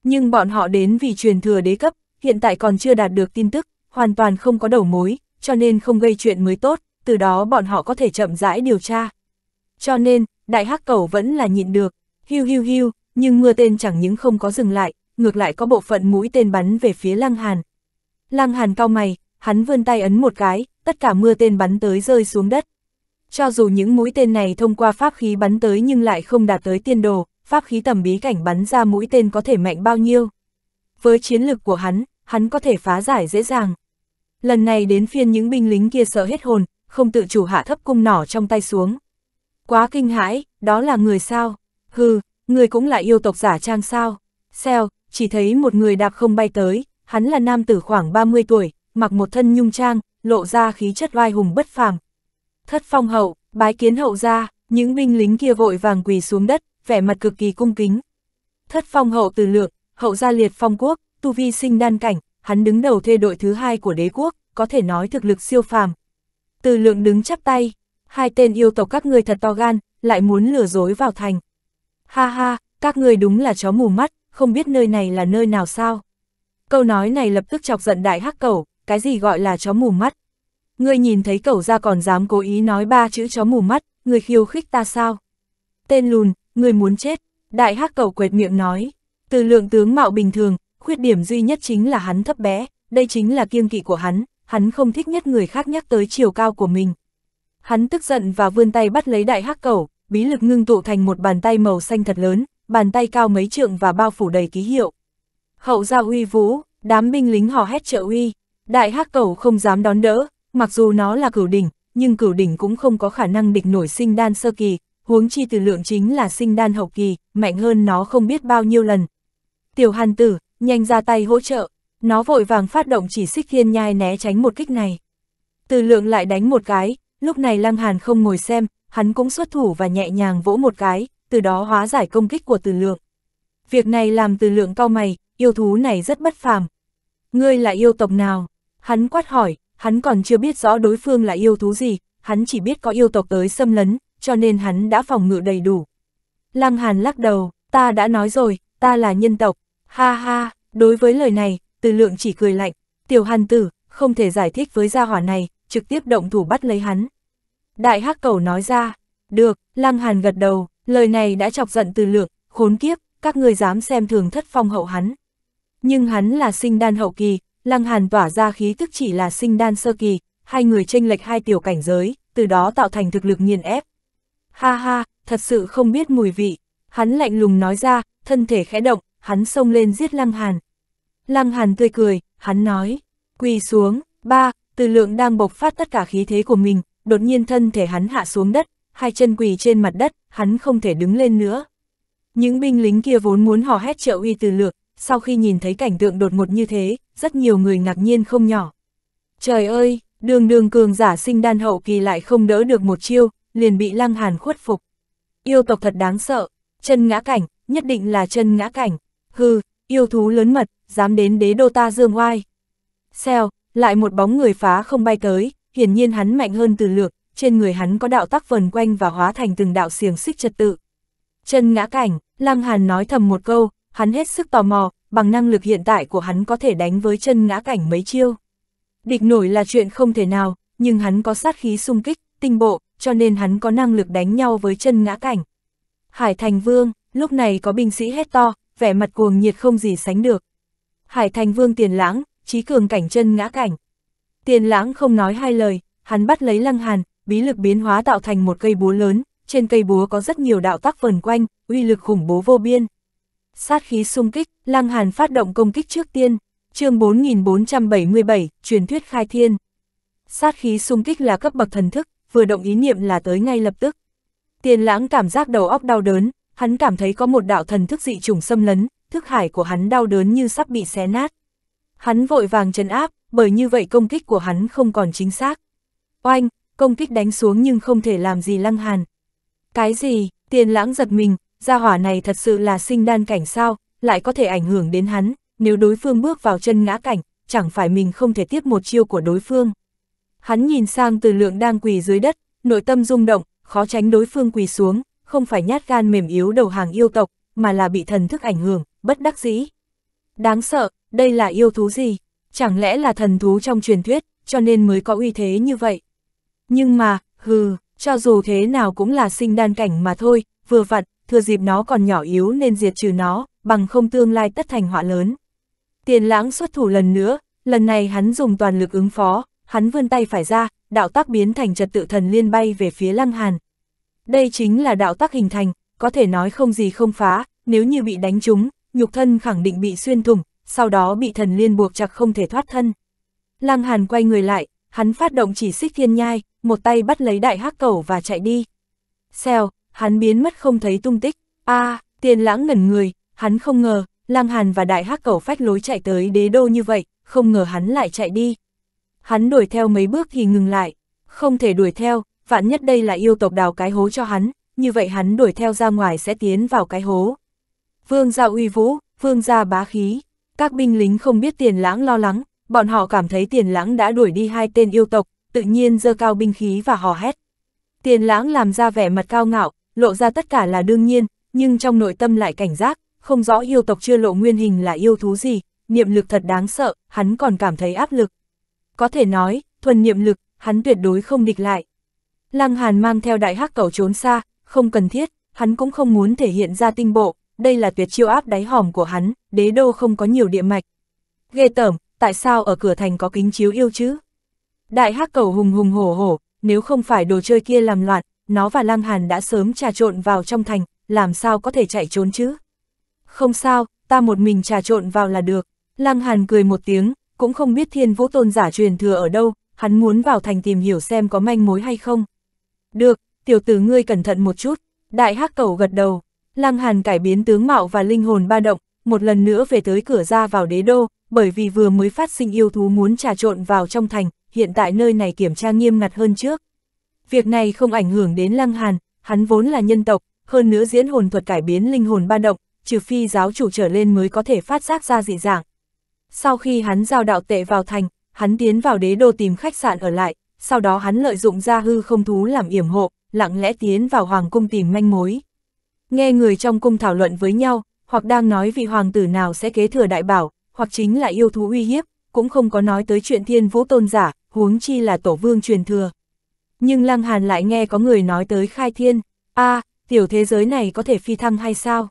Nhưng bọn họ đến vì truyền thừa đế cấp, hiện tại còn chưa đạt được tin tức, hoàn toàn không có đầu mối, cho nên không gây chuyện mới tốt từ đó bọn họ có thể chậm rãi điều tra. Cho nên, đại hắc cầu vẫn là nhịn được, hiu hiu hiu, nhưng mưa tên chẳng những không có dừng lại, ngược lại có bộ phận mũi tên bắn về phía Lăng Hàn. Lăng Hàn cao mày, hắn vươn tay ấn một cái, tất cả mưa tên bắn tới rơi xuống đất. Cho dù những mũi tên này thông qua pháp khí bắn tới nhưng lại không đạt tới tiên đồ, pháp khí tầm bí cảnh bắn ra mũi tên có thể mạnh bao nhiêu. Với chiến lực của hắn, hắn có thể phá giải dễ dàng. Lần này đến phiên những binh lính kia sợ hết hồn, không tự chủ hạ thấp cung nỏ trong tay xuống. Quá kinh hãi, đó là người sao? Hừ, người cũng là yêu tộc giả trang sao? xeo, chỉ thấy một người đạp không bay tới, hắn là nam tử khoảng 30 tuổi, mặc một thân nhung trang, lộ ra khí chất oai hùng bất phàm. Thất phong hậu, bái kiến hậu ra, những binh lính kia vội vàng quỳ xuống đất, vẻ mặt cực kỳ cung kính. Thất phong hậu từ lược hậu gia liệt phong quốc, tu vi sinh đan cảnh, hắn đứng đầu thê đội thứ hai của đế quốc, có thể nói thực lực siêu phàm, từ lượng đứng chắp tay, hai tên yêu tộc các người thật to gan, lại muốn lừa dối vào thành. Ha ha, các người đúng là chó mù mắt, không biết nơi này là nơi nào sao. Câu nói này lập tức chọc giận đại hắc cẩu, cái gì gọi là chó mù mắt. Ngươi nhìn thấy cẩu ra còn dám cố ý nói ba chữ chó mù mắt, ngươi khiêu khích ta sao? Tên lùn, ngươi muốn chết, đại hắc cẩu quệt miệng nói. Từ lượng tướng mạo bình thường, khuyết điểm duy nhất chính là hắn thấp bé, đây chính là kiêng kỵ của hắn, hắn không thích nhất người khác nhắc tới chiều cao của mình. Hắn tức giận và vươn tay bắt lấy đại hắc cầu, bí lực ngưng tụ thành một bàn tay màu xanh thật lớn, bàn tay cao mấy trượng và bao phủ đầy ký hiệu. Hậu ra uy vũ, đám binh lính hò hét trợ uy, đại hắc cầu không dám đón đỡ, mặc dù nó là cửu đỉnh, nhưng cửu đỉnh cũng không có khả năng địch nổi sinh đan sơ kỳ, huống chi từ lượng chính là sinh đan hậu kỳ, mạnh hơn nó không biết bao nhiêu lần. Tiểu Hàn Tử, nhanh ra tay hỗ trợ, nó vội vàng phát động chỉ xích thiên nhai né tránh một kích này. Từ lượng lại đánh một cái, lúc này Lăng Hàn không ngồi xem, hắn cũng xuất thủ và nhẹ nhàng vỗ một cái, từ đó hóa giải công kích của từ lượng. Việc này làm từ lượng cao mày, yêu thú này rất bất phàm. Ngươi là yêu tộc nào? Hắn quát hỏi, hắn còn chưa biết rõ đối phương là yêu thú gì, hắn chỉ biết có yêu tộc tới xâm lấn, cho nên hắn đã phòng ngự đầy đủ. Lăng Hàn lắc đầu, ta đã nói rồi, ta là nhân tộc. Ha ha, đối với lời này, từ lượng chỉ cười lạnh, tiểu hàn tử, không thể giải thích với gia hỏa này, trực tiếp động thủ bắt lấy hắn. Đại hắc cầu nói ra, được, lăng hàn gật đầu, lời này đã chọc giận từ lượng, khốn kiếp, các ngươi dám xem thường thất phong hậu hắn. Nhưng hắn là sinh đan hậu kỳ, lăng hàn tỏa ra khí tức chỉ là sinh đan sơ kỳ, hai người tranh lệch hai tiểu cảnh giới, từ đó tạo thành thực lực nghiền ép. Ha ha, thật sự không biết mùi vị, hắn lạnh lùng nói ra, thân thể khẽ động, hắn xông lên giết lăng hàn, Lăng Hàn tươi cười, hắn nói, quỳ xuống, ba, từ lượng đang bộc phát tất cả khí thế của mình, đột nhiên thân thể hắn hạ xuống đất, hai chân quỳ trên mặt đất, hắn không thể đứng lên nữa. Những binh lính kia vốn muốn hò hét trợ uy từ lượng, sau khi nhìn thấy cảnh tượng đột ngột như thế, rất nhiều người ngạc nhiên không nhỏ. Trời ơi, đường đường cường giả sinh đan hậu kỳ lại không đỡ được một chiêu, liền bị lăng hàn khuất phục. Yêu tộc thật đáng sợ, chân ngã cảnh, nhất định là chân ngã cảnh. Hừ, yêu thú lớn mật, dám đến đế đô ta dương oai. Xèo, lại một bóng người phá không bay tới, hiển nhiên hắn mạnh hơn từ lược, trên người hắn có đạo tắc vần quanh và hóa thành từng đạo xiềng xích trật tự. Chân ngã cảnh, Lăng Hàn nói thầm một câu, hắn hết sức tò mò, bằng năng lực hiện tại của hắn có thể đánh với chân ngã cảnh mấy chiêu. Địch nổi là chuyện không thể nào, nhưng hắn có sát khí sung kích, tinh bộ, cho nên hắn có năng lực đánh nhau với chân ngã cảnh. Hải Thành Vương, lúc này có binh sĩ hét to, vẻ mặt cuồng nhiệt không gì sánh được. Hải thành vương tiền lãng, trí cường cảnh chân ngã cảnh. Tiền lãng không nói hai lời, hắn bắt lấy lăng hàn, bí lực biến hóa tạo thành một cây búa lớn, trên cây búa có rất nhiều đạo tác vần quanh, uy lực khủng bố vô biên. Sát khí xung kích, lăng hàn phát động công kích trước tiên, chương 4477, truyền thuyết khai thiên. Sát khí xung kích là cấp bậc thần thức, vừa động ý niệm là tới ngay lập tức. Tiền lãng cảm giác đầu óc đau đớn, hắn cảm thấy có một đạo thần thức dị trùng xâm lấn, thức hải của hắn đau đớn như sắp bị xé nát. Hắn vội vàng chấn áp, bởi như vậy công kích của hắn không còn chính xác. Oanh, công kích đánh xuống nhưng không thể làm gì lăng hàn. Cái gì, tiền lãng giật mình, gia hỏa này thật sự là sinh đan cảnh sao, lại có thể ảnh hưởng đến hắn, nếu đối phương bước vào chân ngã cảnh, chẳng phải mình không thể tiếp một chiêu của đối phương. Hắn nhìn sang từ lượng đang quỳ dưới đất, nội tâm rung động, khó tránh đối phương quỳ xuống, không phải nhát gan mềm yếu đầu hàng yêu tộc, mà là bị thần thức ảnh hưởng, bất đắc dĩ. Đáng sợ, đây là yêu thú gì? Chẳng lẽ là thần thú trong truyền thuyết, cho nên mới có uy thế như vậy? Nhưng mà, hừ, cho dù thế nào cũng là sinh đan cảnh mà thôi, vừa vặn, thừa dịp nó còn nhỏ yếu nên diệt trừ nó, bằng không tương lai tất thành họa lớn. Tiền lãng xuất thủ lần nữa, lần này hắn dùng toàn lực ứng phó, hắn vươn tay phải ra, đạo tác biến thành trật tự thần liên bay về phía lăng hàn, đây chính là đạo tác hình thành, có thể nói không gì không phá, nếu như bị đánh trúng, nhục thân khẳng định bị xuyên thủng, sau đó bị thần liên buộc chặt không thể thoát thân. Lăng Hàn quay người lại, hắn phát động chỉ xích thiên nhai, một tay bắt lấy đại hắc cầu và chạy đi. Xèo, hắn biến mất không thấy tung tích. A, à, tiền lãng ngẩn người, hắn không ngờ, Lăng Hàn và đại hắc cầu phách lối chạy tới đế đô như vậy, không ngờ hắn lại chạy đi. Hắn đuổi theo mấy bước thì ngừng lại, không thể đuổi theo, vạn nhất đây là yêu tộc đào cái hố cho hắn, như vậy hắn đuổi theo ra ngoài sẽ tiến vào cái hố. Vương gia uy vũ, vương gia bá khí, các binh lính không biết tiền lãng lo lắng, bọn họ cảm thấy tiền lãng đã đuổi đi hai tên yêu tộc, tự nhiên dơ cao binh khí và hò hét. Tiền lãng làm ra vẻ mặt cao ngạo, lộ ra tất cả là đương nhiên, nhưng trong nội tâm lại cảnh giác, không rõ yêu tộc chưa lộ nguyên hình là yêu thú gì, niệm lực thật đáng sợ, hắn còn cảm thấy áp lực. Có thể nói, thuần niệm lực, hắn tuyệt đối không địch lại. Lăng Hàn mang theo đại hắc cầu trốn xa, không cần thiết, hắn cũng không muốn thể hiện ra tinh bộ, đây là tuyệt chiêu áp đáy hòm của hắn, đế đô không có nhiều địa mạch. Ghê tởm, tại sao ở cửa thành có kính chiếu yêu chứ? Đại hắc cầu hùng hùng hổ hổ, nếu không phải đồ chơi kia làm loạn, nó và Lăng Hàn đã sớm trà trộn vào trong thành, làm sao có thể chạy trốn chứ? Không sao, ta một mình trà trộn vào là được. Lăng Hàn cười một tiếng, cũng không biết thiên vũ tôn giả truyền thừa ở đâu, hắn muốn vào thành tìm hiểu xem có manh mối hay không. Được, tiểu tử ngươi cẩn thận một chút, đại hắc cầu gật đầu. Lăng Hàn cải biến tướng mạo và linh hồn ba động, một lần nữa về tới cửa ra vào đế đô, bởi vì vừa mới phát sinh yêu thú muốn trà trộn vào trong thành, hiện tại nơi này kiểm tra nghiêm ngặt hơn trước. Việc này không ảnh hưởng đến Lăng Hàn, hắn vốn là nhân tộc, hơn nữa diễn hồn thuật cải biến linh hồn ba động, trừ phi giáo chủ trở lên mới có thể phát giác ra dị dạng. Sau khi hắn giao đạo tệ vào thành, hắn tiến vào đế đô tìm khách sạn ở lại, sau đó hắn lợi dụng gia hư không thú làm yểm hộ, lặng lẽ tiến vào hoàng cung tìm manh mối. Nghe người trong cung thảo luận với nhau, hoặc đang nói vị hoàng tử nào sẽ kế thừa đại bảo, hoặc chính là yêu thú uy hiếp, cũng không có nói tới chuyện thiên vũ tôn giả, huống chi là tổ vương truyền thừa. Nhưng Lăng Hàn lại nghe có người nói tới khai thiên, a à, tiểu thế giới này có thể phi thăng hay sao?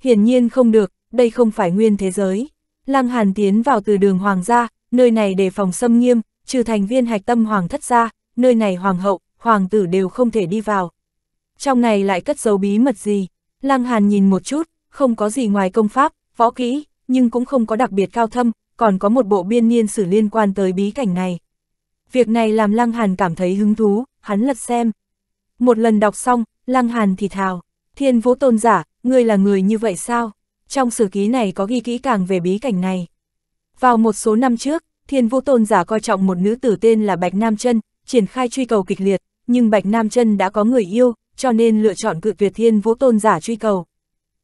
Hiển nhiên không được, đây không phải nguyên thế giới. Lăng Hàn tiến vào từ đường hoàng gia, nơi này đề phòng xâm nghiêm, trừ thành viên hạch tâm hoàng thất gia nơi này hoàng hậu, hoàng tử đều không thể đi vào. Trong này lại cất dấu bí mật gì? Lăng Hàn nhìn một chút, không có gì ngoài công pháp, võ kỹ, nhưng cũng không có đặc biệt cao thâm, còn có một bộ biên niên sử liên quan tới bí cảnh này. Việc này làm Lăng Hàn cảm thấy hứng thú, hắn lật xem. Một lần đọc xong, Lăng Hàn thì thào, thiên vũ tôn giả, ngươi là người như vậy sao? Trong sử ký này có ghi kỹ càng về bí cảnh này. Vào một số năm trước, Thiên Vũ Tôn giả coi trọng một nữ tử tên là Bạch Nam Trân, triển khai truy cầu kịch liệt, nhưng Bạch Nam Trân đã có người yêu, cho nên lựa chọn cự tuyệt Thiên Vũ Tôn giả truy cầu.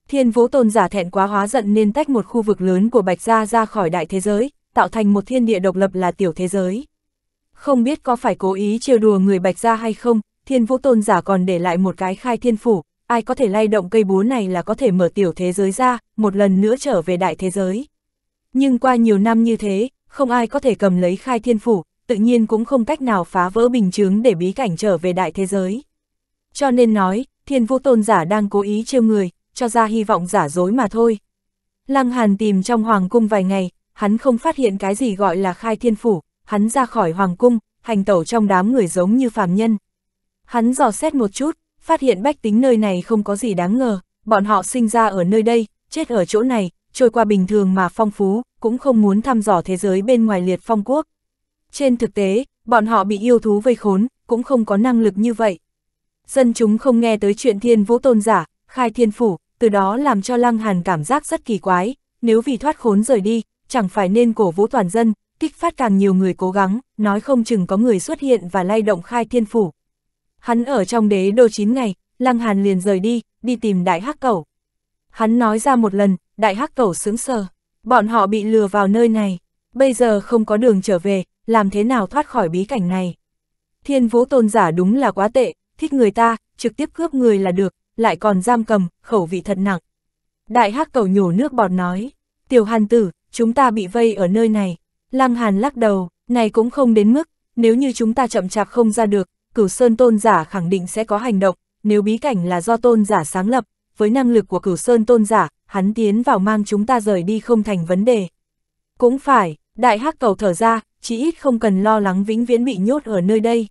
Thiên Vũ Tôn giả thẹn quá hóa giận nên tách một khu vực lớn của Bạch gia ra khỏi đại thế giới, tạo thành một thiên địa độc lập là tiểu thế giới. Không biết có phải cố ý trêu đùa người Bạch gia hay không, Thiên Vũ Tôn giả còn để lại một cái khai thiên phủ, ai có thể lay động cây búa này là có thể mở tiểu thế giới ra, một lần nữa trở về đại thế giới. Nhưng qua nhiều năm như thế, không ai có thể cầm lấy khai thiên phủ, tự nhiên cũng không cách nào phá vỡ bình chướng để bí cảnh trở về đại thế giới. Cho nên nói, thiên vũ tôn giả đang cố ý trêu người, cho ra hy vọng giả dối mà thôi. Lăng Hàn tìm trong hoàng cung vài ngày, hắn không phát hiện cái gì gọi là khai thiên phủ, hắn ra khỏi hoàng cung, hành tẩu trong đám người giống như phàm nhân. Hắn dò xét một chút, phát hiện bách tính nơi này không có gì đáng ngờ, bọn họ sinh ra ở nơi đây, chết ở chỗ này, trôi qua bình thường mà phong phú, cũng không muốn thăm dò thế giới bên ngoài liệt phong quốc. Trên thực tế, bọn họ bị yêu thú vây khốn, cũng không có năng lực như vậy. Dân chúng không nghe tới chuyện thiên vũ tôn giả, khai thiên phủ, từ đó làm cho Lăng Hàn cảm giác rất kỳ quái, nếu vì thoát khốn rời đi, chẳng phải nên cổ vũ toàn dân, kích phát càng nhiều người cố gắng, nói không chừng có người xuất hiện và lay động khai thiên phủ. Hắn ở trong đế đô 9 ngày, Lăng Hàn liền rời đi, đi tìm đại hắc cẩu. Hắn nói ra một lần, đại hắc cầu sướng sờ. Bọn họ bị lừa vào nơi này, bây giờ không có đường trở về, làm thế nào thoát khỏi bí cảnh này. Thiên vũ tôn giả đúng là quá tệ, thích người ta, trực tiếp cướp người là được, lại còn giam cầm, khẩu vị thật nặng. Đại hắc cầu nhổ nước bọt nói, tiểu hàn tử, chúng ta bị vây ở nơi này. Lăng hàn lắc đầu, này cũng không đến mức, nếu như chúng ta chậm chạp không ra được, cửu sơn tôn giả khẳng định sẽ có hành động, nếu bí cảnh là do tôn giả sáng lập, với năng lực của cửu sơn tôn giả, hắn tiến vào mang chúng ta rời đi không thành vấn đề. Cũng phải, đại hắc cầu thở ra, chỉ ít không cần lo lắng vĩnh viễn bị nhốt ở nơi đây.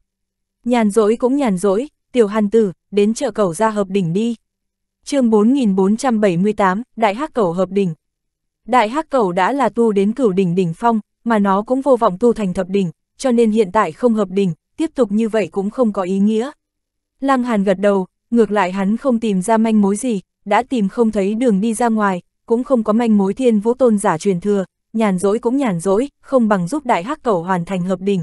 Nhàn rỗi cũng nhàn rỗi, tiểu hàn tử, đến chợ cầu ra hợp đỉnh đi. chương 4478, đại hắc cầu hợp đỉnh. Đại hắc cầu đã là tu đến cửu đỉnh đỉnh phong, mà nó cũng vô vọng tu thành thập đỉnh, cho nên hiện tại không hợp đỉnh, tiếp tục như vậy cũng không có ý nghĩa. Lăng Hàn gật đầu, ngược lại hắn không tìm ra manh mối gì, đã tìm không thấy đường đi ra ngoài, cũng không có manh mối thiên vũ tôn giả truyền thừa, nhàn rỗi cũng nhàn rỗi, không bằng giúp đại hắc cầu hoàn thành hợp đỉnh.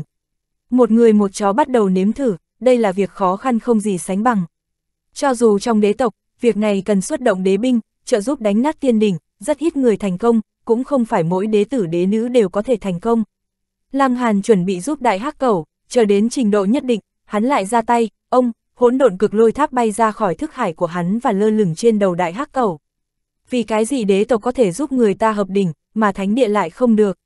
Một người một chó bắt đầu nếm thử, đây là việc khó khăn không gì sánh bằng. Cho dù trong đế tộc, việc này cần xuất động đế binh, trợ giúp đánh nát tiên đỉnh, rất ít người thành công, cũng không phải mỗi đế tử đế nữ đều có thể thành công. Lăng Hàn chuẩn bị giúp đại hắc cầu chờ đến trình độ nhất định, hắn lại ra tay, ông, hỗn độn cực lôi tháp bay ra khỏi thức hải của hắn và lơ lửng trên đầu đại hắc cầu. Vì cái gì đế tộc có thể giúp người ta hợp đỉnh, mà thánh địa lại không được.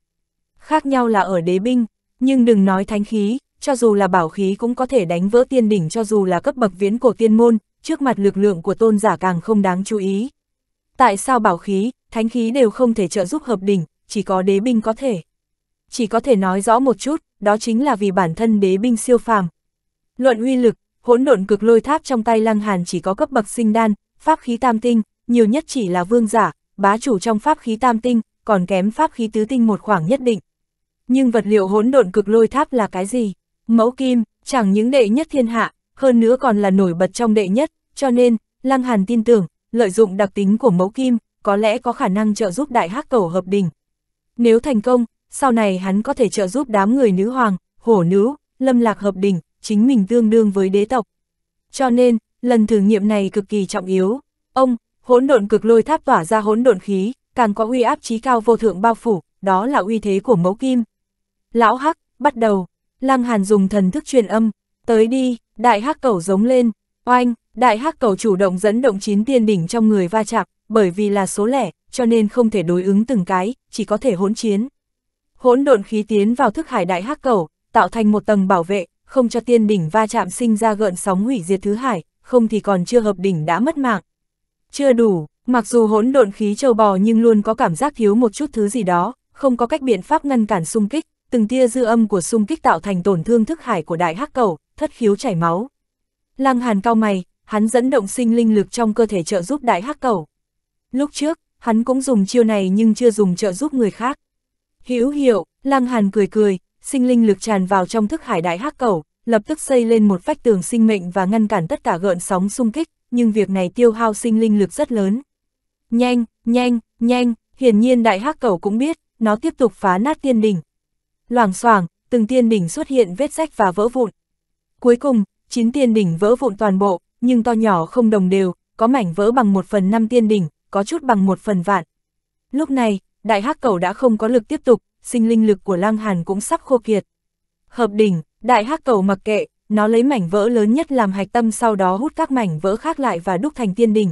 Khác nhau là ở đế binh, nhưng đừng nói thánh khí, cho dù là bảo khí cũng có thể đánh vỡ tiên đỉnh cho dù là cấp bậc viễn cổ tiên môn, trước mặt lực lượng của tôn giả càng không đáng chú ý. Tại sao bảo khí, thánh khí đều không thể trợ giúp hợp đỉnh, chỉ có đế binh có thể. Chỉ có thể nói rõ một chút, đó chính là vì bản thân đế binh siêu phàm. Luận uy lực, hỗn độn cực lôi tháp trong tay Lăng Hàn chỉ có cấp bậc sinh đan, pháp khí tam tinh, nhiều nhất chỉ là vương giả, bá chủ trong pháp khí tam tinh, còn kém pháp khí tứ tinh một khoảng nhất định. Nhưng vật liệu hỗn độn cực lôi tháp là cái gì? Mẫu kim, chẳng những đệ nhất thiên hạ, hơn nữa còn là nổi bật trong đệ nhất, cho nên, Lăng Hàn tin tưởng, lợi dụng đặc tính của mẫu kim, có lẽ có khả năng trợ giúp đại hắc tổ hợp đỉnh. Nếu thành công, sau này hắn có thể trợ giúp đám người nữ hoàng, hổ nữ, lâm lạc hợp đỉnh, chính mình tương đương với đế tộc. Cho nên, lần thử nghiệm này cực kỳ trọng yếu. Ông, hỗn độn cực lôi tháp tỏa ra hỗn độn khí, càng có uy áp chí cao vô thượng bao phủ, đó là uy thế của mẫu kim. Lão Hắc, bắt đầu, Lăng Hàn dùng thần thức truyền âm, tới đi, đại hắc cầu giống lên, oanh, đại hắc cầu chủ động dẫn động chín tiên đỉnh trong người va chạm, bởi vì là số lẻ, cho nên không thể đối ứng từng cái, chỉ có thể hỗn chiến. Hỗn độn khí tiến vào thức hải đại hắc cầu, tạo thành một tầng bảo vệ, không cho tiên đỉnh va chạm sinh ra gợn sóng hủy diệt thứ hải, không thì còn chưa hợp đỉnh đã mất mạng. Chưa đủ, mặc dù hỗn độn khí châu bò nhưng luôn có cảm giác thiếu một chút thứ gì đó, không có cách biện pháp ngăn cản xung kích, từng tia dư âm của xung kích tạo thành tổn thương thức hải của đại hắc cầu, thất khiếu chảy máu. Lăng Hàn cao mày, hắn dẫn động sinh linh lực trong cơ thể trợ giúp đại hắc cầu. Lúc trước, hắn cũng dùng chiêu này nhưng chưa dùng trợ giúp người khác. Hữu hiệu, Lăng Hàn cười cười, sinh linh lực tràn vào trong thức hải đại hắc cầu, lập tức xây lên một vách tường sinh mệnh và ngăn cản tất cả gợn sóng xung kích, nhưng việc này tiêu hao sinh linh lực rất lớn. Nhanh, nhanh, nhanh, hiển nhiên đại hắc cầu cũng biết, nó tiếp tục phá nát tiên đỉnh. Loảng xoảng, từng tiên đỉnh xuất hiện vết rách và vỡ vụn. Cuối cùng, chín tiên đỉnh vỡ vụn toàn bộ, nhưng to nhỏ không đồng đều, có mảnh vỡ bằng một phần năm tiên đỉnh, có chút bằng một phần vạn. Lúc này, đại hắc cầu đã không có lực tiếp tục, sinh linh lực của Lang Hàn cũng sắp khô kiệt. Hợp đỉnh, đại hắc cầu mặc kệ, nó lấy mảnh vỡ lớn nhất làm hạch tâm sau đó hút các mảnh vỡ khác lại và đúc thành tiên đỉnh.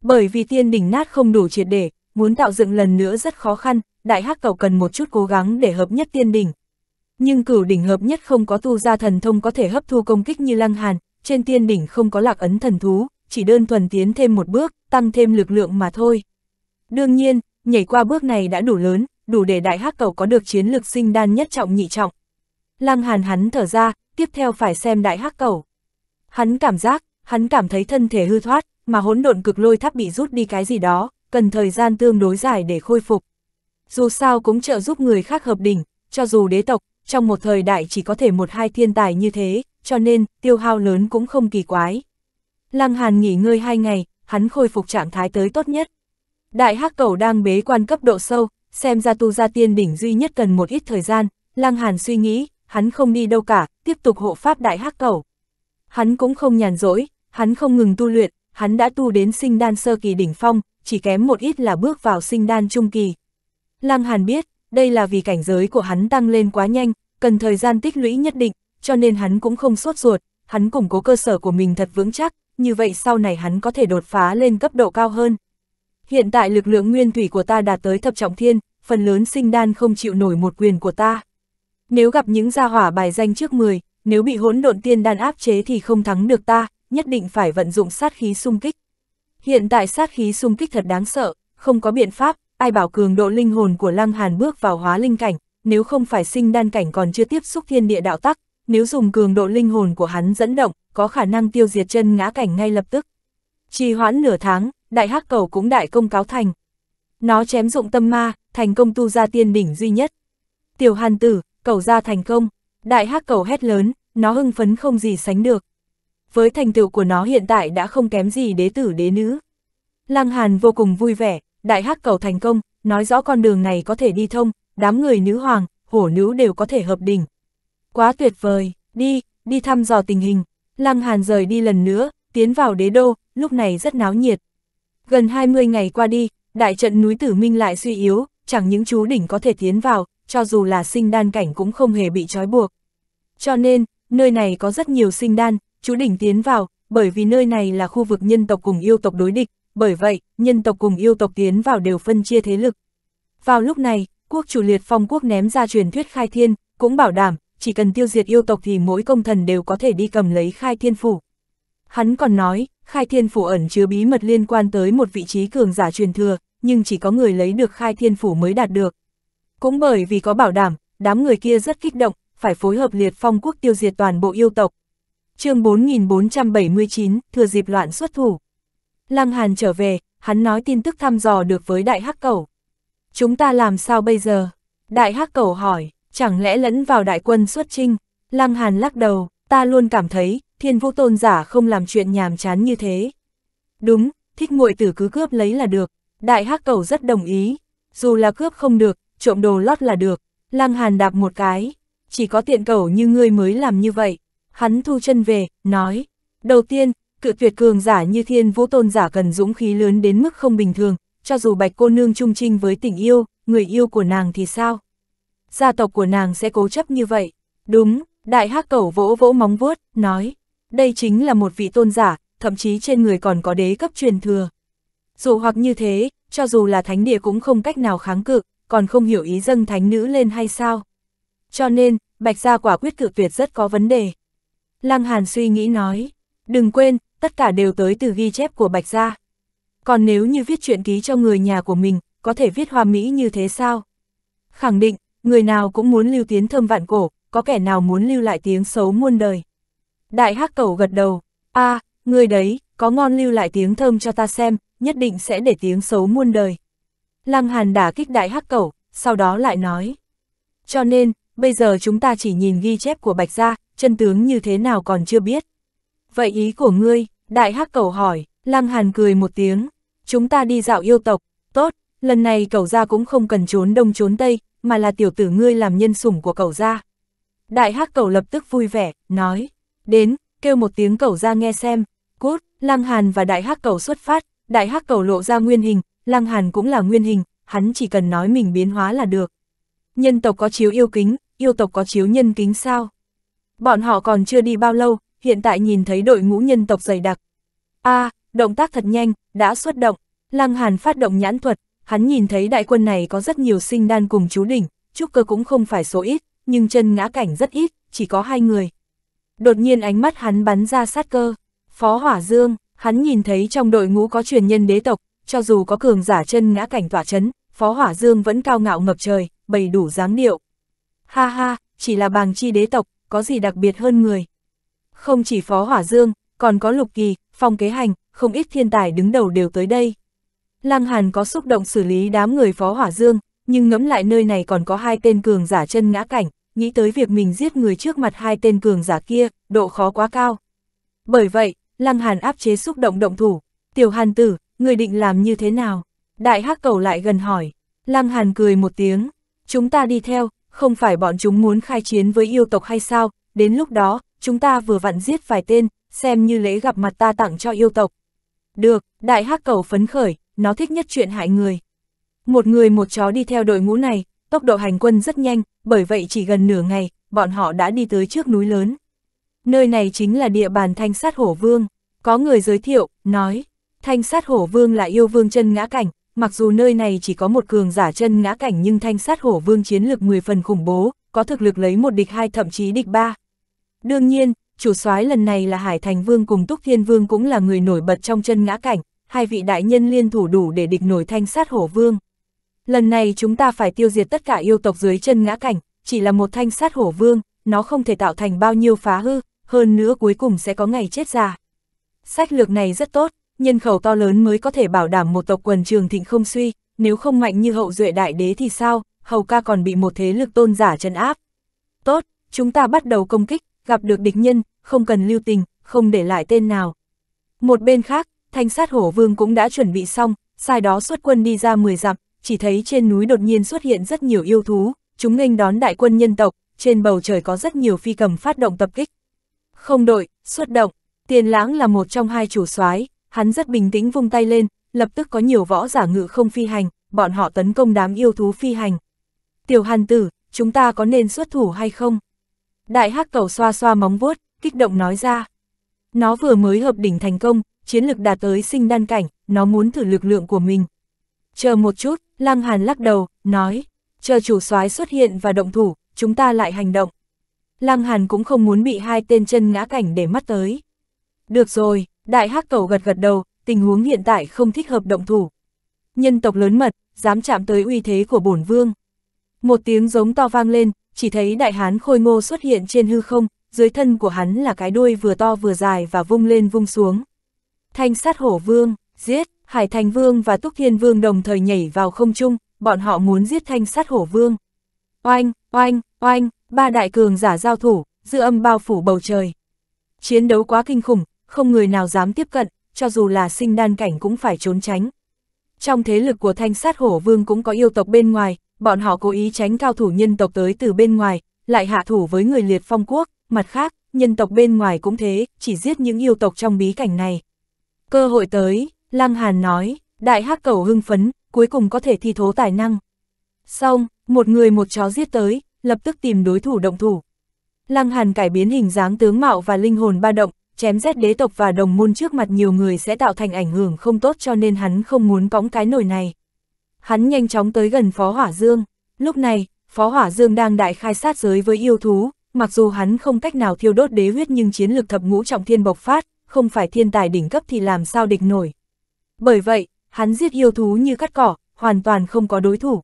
Bởi vì tiên đỉnh nát không đủ triệt để, muốn tạo dựng lần nữa rất khó khăn, đại hắc cầu cần một chút cố gắng để hợp nhất tiên đỉnh. Nhưng cửu đỉnh hợp nhất không có tu gia thần thông có thể hấp thu công kích như Lăng Hàn, trên tiên đỉnh không có lạc ấn thần thú, chỉ đơn thuần tiến thêm một bước, tăng thêm lực lượng mà thôi. Đương nhiên, nhảy qua bước này đã đủ lớn, đủ để đại hắc cầu có được chiến lược sinh đan nhất trọng nhị trọng. Lăng Hàn hắn thở ra, tiếp theo phải xem đại hắc cầu. Hắn cảm giác, hắn cảm thấy thân thể hư thoát, mà hỗn độn cực lôi tháp bị rút đi cái gì đó, cần thời gian tương đối dài để khôi phục. Dù sao cũng trợ giúp người khác hợp đỉnh, cho dù đế tộc, trong một thời đại chỉ có thể một hai thiên tài như thế, cho nên tiêu hao lớn cũng không kỳ quái. Lăng Hàn nghỉ ngơi hai ngày, hắn khôi phục trạng thái tới tốt nhất. Đại hắc cầu đang bế quan cấp độ sâu, xem ra tu gia tiên đỉnh duy nhất cần một ít thời gian, Lăng Hàn suy nghĩ, hắn không đi đâu cả, tiếp tục hộ pháp đại hắc cầu. Hắn cũng không nhàn rỗi, hắn không ngừng tu luyện, hắn đã tu đến sinh đan sơ kỳ đỉnh phong, chỉ kém một ít là bước vào sinh đan trung kỳ. Lăng Hàn biết, đây là vì cảnh giới của hắn tăng lên quá nhanh, cần thời gian tích lũy nhất định, cho nên hắn cũng không sốt ruột, hắn củng cố cơ sở của mình thật vững chắc, như vậy sau này hắn có thể đột phá lên cấp độ cao hơn hiện tại lực lượng nguyên thủy của ta đạt tới thập trọng thiên, phần lớn sinh đan không chịu nổi một quyền của ta. Nếu gặp những gia hỏa bài danh trước 10, nếu bị hỗn độn tiên đan áp chế thì không thắng được ta, nhất định phải vận dụng sát khí xung kích. Hiện tại sát khí xung kích thật đáng sợ, không có biện pháp, ai bảo cường độ linh hồn của Lăng Hàn bước vào hóa linh cảnh, nếu không phải sinh đan cảnh còn chưa tiếp xúc thiên địa đạo tắc, nếu dùng cường độ linh hồn của hắn dẫn động, có khả năng tiêu diệt chân ngã cảnh ngay lập tức. Trì hoãn nửa tháng, đại hắc cầu cũng đại công cáo thành. Nó chém dụng tâm ma, thành công tu ra tiên đỉnh duy nhất. Tiểu hàn tử, cầu ra thành công, đại hắc cầu hét lớn, nó hưng phấn không gì sánh được. Với thành tựu của nó hiện tại đã không kém gì đế tử đế nữ. Lăng Hàn vô cùng vui vẻ, đại hắc cầu thành công, nói rõ con đường này có thể đi thông, đám người nữ hoàng, hổ nữ đều có thể hợp đỉnh. Quá tuyệt vời, đi, đi thăm dò tình hình. Lăng Hàn rời đi lần nữa, tiến vào đế đô, lúc này rất náo nhiệt. Gần 20 ngày qua đi, đại trận núi Tử Minh lại suy yếu, chẳng những chú đỉnh có thể tiến vào, cho dù là sinh đan cảnh cũng không hề bị trói buộc. Cho nên, nơi này có rất nhiều sinh đan, chú đỉnh tiến vào, bởi vì nơi này là khu vực nhân tộc cùng yêu tộc đối địch, bởi vậy, nhân tộc cùng yêu tộc tiến vào đều phân chia thế lực. Vào lúc này, quốc chủ liệt phong quốc ném ra truyền thuyết khai thiên, cũng bảo đảm, chỉ cần tiêu diệt yêu tộc thì mỗi công thần đều có thể đi cầm lấy khai thiên phủ. Hắn còn nói, khai thiên phủ ẩn chứa bí mật liên quan tới một vị trí cường giả truyền thừa, nhưng chỉ có người lấy được khai thiên phủ mới đạt được. Cũng bởi vì có bảo đảm, đám người kia rất kích động, phải phối hợp liệt phong quốc tiêu diệt toàn bộ yêu tộc. chương 4479, thừa dịp loạn xuất thủ. Lăng Hàn trở về, hắn nói tin tức thăm dò được với đại hắc cẩu. Chúng ta làm sao bây giờ? Đại hắc cẩu hỏi, chẳng lẽ lẫn vào đại quân xuất trinh? Lăng Hàn lắc đầu, ta luôn cảm thấy, thiên vũ tôn giả không làm chuyện nhàm chán như thế. Đúng, thích muội tử cứ cướp lấy là được, đại hắc cầu rất đồng ý, dù là cướp không được, trộm đồ lót là được, lang hàn đạp một cái, chỉ có tiện cầu như ngươi mới làm như vậy. Hắn thu chân về, nói, đầu tiên, cự tuyệt cường giả như thiên vũ tôn giả cần dũng khí lớn đến mức không bình thường, cho dù bạch cô nương trung trinh với tình yêu, người yêu của nàng thì sao? Gia tộc của nàng sẽ cố chấp như vậy. Đúng, đại hắc cẩu vỗ vỗ móng vuốt, nói, đây chính là một vị tôn giả, thậm chí trên người còn có đế cấp truyền thừa. Dù hoặc như thế, cho dù là thánh địa cũng không cách nào kháng cự, còn không hiểu ý dâng thánh nữ lên hay sao. Cho nên, bạch gia quả quyết cự tuyệt rất có vấn đề. Lăng Hàn suy nghĩ nói, đừng quên, tất cả đều tới từ ghi chép của bạch gia. Còn nếu như viết truyện ký cho người nhà của mình, có thể viết hoa mỹ như thế sao? Khẳng định, người nào cũng muốn lưu tiến thơm vạn cổ, có kẻ nào muốn lưu lại tiếng xấu muôn đời. Đại hắc Cầu gật đầu, a à, người đấy, có ngon lưu lại tiếng thơm cho ta xem, nhất định sẽ để tiếng xấu muôn đời. Lăng Hàn đả kích đại hắc Cầu, sau đó lại nói. Cho nên, bây giờ chúng ta chỉ nhìn ghi chép của Bạch Gia, chân tướng như thế nào còn chưa biết. Vậy ý của ngươi, đại hắc Cầu hỏi, Lăng Hàn cười một tiếng, chúng ta đi dạo yêu tộc, tốt, lần này Cầu gia cũng không cần trốn đông trốn tây, mà là tiểu tử ngươi làm nhân sủng của Cầu gia. Đại hắc Cầu lập tức vui vẻ, nói đến, kêu một tiếng cẩu ra nghe xem, cút, Lăng Hàn và đại hắc cẩu xuất phát, đại hắc cẩu lộ ra nguyên hình, Lăng Hàn cũng là nguyên hình, hắn chỉ cần nói mình biến hóa là được. Nhân tộc có chiếu yêu kính, yêu tộc có chiếu nhân kính sao? Bọn họ còn chưa đi bao lâu, hiện tại nhìn thấy đội ngũ nhân tộc dày đặc. a động tác thật nhanh, đã xuất động, Lăng Hàn phát động nhãn thuật, hắn nhìn thấy đại quân này có rất nhiều sinh đan cùng chú đỉnh, trúc cơ cũng không phải số ít, nhưng chân ngã cảnh rất ít, chỉ có hai người đột nhiên ánh mắt hắn bắn ra sát cơ. Phó Hỏa Dương, hắn nhìn thấy trong đội ngũ có truyền nhân đế tộc, cho dù có cường giả chân ngã cảnh tỏa chấn, Phó Hỏa Dương vẫn cao ngạo ngập trời, bày đủ dáng điệu. Ha ha, chỉ là bàng chi đế tộc, có gì đặc biệt hơn người. Không chỉ Phó Hỏa Dương, còn có Lục Kỳ, Phong Kế Hành, không ít thiên tài đứng đầu đều tới đây. Lăng Hàn có xúc động xử lý đám người Phó Hỏa Dương, nhưng ngẫm lại nơi này còn có hai tên cường giả chân ngã cảnh, nghĩ tới việc mình giết người trước mặt hai tên cường giả kia, độ khó quá cao. Bởi vậy, Lăng Hàn áp chế xúc động động thủ, tiểu hàn tử, người định làm như thế nào? Đại hắc cầu lại gần hỏi, Lăng Hàn cười một tiếng, chúng ta đi theo, không phải bọn chúng muốn khai chiến với yêu tộc hay sao, đến lúc đó, chúng ta vừa vặn giết vài tên, xem như lễ gặp mặt ta tặng cho yêu tộc. Được, đại hắc cầu phấn khởi, nó thích nhất chuyện hại người. Một người một chó đi theo đội ngũ này, tốc độ hành quân rất nhanh, bởi vậy chỉ gần nửa ngày, bọn họ đã đi tới trước núi lớn. Nơi này chính là địa bàn thanh sát hổ vương, có người giới thiệu, nói, thanh sát hổ vương là yêu vương chân ngã cảnh, mặc dù nơi này chỉ có một cường giả chân ngã cảnh nhưng thanh sát hổ vương chiến lược 10 phần khủng bố, có thực lực lấy một địch hai thậm chí địch ba. Đương nhiên, chủ soái lần này là Hải Thành Vương cùng Túc Thiên Vương cũng là người nổi bật trong chân ngã cảnh, hai vị đại nhân liên thủ đủ để địch nổi thanh sát hổ vương. Lần này chúng ta phải tiêu diệt tất cả yêu tộc dưới chân ngã cảnh, chỉ là một thanh sát hổ vương, nó không thể tạo thành bao nhiêu phá hư, hơn nữa cuối cùng sẽ có ngày chết già. Sách lược này rất tốt, nhân khẩu to lớn mới có thể bảo đảm một tộc quần trường thịnh không suy, nếu không mạnh như hậu duệ đại đế thì sao, hầu ca còn bị một thế lực tôn giả chân áp. Tốt, chúng ta bắt đầu công kích, gặp được địch nhân, không cần lưu tình, không để lại tên nào. Một bên khác, thanh sát hổ vương cũng đã chuẩn bị xong, sai đó xuất quân đi ra 10 dặm, chỉ thấy trên núi đột nhiên xuất hiện rất nhiều yêu thú, chúng nghênh đón đại quân nhân tộc, trên bầu trời có rất nhiều phi cầm phát động tập kích. Không đội, xuất động, tiền lãng là một trong hai chủ soái hắn rất bình tĩnh vung tay lên, lập tức có nhiều võ giả ngự không phi hành, bọn họ tấn công đám yêu thú phi hành. Tiểu hàn tử, chúng ta có nên xuất thủ hay không? Đại hắc cầu xoa xoa móng vuốt, kích động nói ra. Nó vừa mới hợp đỉnh thành công, chiến lực đạt tới sinh đan cảnh, nó muốn thử lực lượng của mình. Chờ một chút, Lăng Hàn lắc đầu, nói, chờ chủ soái xuất hiện và động thủ, chúng ta lại hành động. Lăng Hàn cũng không muốn bị hai tên chân ngã cảnh để mắt tới. Được rồi, đại hắc cầu gật gật đầu, tình huống hiện tại không thích hợp động thủ. Nhân tộc lớn mật, dám chạm tới uy thế của bổn vương. Một tiếng giống to vang lên, chỉ thấy đại hán khôi ngô xuất hiện trên hư không, dưới thân của hắn là cái đuôi vừa to vừa dài và vung lên vung xuống. Thanh sát hổ vương, giết, Hải Thành Vương và Túc Thiên Vương đồng thời nhảy vào không trung, bọn họ muốn giết thanh sát hổ vương. Oanh, oanh, oanh, ba đại cường giả giao thủ, dư âm bao phủ bầu trời. Chiến đấu quá kinh khủng, không người nào dám tiếp cận, cho dù là sinh đan cảnh cũng phải trốn tránh. Trong thế lực của thanh sát hổ vương cũng có yêu tộc bên ngoài, bọn họ cố ý tránh cao thủ nhân tộc tới từ bên ngoài, lại hạ thủ với người liệt phong quốc, mặt khác, nhân tộc bên ngoài cũng thế, chỉ giết những yêu tộc trong bí cảnh này. Cơ hội tới, Lăng Hàn nói, đại hắc cẩu hưng phấn, cuối cùng có thể thi thố tài năng. Xong, một người một chó giết tới, lập tức tìm đối thủ động thủ. Lăng Hàn cải biến hình dáng tướng mạo và linh hồn ba động, chém rét đế tộc và đồng môn trước mặt nhiều người sẽ tạo thành ảnh hưởng không tốt cho nên hắn không muốn cõng cái nồi này. Hắn nhanh chóng tới gần Phó Hỏa Dương. Lúc này, Phó Hỏa Dương đang đại khai sát giới với yêu thú, mặc dù hắn không cách nào thiêu đốt đế huyết nhưng chiến lực thập ngũ trọng thiên bộc phát, không phải thiên tài đỉnh cấp thì làm sao địch nổi. Bởi vậy, hắn giết yêu thú như cắt cỏ, hoàn toàn không có đối thủ.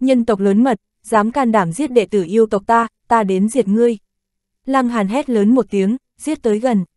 Nhân tộc lớn mật, dám can đảm giết đệ tử yêu tộc ta, ta đến diệt ngươi. Lăng Hàn hét lớn một tiếng, giết tới gần.